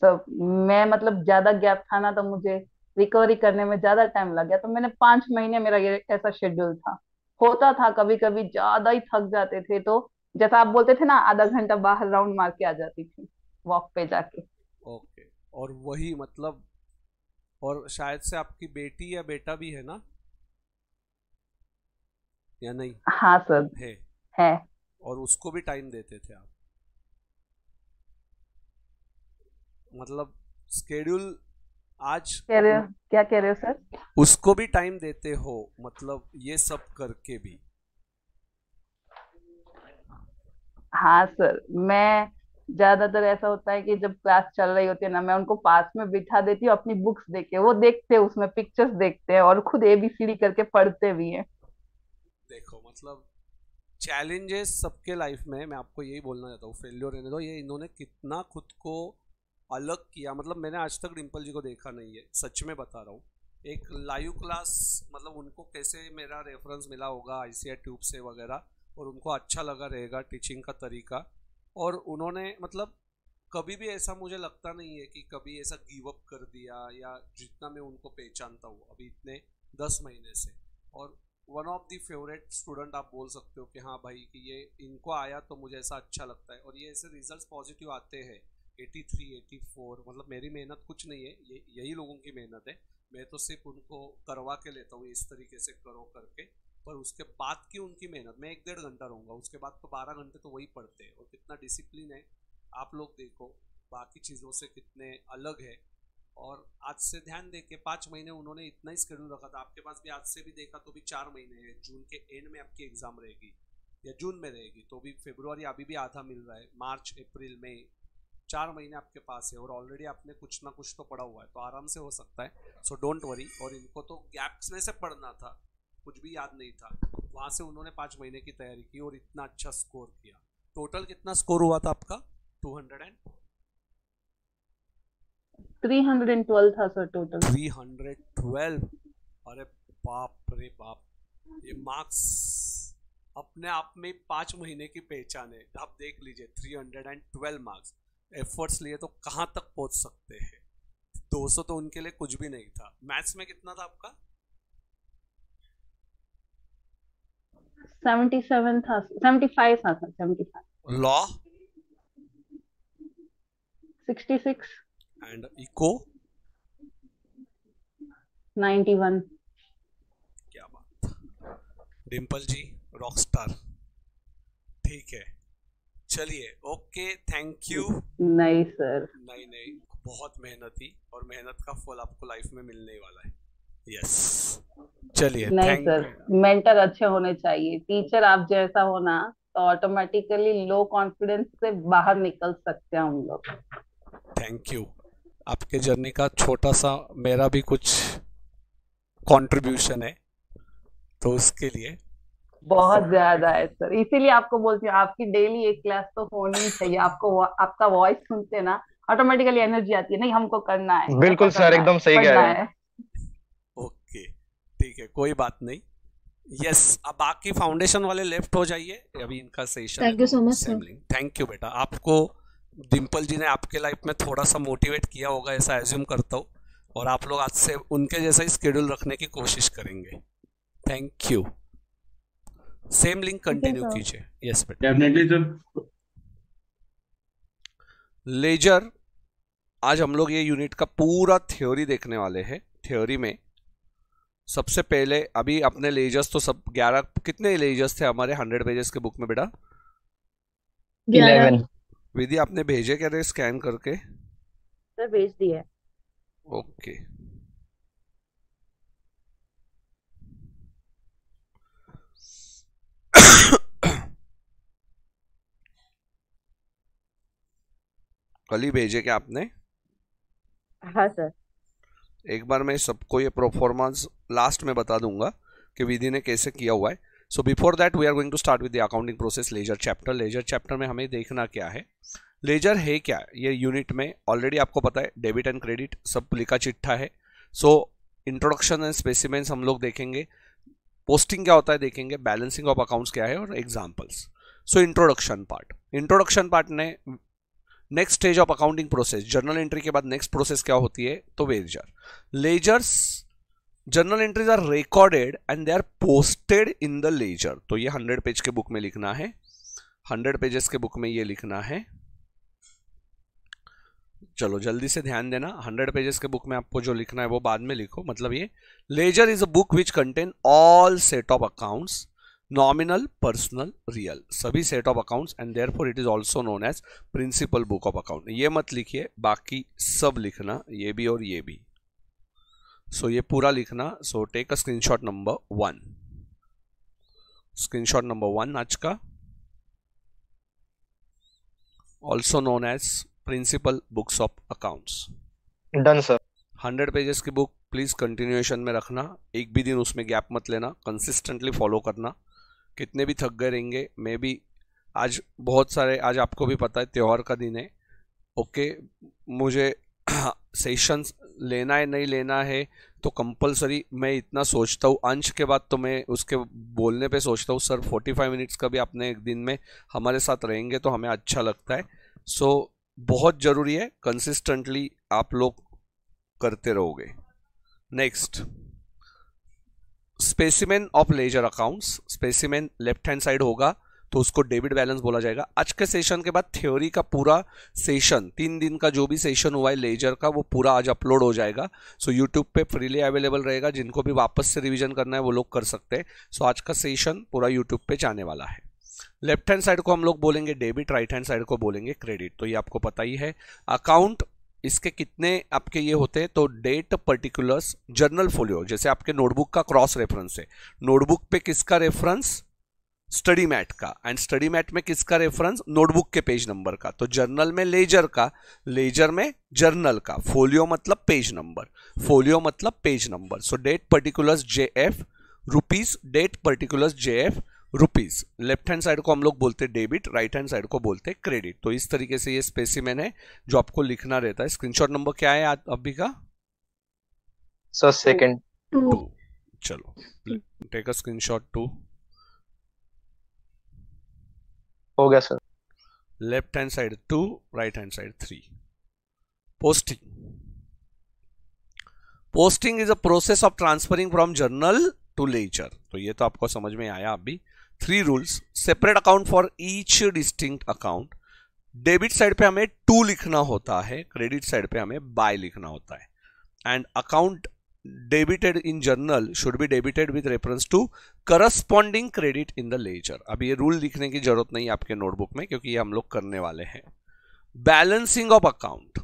तो मैं मतलब ज्यादा गैप था ना तो मुझे रिकवरी करने में ज्यादा टाइम लग गया तो मैंने पांच महीने मेरा ये ऐसा शेड्यूल था होता था कभी कभी ज्यादा ही थक जाते थे तो जैसा आप बोलते थे ना आधा घंटा बाहर राउंड मार के आ जाती थी वॉक पे जाके ओके और वही मतलब और शायद से आपकी बेटी या बेटा भी है ना या नहीं हाँ सर है है और उसको भी टाइम देते थे आप मतलब स्केड्यूल आज कह रहे हो क्या कह रहे हो सर उसको भी टाइम देते हो मतलब ये सब करके भी हाँ सर मैं ज्यादातर ऐसा होता है कि जब क्लास चल रही होती है ना मैं उनको पास में बिठा देती हूँ अपनी बुक्स के वो देखते हैं उसमें पिक्चर्स देखते हैं और खुद एबीसीडी करके पढ़ते भी हैं देखो मतलब चैलेंजेस सबके लाइफ में मैं आपको यही बोलना चाहता हूँ फेल्योर रहने दो ये इन्होंने कितना खुद को अलग किया मतलब मैंने आज तक डिम्पल जी को देखा नहीं है सच में बता रहा हूँ एक लाइव क्लास मतलब उनको कैसे मेरा रेफरेंस मिला होगा आई ट्यूब से वगैरह और उनको अच्छा लगा रहेगा टीचिंग का तरीका और उन्होंने मतलब कभी भी ऐसा मुझे लगता नहीं है कि कभी ऐसा गिव अप कर दिया या जितना मैं उनको पहचानता हूँ अभी इतने दस महीने से और one of the favourite student आप बोल सकते हो कि हाँ भाई कि ये इनको आया तो मुझे ऐसा अच्छा लगता है और ये ऐसे रिजल्ट्स पॉजिटिव आते हैं एटी थ्री एटी फोर मतलब मेरी मेहनत कुछ नहीं है ये यही लोगों की मेहनत है मैं तो सिर्फ उनको करवा के लेता हूँ इस तरीके से करो करके पर उसके बाद की उनकी मेहनत मैं एक डेढ़ घंटा रहूँगा उसके बाद तो बारह घंटे तो वही पढ़ते हैं और कितना डिसिप्लिन है आप लोग देखो बाकी चीज़ों से कितने अलग है और आज से ध्यान दे के पाँच महीने उन्होंने इतना ही स्केड्यूल रखा था आपके पास भी आज से भी देखा तो भी चार महीने हैं जून के एंड में आपकी एग्ज़ाम रहेगी या जून में रहेगी तो भी फेब्रुवरी अभी भी आधा मिल रहा है मार्च अप्रैल मई चार महीने आपके पास है और ऑलरेडी आपने कुछ ना कुछ तो पढ़ा हुआ है तो आराम से हो सकता है सो डोंट वरी और इनको तो गैप्स में से पढ़ना था कुछ भी याद नहीं था वहाँ से उन्होंने पाँच महीने की तैयारी की और इतना अच्छा स्कोर किया टोटल कितना स्कोर हुआ था आपका two hundred and hundred and twelve था सर टोटल ट्वेल्व अरे बाप रे बाप ये मार्क्स अपने आप में पाँच महीने की पहचान है आप देख लीजिए three hundred and twelve marks efforts लिए तो कहाँ तक पहुँच सकते हैं 200 तो उनके लिए कुछ भी नहीं था मैथ्स में कितना था आपका 77 था 75 था 75 लॉ 66 एंड इको 91 क्या बात डिम्पल जी रॉकस्टार ठीक है चलिए ओके थैंक यू नहीं सर नहीं नहीं बहुत मेहनत ही और मेहनत का फल आपको लाइफ में मिलने वाला है यस चलिए नहीं सर मेंटर अच्छे होने चाहिए टीचर आप जैसा होना तो ऑटोमेटिकली लो कॉन्फिडेंस से बाहर निकल सकते हैं हम लोग थैंक यू आपके जर्नी का छोटा सा मेरा भी कुछ कंट्रीब्यूशन है तो उसके लिए बहुत ज्यादा है सर इसीलिए आपको बोलती हूँ आपकी डेली एक क्लास तो होनी चाहिए आपको आपका वॉइस सुनते ना ऑटोमेटिकली एनर्जी आती है नहीं हमको करना है बिल्कुल सर एकदम सही कह रहे हैं ओके ठीक है कोई बात नहीं यस अब बाकी फाउंडेशन वाले लेफ्ट हो जाइए अभी इनका session thank you so much sir thank you बेटा आपको डिम्पल जी ने आपके लाइफ में थोड़ा सा मोटिवेट किया होगा ऐसा एज्यूम करता हूँ और आप लोग आज से उनके जैसा ही स्केड्यूल रखने की कोशिश करेंगे thank you same link continue कीजिए यस बेटा डेफिनेटली सर लेजर आज हम लोग ये यूनिट का पूरा थ्योरी देखने वाले हैं थ्योरी में सबसे पहले अभी अपने लेजर्स तो सब ग्यारह कितने लेजर्स थे हमारे हंड्रेड पेजेस के बुक में बेटा विधि आपने भेजे क्या थे स्कैन करके सर भेज दिया ओके okay. कल ही भेजे क्या आपने हाँ सर एक बार मैं सबको ये परफॉर्मेंस लास्ट में बता दूंगा कि विधि ने कैसे किया हुआ है so before that we are going to start with the accounting process ledger chapter ledger chapter में हमें देखना क्या है लेजर है क्या ये यूनिट में ऑलरेडी आपको पता है डेबिट एंड क्रेडिट सब लिखा चिट्ठा है सो इंट्रोडक्शन एंड स्पेसिमेंट्स हम लोग देखेंगे पोस्टिंग क्या होता है देखेंगे बैलेंसिंग ऑफ अकाउंट्स क्या है और examples so introduction part introduction part ने next stage of accounting process journal entry के बाद नेक्स्ट प्रोसेस क्या होती है तो वेजर ledgers journal entries are recorded and they are posted in the ledger तो ये हंड्रेड पेज के बुक में लिखना है हंड्रेड पेजेस के बुक में ये लिखना है चलो जल्दी से ध्यान देना हंड्रेड पेजेस के बुक में आपको जो लिखना है वो बाद में लिखो मतलब ये ledger is a book which contain all set of accounts nominal personal real सभी set of accounts and therefore it is also known as principal book of account ये मत लिखिए बाकी सब लिखना ये भी और ये भी सो so, ये पूरा लिखना so take a screenshot number one screenshot number one आज का also known as principal books of accounts done sir hundred pages की बुक प्लीज कंटिन्यूएशन में रखना एक भी दिन उसमें गैप मत लेना कंसिस्टेंटली फॉलो करना कितने भी थक गए रहेंगे मे भी आज बहुत सारे आज आपको भी पता है त्यौहार का दिन है ओके मुझे सेशंस लेना है नहीं लेना है तो कंपलसरी मैं इतना सोचता हूँ अंश के बाद तो मैं उसके बोलने पे सोचता हूँ सर 45 मिनट्स का भी आपने एक दिन में हमारे साथ रहेंगे तो हमें अच्छा लगता है सो so, बहुत ज़रूरी है कंसिस्टेंटली आप लोग करते रहोगे next specimen of ledger accounts specimen left hand side होगा तो उसको डेबिट बैलेंस बोला जाएगा आज के सेशन के बाद थ्योरी का पूरा सेशन तीन दिन का जो भी सेशन हुआ है लेजर का वो पूरा आज अपलोड हो जाएगा सो so, यूट्यूब पे फ्रीली अवेलेबल रहेगा जिनको भी वापस से रिवीजन करना है वो लोग कर सकते हैं सो आज का सेशन पूरा यूट्यूब पे जाने वाला है लेफ्ट हैंड साइड को हम लोग बोलेंगे डेबिट राइट हैंड साइड को बोलेंगे क्रेडिट तो ये आपको पता ही है अकाउंट इसके कितने आपके ये होते हैं तो डेट पर्टिकुलर्स जर्नल फोलियो जैसे आपके नोटबुक का क्रॉस रेफरेंस है नोटबुक पे किसका रेफरेंस स्टडी मैट का एंड स्टडी मैट में किसका रेफरेंस नोटबुक के पेज नंबर का तो जर्नल में लेजर का लेजर में जर्नल का फोलियो मतलब पेज नंबर फोलियो मतलब page number so date particulars J F rupees date particulars J F rupees left hand side को हम लोग बोलते हैं डेबिट राइट हैंड साइड को बोलते हैं क्रेडिट तो इस तरीके से ये स्पेसिमेन है जो आपको लिखना रहता है स्क्रीनशॉट नंबर क्या है अभी का सर सेकंड टू चलो टेक अ स्क्रीनशॉट टू हो गया sir left hand side to right hand side three posting posting is a process of transferring from journal to ledger तो ये तो आपको समझ में आया अभी three rules separate account for each distinct account debit side पे हमें टू लिखना होता है क्रेडिट साइड पे हमें बाय लिखना होता है and account debited in journal should be debited with reference to corresponding credit in the ledger अब ये रूल लिखने की जरूरत नहीं आपके नोटबुक में क्योंकि ये हम लोग करने वाले हैं बैलेंसिंग ऑफ अकाउंट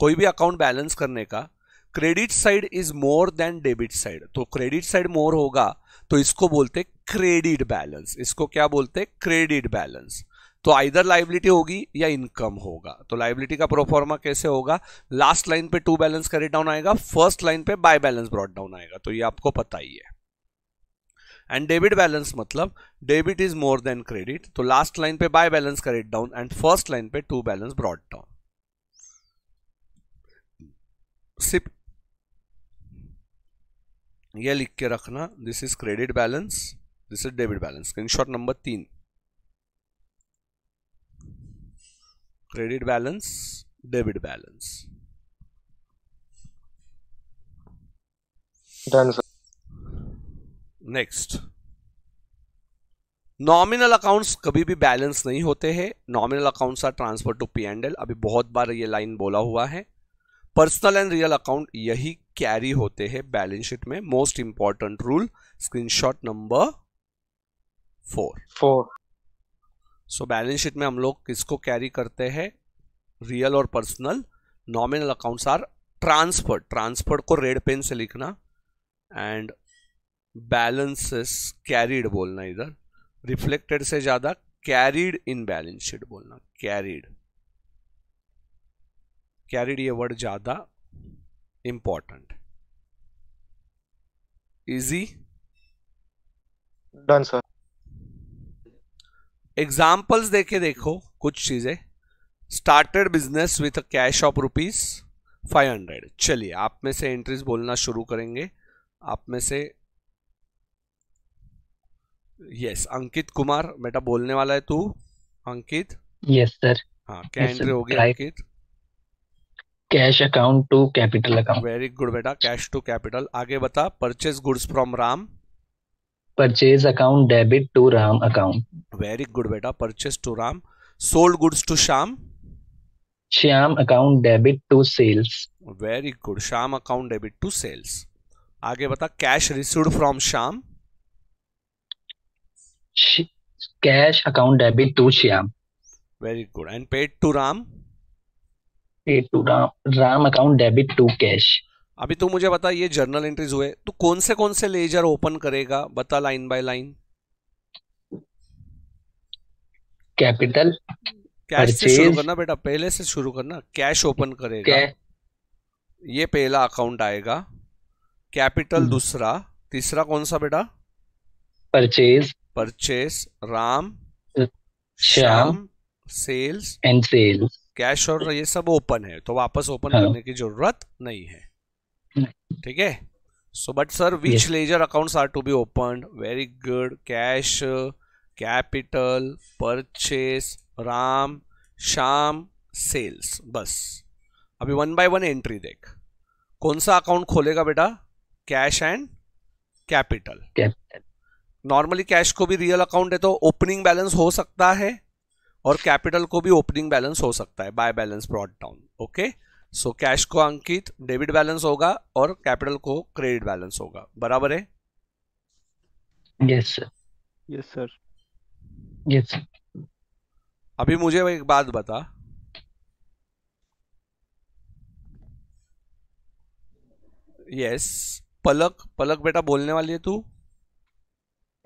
कोई भी अकाउंट बैलेंस करने का credit side is more than debit side तो क्रेडिट साइड मोर होगा तो इसको बोलते क्रेडिट बैलेंस इसको क्या बोलते क्रेडिट बैलेंस तो आइधर लाइबिलिटी होगी या इनकम होगा तो लाइबिलिटी का प्रोफॉर्मा कैसे होगा लास्ट लाइन पे टू बैलेंस करेट डाउन आएगा फर्स्ट लाइन पे बाय बैलेंस ब्रॉड डाउन आएगा तो ये आपको पता ही है एंड डेबिट बैलेंस मतलब debit is more than credit तो लास्ट लाइन पे by balance carried down and first line पे टू बैलेंस ब्रॉड डाउन ये लिख के रखना this is credit balance this is debit balance screenshot number तीन credit balance debit balance next nominal accounts कभी भी बैलेंस नहीं होते हैं nominal accounts are transfer to P and L अभी बहुत बार ये लाइन बोला हुआ है पर्सनल एंड रियल अकाउंट यही कैरी होते हैं बैलेंस शीट में most important rule screenshot number four four so balance sheet में हम लोग किसको कैरी करते हैं रियल और personal nominal accounts are transferred transferred को रेड पेन से लिखना एंड बैलेंसेस कैरीड बोलना इधर रिफ्लेक्टेड से ज़्यादा कैरीड इन बैलेंस शीट बोलना कैरीड कैरिड ये वर्ड ज़्यादा important easy done sir examples देखे देखो कुछ चीज़ें started business with a cash of rupees five hundred चलिए आप में से एंट्रीज बोलना शुरू करेंगे आप में से यस yes, अंकित कुमार बेटा बोलने वाला है तू अंकित यस सर हाँ क्या एंट्री होगी Ankit cash account to capital account very good बेटा कैश टू कैपिटल आगे बता purchase goods from Ram purchase account debit to Ram account very good बेटा purchase to Ram sold goods to Shyam Shyam account debit to sales very good Shyam account debit to sales आगे बता cash received from Shyam cash account debit to Shyam very good and paid to Ram to Ram account debit to cash अभी तू मुझे बता ये journal entries हुए तो कौन से कौन से लेजर ओपन करेगा बता line by line capital cash से शुरू करना बेटा पहले से शुरू करना कैश ओपन करेगा कै... ये पहला अकाउंट आएगा कैपिटल हम्म। दूसरा तीसरा कौन सा बेटा purchase purchase Ram Shyam sales and sales cash और ये सब ओपन है तो वापस ओपन हाँ। करने की जरूरत नहीं है ठीक है so but sir which ledger accounts are to be open very good cash capital purchase Ram Shyam sales बस अभी वन बाय वन एंट्री देख कौन सा अकाउंट खोलेगा बेटा cash and capital normally cash को भी रियल अकाउंट है तो ओपनिंग बैलेंस हो सकता है और कैपिटल को भी ओपनिंग बैलेंस हो सकता है by balance brought down okay so cash को अंकित डेबिट बैलेंस होगा और कैपिटल को क्रेडिट बैलेंस होगा बराबर है yes sir yes sir yes अभी मुझे एक बात बता यस yes. पलक पलक बेटा बोलने वाली है तू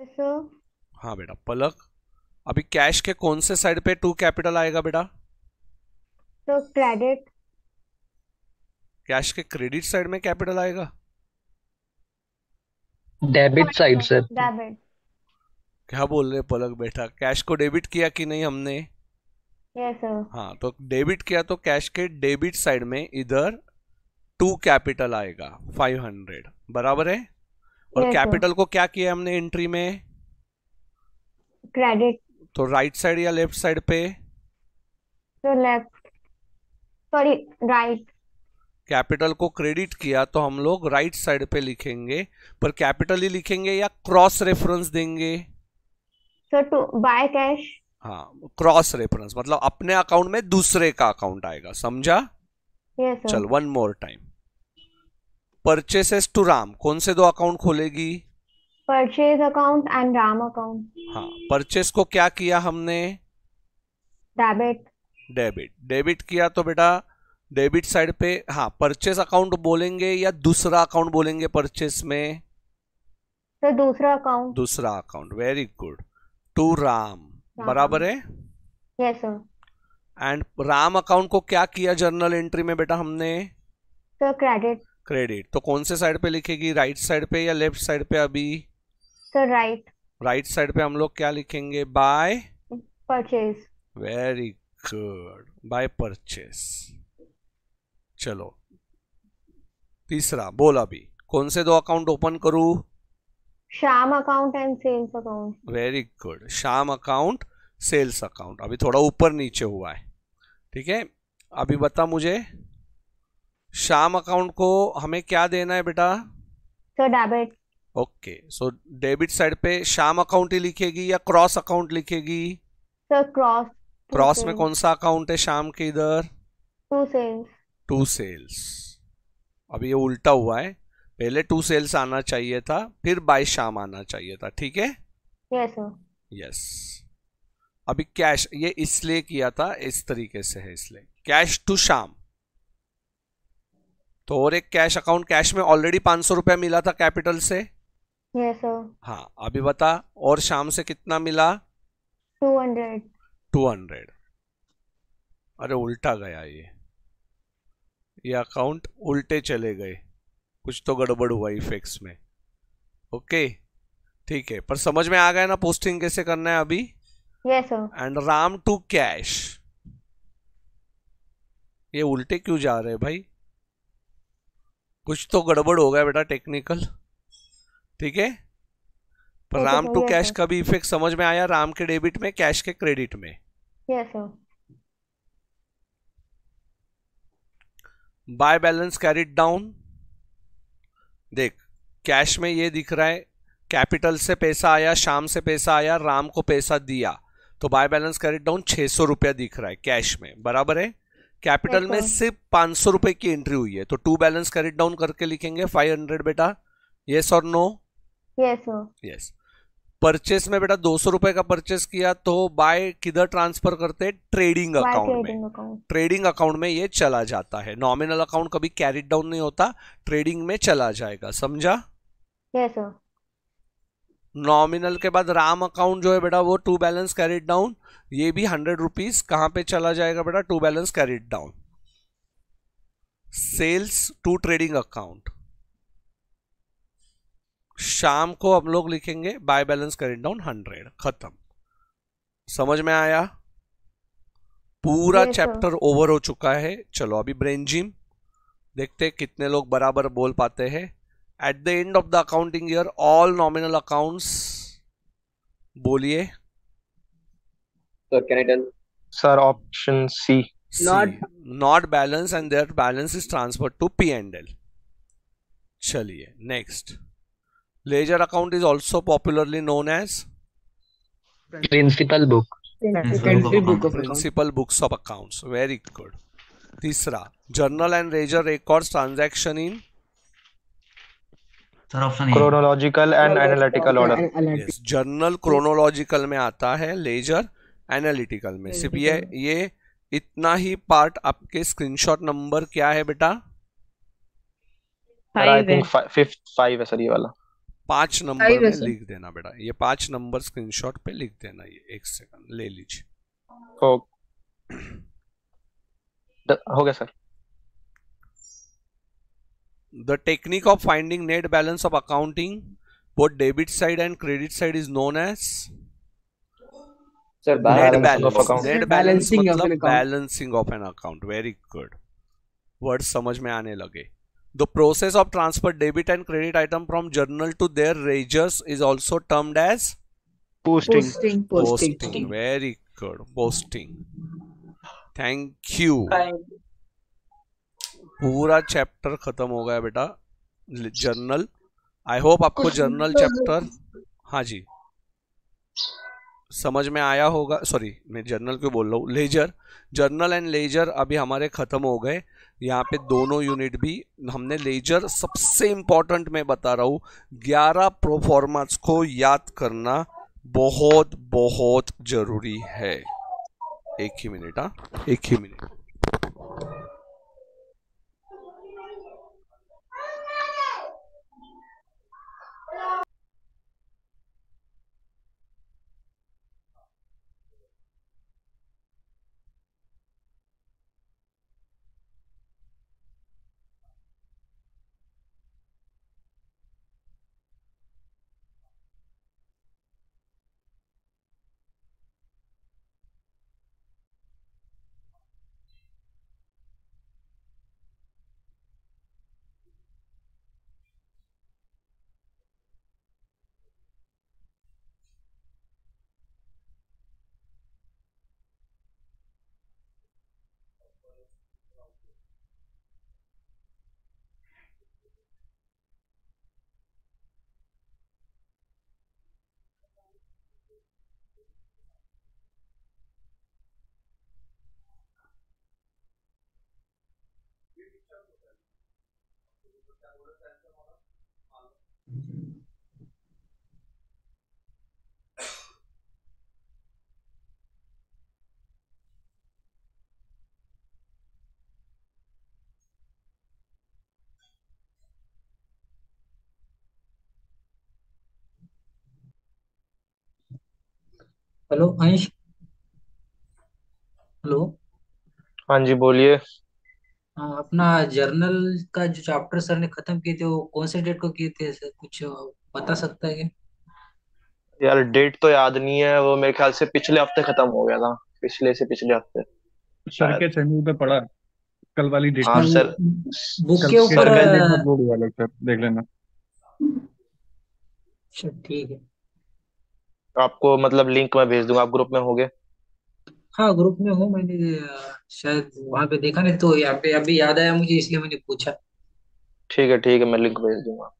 yes, हाँ बेटा पलक अभी कैश के कौन से साइड पे टू कैपिटल आएगा बेटा तो क्रेडिट कैश के क्रेडिट साइड में कैपिटल आएगा डेबिट साइड सर डेबिट क्या बोल रहे पलक बेटा कैश को डेबिट किया कि नहीं हमने yes, हाँ तो डेबिट किया तो कैश के डेबिट साइड में इधर टू कैपिटल आएगा फाइव हंड्रेड बराबर है और कैपिटल yes, को क्या किया हमने एंट्री में क्रेडिट तो राइट साइड या लेफ्ट साइड पे तो लेफ्ट सॉरी राइट कैपिटल को क्रेडिट किया तो हम लोग राइट साइड पे लिखेंगे पर कैपिटल ही लिखेंगे या क्रॉस रेफरेंस देंगे सर टू बाय कैश हाँ क्रॉस रेफरेंस मतलब अपने अकाउंट में दूसरे का अकाउंट आएगा समझा yes, चल one more time purchases to Ram कौन से दो अकाउंट खोलेगी purchase account and Ram account हाँ परचेज को क्या किया हमने डेबिट डेबिट डेबिट किया तो बेटा डेबिट साइड पे हाँ परचेज अकाउंट बोलेंगे या दूसरा अकाउंट बोलेंगे परचेज में तो दूसरा अकाउंट दूसरा account very good to Ram बराबर है yes sir and Ram account को क्या किया जर्नल एंट्री में बेटा हमने सर क्रेडिट क्रेडिट तो कौन से साइड पे लिखेगी राइट साइड पे या लेफ्ट साइड पे अभी राइट राइट साइड पे हम लोग क्या लिखेंगे by purchase very good by purchase चलो तीसरा बोल अभी कौन से दो अकाउंट ओपन करूं Shyam account and sales account very good Shyam account sales account अभी थोड़ा ऊपर नीचे हुआ है ठीक है अभी बता मुझे शाम अकाउंट को हमें क्या देना है बेटा sir debit okay so debit side पे शाम अकाउंट ही लिखेगी या क्रॉस अकाउंट लिखेगी सर क्रॉस क्रॉस में कौन सा अकाउंट है शाम के इधर टू सेल्स टू सेल्स अब ये उल्टा हुआ है पहले टू सेल्स आना चाहिए था फिर बाय शाम आना चाहिए था ठीक है यस यस अभी कैश ये इसलिए किया था इस तरीके से है इसलिए कैश टू शाम तो और एक कैश अकाउंट कैश में ऑलरेडी पांच सौ रुपया मिला था कैपिटल से yes, हाँ अभी बता और शाम से कितना मिला टू हंड्रेड टू हंड्रेड अरे उल्टा गया ये ये अकाउंट उल्टे चले गए कुछ तो गड़बड़ हुआ इफेक्ट्स में ओके ठीक है पर समझ में आ गया ना पोस्टिंग कैसे करना है अभी yes and Ram to cash ये उल्टे क्यों जा रहे भाई कुछ तो गड़बड़ हो गया बेटा टेक्निकल ठीक है पर राम टू कैश का भी इफेक्ट समझ में आया राम के डेबिट में कैश के क्रेडिट में बाय बैलेंस कैरिट डाउन देख कैश में ये दिख रहा है कैपिटल से पैसा आया शाम से पैसा आया राम को पैसा दिया तो बाय बैलेंस कैरिट डाउन छह सौ रुपया दिख रहा है कैश में बराबर है कैपिटल में सिर्फ पांच सौ रुपए की एंट्री हुई है तो टू बैलेंस कैरिट डाउन करके लिखेंगे फाइव हंड्रेड बेटा येस और नो यस परचेस में बेटा दो सौ रुपए का परचेस किया तो बाय किधर ट्रांसफर करते ट्रेडिंग अकाउंट में ट्रेडिंग अकाउंट में ये चला जाता है नॉमिनल अकाउंट कभी कैरी डाउन नहीं होता ट्रेडिंग में चला जाएगा समझा यस नॉमिनल के बाद राम अकाउंट जो है बेटा वो टू बैलेंस कैरिड डाउन ये भी हंड्रेड रुपीज कहाँ पे चला जाएगा बेटा to balance carried down sales to trading account Shyam को हम लोग लिखेंगे by balance carried down hundred खत्म समझ में आया पूरा चैप्टर ओवर हो चुका है चलो अभी ब्रेन जिम देखते कितने लोग बराबर बोल पाते हैं at the end of the accounting year all nominal accounts बोलिए sir sir option C not not balance and their balance is transfer to P and L चलिए next Ledger account is also popularly known as principal book. Principal, book of principal books of accounts. Very good. तीसरा journal and ledger records transaction in sir option chronological and analytical order journal chronological में आता है laser analytical में सिर्फ ये ये इतना ही पार्ट आपके स्क्रीनशॉट नंबर क्या है बेटा आई थिंक फिफ्थ फाइव है सर ये वाला पांच नंबर में लिख देना बेटा ये पांच नंबर स्क्रीनशॉट पे लिख देना ये एक सेकंड ले लीजिए हो गया sir the technique of finding net balance of accounting both debit side and credit side is known as sir net balance net balancing मतलब balancing of an account very good word समझ में आने लगे The process of transfer debit and credit item from journal to their ragers is also termed as posting. Posting. Posting. posting. Very good. Posting. Thank you पूरा chapter खत्म हो गया बेटा journal I hope आपको जर्नल चैप्टर हाँ जी समझ में आया होगा सॉरी मैं जर्नल क्यों बोल रहा हूँ लेजर जर्नल एंड लेजर अभी हमारे खत्म हो गए यहाँ पे दोनों यूनिट भी हमने लेजर सबसे इम्पोर्टेंट मैं बता रहा हूँ ग्यारह प्रोफॉर्मास को याद करना बहुत बहुत जरूरी है एक ही मिनट हाँ एक ही मिनट हेलो अंश हेलो हाँ जी बोलिए हाँ, अपना जर्नल का जो चैप्टर सर ने खत्म किए थे वो कौन से डेट को किए थे सर कुछ बता सकता है क्या यार डेट तो याद नहीं है वो मेरे ख्याल से पिछले हफ्ते खत्म हो गया था पिछले से पिछले हफ्ते सर के चैनल पे पड़ा कल वाली डेट हाँ सर बुक के ऊपर बोर्ड हुआ सर देख लेना अच्छा ठीक है आपको मतलब लिंक मैं भेज दूंगा आप ग्रुप में होगे हाँ ग्रुप में हूँ मैंने शायद वहां पे देखा नहीं तो यहाँ पे अभी याद आया मुझे इसलिए मैंने पूछा ठीक है ठीक है मैं लिंक भेज दूंगा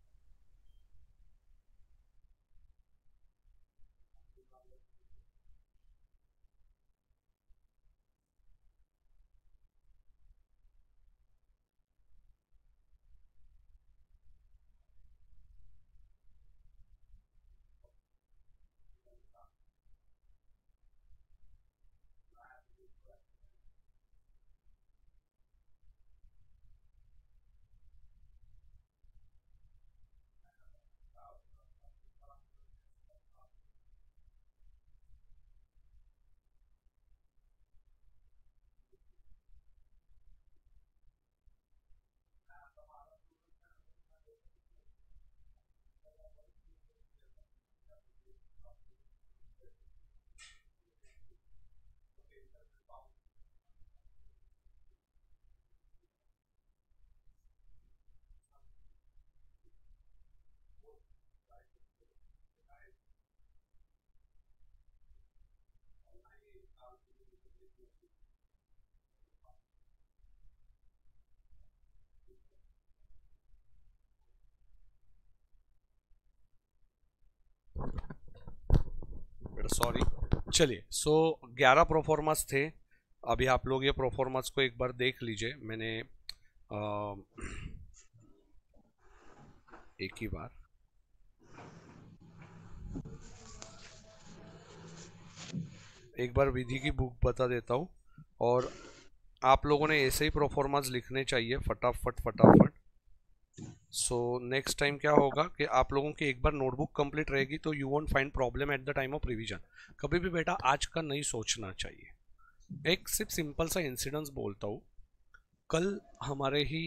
sorry चलिए सो ग्यारह प्रोफॉर्मास थे अभी आप लोग ये प्रोफॉर्मास को एक बार देख लीजिए मैंने आ, एक ही बार एक बार विधि की बुक बता देता हूँ और आप लोगों ने ऐसे ही प्रोफॉर्मास लिखने चाहिए फटाफट फटाफट सो नेक्स्ट टाइम क्या होगा कि आप लोगों की एक बार नोटबुक कंप्लीट रहेगी तो you won't find problem at the time of revision कभी भी बेटा आज का नहीं सोचना चाहिए एक सिर्फ सिंपल सा इंसिडेंस बोलता हूँ कल हमारे ही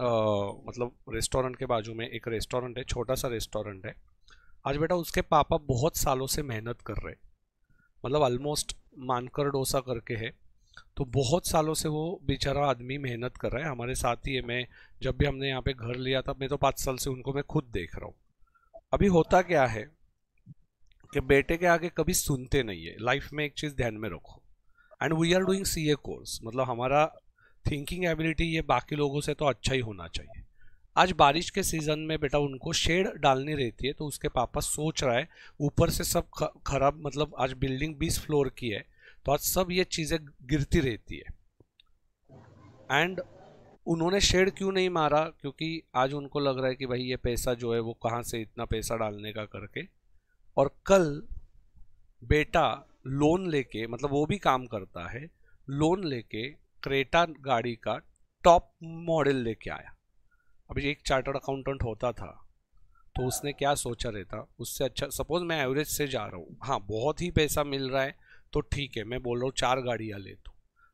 आ, मतलब रेस्टोरेंट के बाजू में एक रेस्टोरेंट है छोटा सा रेस्टोरेंट है आज बेटा उसके पापा बहुत सालों से मेहनत कर रहे मतलब ऑलमोस्ट मानकर डोसा करके है तो बहुत सालों से वो बेचारा आदमी मेहनत कर रहा है हमारे साथ ही है मैं जब भी हमने यहाँ पे घर लिया था मैं तो पाँच साल से उनको मैं खुद देख रहा हूँ अभी होता क्या है कि बेटे के आगे कभी सुनते नहीं है लाइफ में एक चीज़ ध्यान में रखो and we are doing C A course मतलब हमारा थिंकिंग एबिलिटी ये बाकी लोगों से तो अच्छा ही होना चाहिए आज बारिश के सीज़न में बेटा उनको शेड डालनी रहती है तो उसके पापा सोच रहा है ऊपर से सब खराब मतलब आज बिल्डिंग बीस फ्लोर की है तो आज सब ये चीज़ें गिरती रहती है एंड उन्होंने शेड क्यों नहीं मारा क्योंकि आज उनको लग रहा है कि भाई ये पैसा जो है वो कहाँ से इतना पैसा डालने का करके और कल बेटा लोन लेके मतलब वो भी काम करता है लोन लेके क्रेटा गाड़ी का टॉप मॉडल लेके आया अभी एक चार्टर्ड अकाउंटेंट होता था तो उसने क्या सोचा रहता उससे अच्छा सपोज मैं एवरेज से जा रहा हूँ हाँ बहुत ही पैसा मिल रहा है तो ठीक है मैं बोल रहा हूँ चार गाड़ियाँ ले तू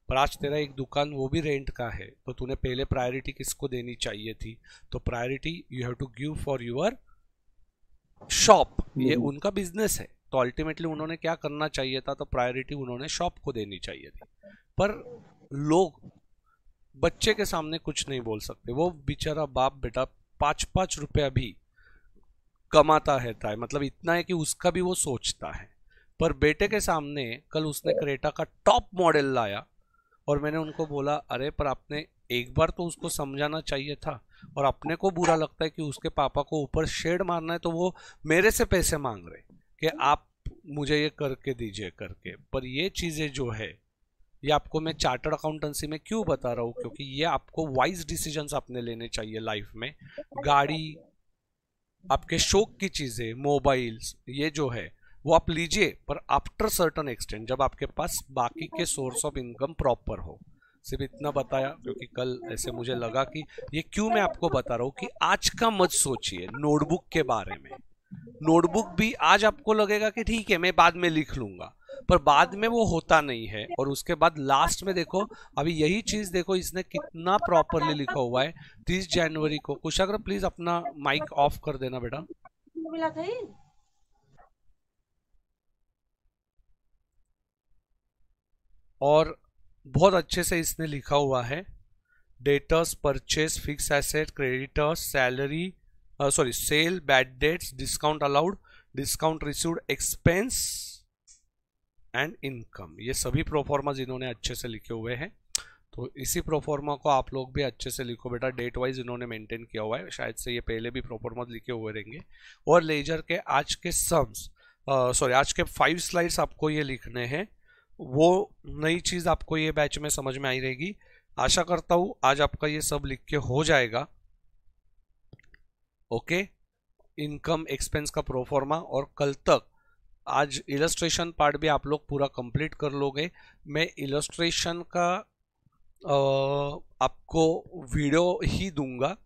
पर आज तेरा एक दुकान वो भी रेंट का है तो तूने पहले प्रायोरिटी किसको देनी चाहिए थी तो priority you have to give for your shop ये हम्म। उनका बिजनेस है तो अल्टीमेटली उन्होंने क्या करना चाहिए था तो प्रायोरिटी उन्होंने शॉप को देनी चाहिए थी पर लोग बच्चे के सामने कुछ नहीं बोल सकते वो बेचारा बाप बेटा पाँच पाँच रुपया भी कमाता रहता है मतलब इतना है कि उसका भी वो सोचता है पर बेटे के सामने कल उसने क्रेटा का टॉप मॉडल लाया और मैंने उनको बोला अरे पर आपने एक बार तो उसको समझाना चाहिए था और अपने को बुरा लगता है कि उसके पापा को ऊपर शेड मारना है तो वो मेरे से पैसे मांग रहे कि आप मुझे ये करके दीजिए करके पर ये चीज़ें जो है ये आपको मैं चार्टर्ड अकाउंटेंसी में क्यों बता रहा हूँ क्योंकि ये आपको वाइज डिसीजंस आपने लेने चाहिए लाइफ में गाड़ी आपके शौक की चीज़ें मोबाइल्स ये जो है वो आप लीजिए पर आफ्टर सर्टन एक्सटेंड जब आपके पास बाकी के सोर्स ऑफ इनकम प्रॉपर हो सिर्फ इतना बताया क्योंकि कल ऐसे मुझे लगा कि ये क्यों मैं आपको बता रहा हूँ कि आज का मत सोचिए नोटबुक के बारे में नोटबुक भी आज आपको लगेगा कि ठीक है मैं बाद में लिख लूंगा पर बाद में वो होता नहीं है और उसके बाद लास्ट में देखो अभी यही चीज देखो इसने कितना प्रॉपरली लिखा हुआ है तीस जनवरी को कुशाग्र प्लीज अपना माइक ऑफ कर देना बेटा और बहुत अच्छे से इसने लिखा हुआ है debtors purchase fixed asset creditors salary sorry sale bad debts discount allowed discount received expense and income ये सभी प्रोफॉर्मा इन्होंने अच्छे से लिखे हुए हैं तो इसी प्रोफॉर्मा को आप लोग भी अच्छे से लिखो बेटा डेट वाइज इन्होंने मेंटेन किया हुआ है शायद से ये पहले भी प्रोफॉर्मा लिखे हुए रहेंगे और लेजर के आज के सम्स सॉरी uh, आज के फाइव स्लाइड्स आपको ये लिखने हैं वो नई चीज़ आपको ये बैच में समझ में आई रहेगी आशा करता हूँ आज आपका ये सब लिख के हो जाएगा ओके इनकम एक्सपेंस का प्रोफॉर्मा और कल तक आज इलस्ट्रेशन पार्ट भी आप लोग पूरा कंप्लीट कर लोगे मैं इलस्ट्रेशन का आ, आपको वीडियो ही दूंगा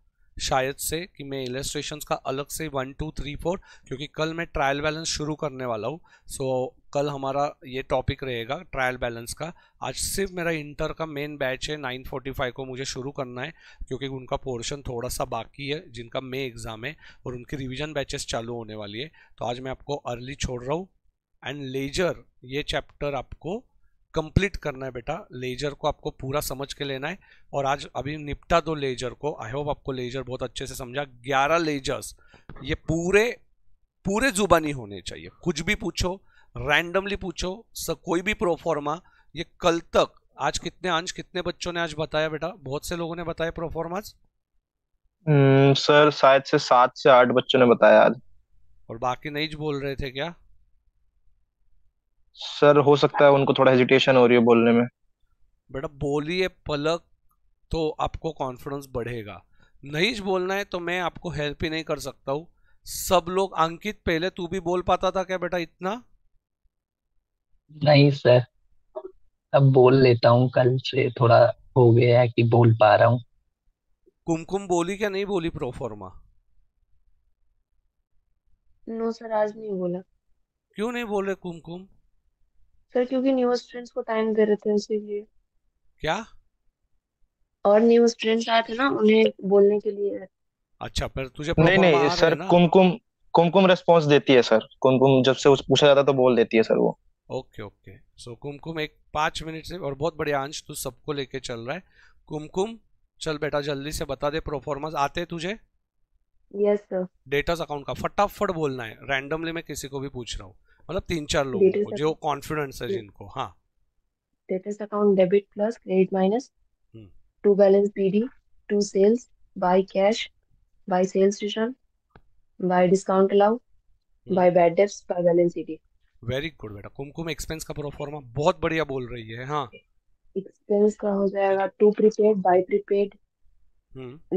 शायद से कि मैं इलेस्ट्रेशन का अलग से वन टू थ्री फोर क्योंकि कल मैं ट्रायल बैलेंस शुरू करने वाला हूँ सो so, कल हमारा ये टॉपिक रहेगा ट्रायल बैलेंस का आज सिर्फ मेरा इंटर का मेन बैच है नाइन फोर्टी फाइव को मुझे शुरू करना है क्योंकि उनका पोर्शन थोड़ा सा बाकी है जिनका मे एग्ज़ाम है और उनकी रिविज़न बैचेस चालू होने वाली है तो आज मैं आपको अर्ली छोड़ रहा हूँ एंड लेजर ये चैप्टर आपको कंप्लीट करना है बेटा लेजर को आपको पूरा समझ के लेना है और आज अभी निपटा दो लेजर को आई होप आपको लेजर बहुत अच्छे से समझा ग्यारह लेजर्स ये पूरे पूरे जुबानी होने चाहिए कुछ भी पूछो रैंडमली पूछो सब कोई भी प्रोफॉर्मा ये कल तक आज कितने अंश कितने बच्चों ने आज बताया बेटा बहुत से लोगों ने बताया प्रोफॉर्माज हम्म, सर शायद से सात से आठ बच्चों ने बताया आज और बाकी नहीं बोल रहे थे क्या सर हो सकता है उनको थोड़ा हेजिटेशन हो रही है बोलने में बेटा बोलिए पलक तो आपको कॉन्फिडेंस बढ़ेगा नहीं बोलना है तो मैं आपको हेल्प ही नहीं कर सकता हूँ सब लोग अंकित पहले तू भी बोल पाता था क्या बेटा इतना नहीं सर अब बोल लेता हूँ कल से थोड़ा हो गया है कि बोल पा रहा हूँ कुमकुम बोली क्या नहीं बोली प्रोफॉर्मा नो सर आज नहीं बोला क्यों नहीं बोले कुमकुम सर क्योंकि न्यू स्टूडेंट्स को टाइम दे रहे थे इसीलिए क्या और न्यू स्टूडेंट्स आए थे ना उन्हें बोलने के लिए अच्छा पर तुझे नहीं नहीं सर कुमकुम कुमकुम रिस्पांस देती है सर कुमकुम जब से उस पूछा जाता तो बोल देती है सर वो ओके ओके सो कुमकुम एक पांच मिनट से और बहुत बढ़िया अंश तू सबको लेके चल रहा है कुमकुम चल बेटा जल्दी से बता दे प्रोफॉर्मेंस आते तुझे यस सर डेटास अकाउंट का फटाफट बोलना है रैंडमली मैं किसी को भी पूछ रहा हूँ मतलब तीन चार लोगों को जो कॉन्फिडेंस है hmm. जिनको हाँ debtors account debit plus credit minus to balance b d to sales by cash by sales return by discount allow by bad debts by balance c d very good बेटा कुमकुम एक्सपेंस का प्रोफॉर्मा बहुत बढ़िया बोल रही है हाँ एक्सपेंस का हो जाएगा to prepaid by prepaid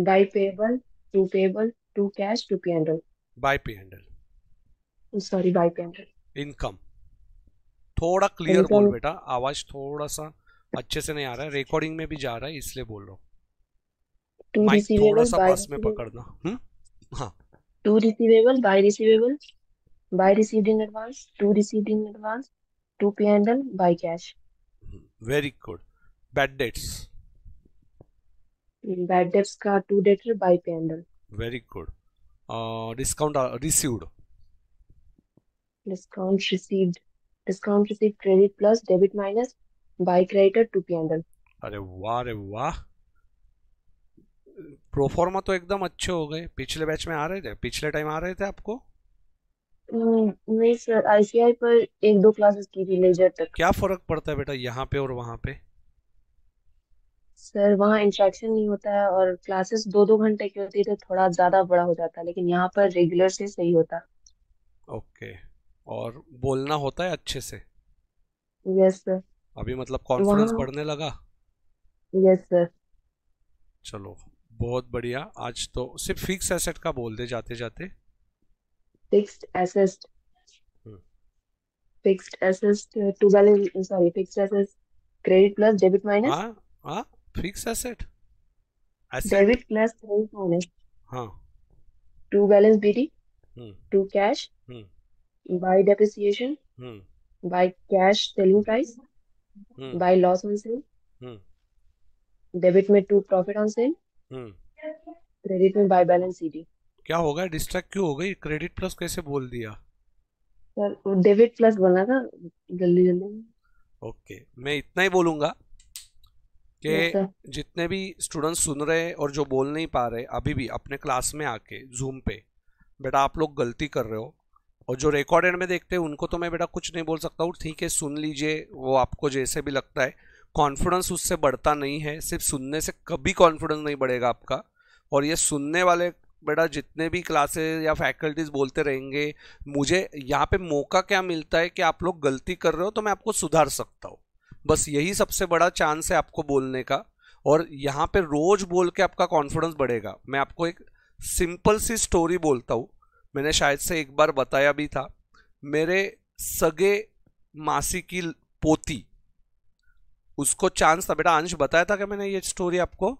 by payable to payable to cash to P and L by P and L sorry by P and L income थोड़ा क्लियर बोल बेटा आवाज थोड़ा सा अच्छे से नहीं आ रहा है रिकॉर्डिंग में भी जा रहा है इसलिए बोल रहा हूँ थोड़ा सा पास में पकड़ना हम्म? हाँ to receivable by receivable by advance to advance to P and L by cash very good bad debts bad debts का to debtor by P and L very good discount received discount received discount received credit plus debit minus by creditor to P&L अरे वाह अरे वाह proforma तो एकदम अच्छे हो गए पिछले बैच में आ रहे थे पिछले टाइम आ रहे थे आपको hmm, नहीं सर आईसीआई पर एक दो क्लासेस की थी लेजर तक क्या फर्क पड़ता है बेटा यहाँ पे और वहाँ पे सर वहाँ इंट्रैक्शन नहीं होता है और क्लासेस दो दो घंटे की होती है तो थोड़ा ज्यादा बड़ा हो जाता है लेकिन यहाँ पर रेगुलर से सही होता ओके okay. और बोलना होता है अच्छे से यस सर अभी मतलब कॉन्फिडेंस बढ़ने लगा यस सर चलो बहुत बढ़िया आज तो सिर्फ फिक्स एसेट का बोल दे जाते जाते fixed asset fixed asset to balance sorry fixed asset credit plus debit minus हां हां asset debit plus credit minus हां to balance to cash by depreciation, hmm. by cash selling price, hmm. by loss on sale, hmm. debit में to profit on sale, hmm. credit में by balance CD. क्या होगा distract क्यों हो गई credit plus कैसे बोल दिया सर डेबिट प्लस बोलना था जल्दी जल्दी ओके मैं इतना ही बोलूंगा कि जितने भी स्टूडेंट्स सुन रहे हैं और जो बोल नहीं पा रहे अभी भी अपने क्लास में आके जूम पे बेटा आप लोग गलती कर रहे हो और जो रिकॉर्डेड में देखते हैं उनको तो मैं बेटा कुछ नहीं बोल सकता हूँ ठीक है सुन लीजिए वो आपको जैसे भी लगता है कॉन्फिडेंस उससे बढ़ता नहीं है सिर्फ सुनने से कभी कॉन्फिडेंस नहीं बढ़ेगा आपका और ये सुनने वाले बेटा जितने भी क्लासेस या फैकल्टीज बोलते रहेंगे मुझे यहाँ पे मौका क्या मिलता है कि आप लोग गलती कर रहे हो तो मैं आपको सुधार सकता हूँ बस यही सबसे बड़ा चांस है आपको बोलने का और यहाँ पे रोज बोल के आपका कॉन्फिडेंस बढ़ेगा मैं आपको एक सिंपल सी स्टोरी बोलता हूँ मैंने शायद से एक बार बताया भी था मेरे सगे मासी की पोती उसको चांस था बेटा अंश बताया था कि मैंने ये स्टोरी आपको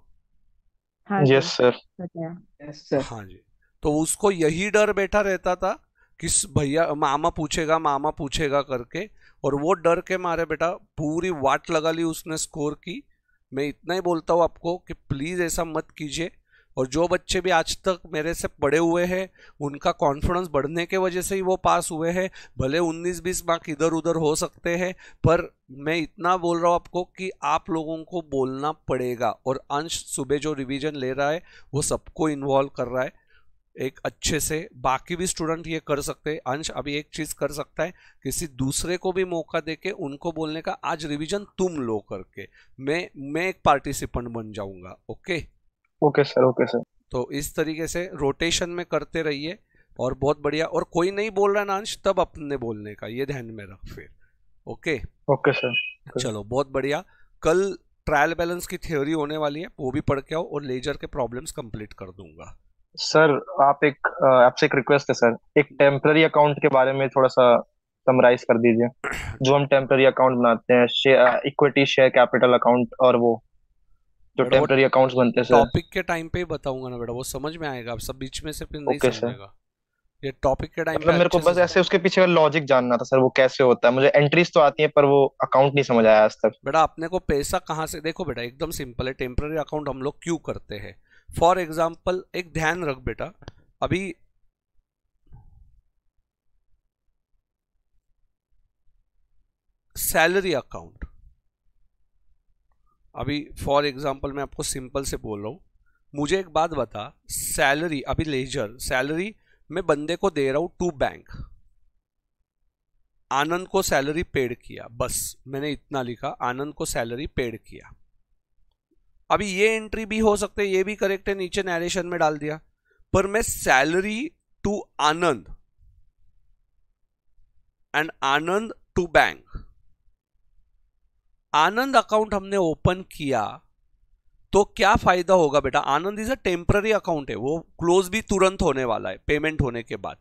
हाँ यस सर हाँ जी तो उसको यही डर बैठा रहता था कि भैया मामा पूछेगा मामा पूछेगा करके और वो डर के मारे बेटा पूरी वाट लगा ली उसने स्कोर की मैं इतना ही बोलता हूँ आपको कि प्लीज़ ऐसा मत कीजिए और जो बच्चे भी आज तक मेरे से पढ़े हुए हैं उनका कॉन्फिडेंस बढ़ने के वजह से ही वो पास हुए हैं भले 19-20 मार्क इधर उधर हो सकते हैं पर मैं इतना बोल रहा हूँ आपको कि आप लोगों को बोलना पड़ेगा और अंश सुबह जो रिविजन ले रहा है वो सबको इन्वॉल्व कर रहा है एक अच्छे से बाकी भी स्टूडेंट ये कर सकते हैं अंश अभी एक चीज़ कर सकता है किसी दूसरे को भी मौका देके उनको बोलने का आज रिवीजन तुम लो करके मैं मैं एक पार्टिसिपेंट बन जाऊंगा okay okay sir okay sir तो इस तरीके से रोटेशन में करते रहिए और बहुत बढ़िया और कोई नहीं बोल रहा नांश तब अपने बोलने का ये ध्यान में रख फिर ओके ओके सर चलो बहुत बढ़िया कल ट्रायल बैलेंस की थ्योरी होने वाली है वो भी पढ़ के आओ और लेजर के प्रॉब्लम्स कंप्लीट कर दूंगा सर आप एक आपसे एक रिक्वेस्ट है सर एक टेम्पररी अकाउंट के बारे में थोड़ा सा समराइज कर दीजिए जो हम टेम्पररी अकाउंट बनाते हैं इक्विटी शेयर कैपिटल अकाउंट और वो जो टेम्पररी अकाउंट्स बनते हैं टॉपिक के टाइम पे ही बताऊंगा ना बेटा वो समझ में आएगा सब बीच में से फिर नहीं समझेगा ये टॉपिक के टाइम मतलब मेरे को बस ऐसे उसके पीछे का लॉजिक जानना था सर वो कैसे होता है मुझे एंट्रीज तो आती है पर वो अकाउंट नहीं समझ आया आज तक बेटा अपने को पैसा कहाँ से देखो बेटा एकदम सिंपल है टेम्पररी अकाउंट हम लोग क्यों करते हैं फॉर एग्जाम्पल एक ध्यान रख बेटा अभी सैलरी अकाउंट अभी फॉर एग्जांपल मैं आपको सिंपल से बोल रहा हूँ मुझे एक बात बता सैलरी अभी लेजर सैलरी मैं बंदे को दे रहा हूँ टू बैंक आनंद को सैलरी पेड किया बस मैंने इतना लिखा आनंद को सैलरी पेड किया अभी ये एंट्री भी हो सकते ये भी करेक्ट है नीचे नरेशन में डाल दिया पर मैं salary to Anand and Anand to bank Anand account हमने ओपन किया तो क्या फायदा होगा बेटा Anand is a temporary account है वो क्लोज भी तुरंत होने वाला है पेमेंट होने के बाद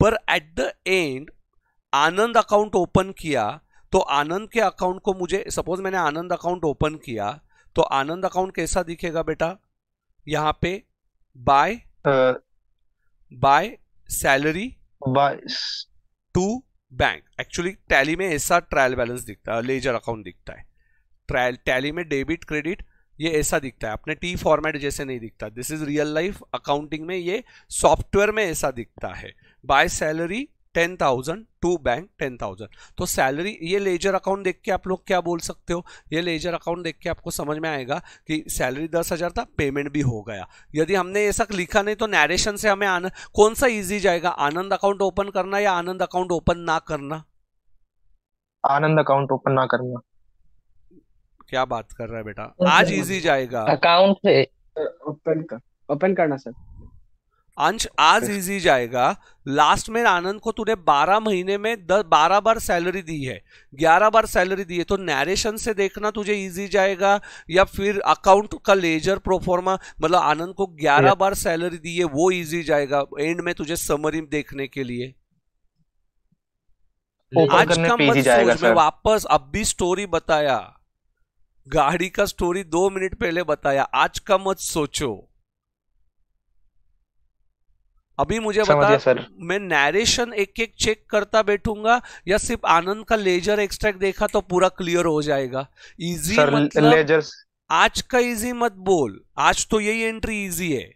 पर at the end Anand account open किया तो आनंद के अकाउंट को मुझे सपोज मैंने आनंद अकाउंट ओपन किया तो आनंद अकाउंट कैसा दिखेगा बेटा यहाँ पे by by salary by to bank actually Tally में ऐसा ट्रायल बैलेंस दिखता है लेजर अकाउंट दिखता है टैली में डेबिट क्रेडिट ये ऐसा दिखता है अपने टी फॉर्मेट जैसे नहीं दिखता this is real life accounting में ये सॉफ्टवेयर में ऐसा दिखता है by salary ten thousand to bank ten thousand तो सैलरी ये लेजर अकाउंट देख के आप लोग क्या बोल सकते हो ये लेजर अकाउंट देख के आपको समझ में आएगा कि सैलरी दस हज़ार था पेमेंट भी हो गया यदि हमने ऐसा लिखा नहीं तो नैरेशन से हमें आनंद कौन सा इजी जाएगा आनंद अकाउंट ओपन करना या आनंद अकाउंट ओपन ना करना आनंद अकाउंट ओपन ना करना क्या बात कर रहा है बेटा आज इजी जाएगा अकाउंट से ओपन कर ओपन करना सर अंश आज इजी जाएगा लास्ट में आनंद को तूने 12 महीने में 10 बारह बार सैलरी दी है 11 बार सैलरी दी है तो नरेशन से देखना तुझे इजी जाएगा या फिर अकाउंट का लेजर प्रोफॉर्मा मतलब आनंद को 11 बार सैलरी दी है वो इजी जाएगा एंड में तुझे समरी देखने के लिए आज का मत सोच मैं वापस अब भी स्टोरी बताया गाड़ी का स्टोरी दो मिनट पहले बताया आज का मत सोचो अभी मुझे बता सर। मैं नरेशन एक एक चेक करता बैठूंगा या सिर्फ आनंद का लेजर एक्सट्रैक्ट देखा तो पूरा क्लियर हो जाएगा इजी मतलब लेजर आज का इजी मत बोल आज तो यही एंट्री इजी है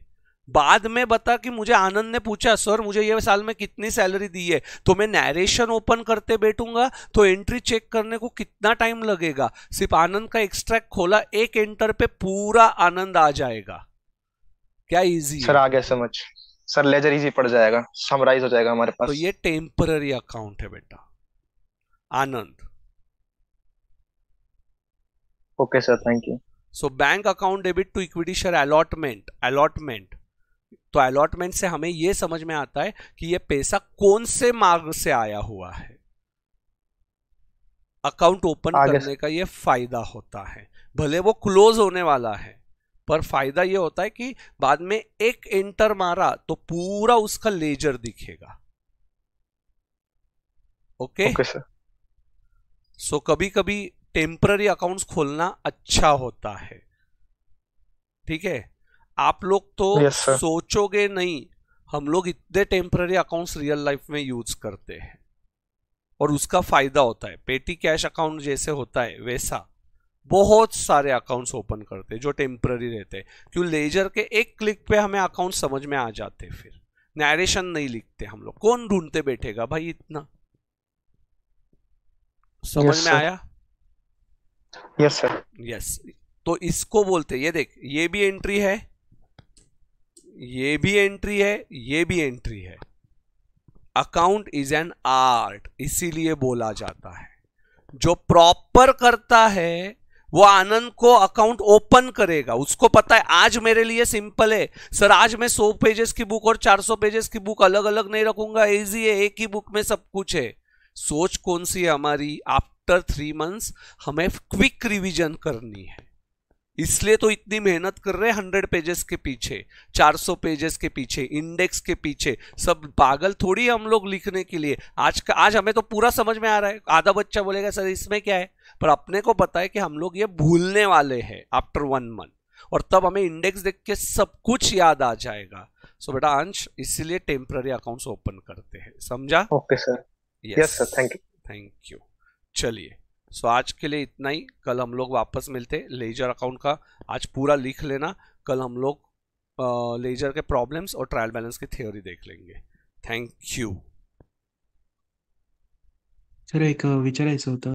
बाद में बता कि मुझे आनंद ने पूछा सर मुझे ये साल में कितनी सैलरी दी है तो मैं नैरेशन ओपन करते बैठूंगा तो एंट्री चेक करने को कितना टाइम लगेगा सिर्फ आनंद का एक्सट्रैक्ट खोला एक एंटर पे पूरा आनंद आ जाएगा क्या इजी सर आ गया समझ सर लेजर इजी पड़ जाएगा समराइज हो जाएगा हमारे तो पास तो ये टेम्पररी अकाउंट है बेटा Anand okay sir thank you so bank account debit to equity share allotment allotment तो अलॉटमेंट से हमें यह समझ में आता है कि यह पैसा कौन से मार्ग से आया हुआ है अकाउंट ओपन करने का यह फायदा होता है भले वो क्लोज होने वाला है पर फायदा यह होता है कि बाद में एक एंटर मारा तो पूरा उसका लेजर दिखेगा ओके सो कभी कभी टेम्पररी अकाउंट्स खोलना अच्छा होता है ठीक है आप लोग तो yes, सोचोगे नहीं हम लोग इतने टेम्पररी अकाउंट्स रियल लाइफ में यूज करते हैं और उसका फायदा होता है पेटी कैश अकाउंट जैसे होता है वैसा बहुत सारे अकाउंट्स ओपन करते हैं जो टेम्पररी रहते हैं क्यों लेजर के एक क्लिक पे हमें अकाउंट समझ में आ जाते फिर नरेशन नहीं लिखते हम लोग कौन ढूंढते बैठेगा भाई इतना समझ yes, में आया यस सर यस तो इसको बोलते ये देख ये भी एंट्री है ये भी एंट्री है ये भी एंट्री है अकाउंट इज एन आर्ट इसीलिए बोला जाता है जो प्रॉपर करता है वो आनंद को अकाउंट ओपन करेगा उसको पता है आज मेरे लिए सिंपल है सर आज मैं 100 पेजेस की बुक और 400 पेजेस की बुक अलग अलग नहीं रखूंगा इजी है एक ही बुक में सब कुछ है सोच कौन सी है हमारी आफ्टर थ्री मंथ्स हमें क्विक रिवीजन करनी है इसलिए तो इतनी मेहनत कर रहे हैं हंड्रेड पेजेस के पीछे 400 पेजेस के पीछे इंडेक्स के पीछे सब पागल थोड़ी हम लोग लिखने के लिए आज का आज हमें तो पूरा समझ में आ रहा है आधा बच्चा बोलेगा सर इसमें क्या है पर अपने को पता है कि हम लोग ये भूलने वाले हैं आफ्टर वन मंथ और तब हमें इंडेक्स देख के सब कुछ याद आ जाएगा सो बेटा अंश इसलिए टेम्पररी अकाउंट ओपन करते हैं समझा okay sir yes sir thank you thank you चलिए सो आज के लिए इतना ही कल हम लोग वापस मिलते हैं लेजर अकाउंट का आज पूरा लिख लेना कल हम लोग लेजर के प्रॉब्लम्स और ट्रायल बैलेंस की थ्योरी देख लेंगे थैंक यू सर एक ऐसा होता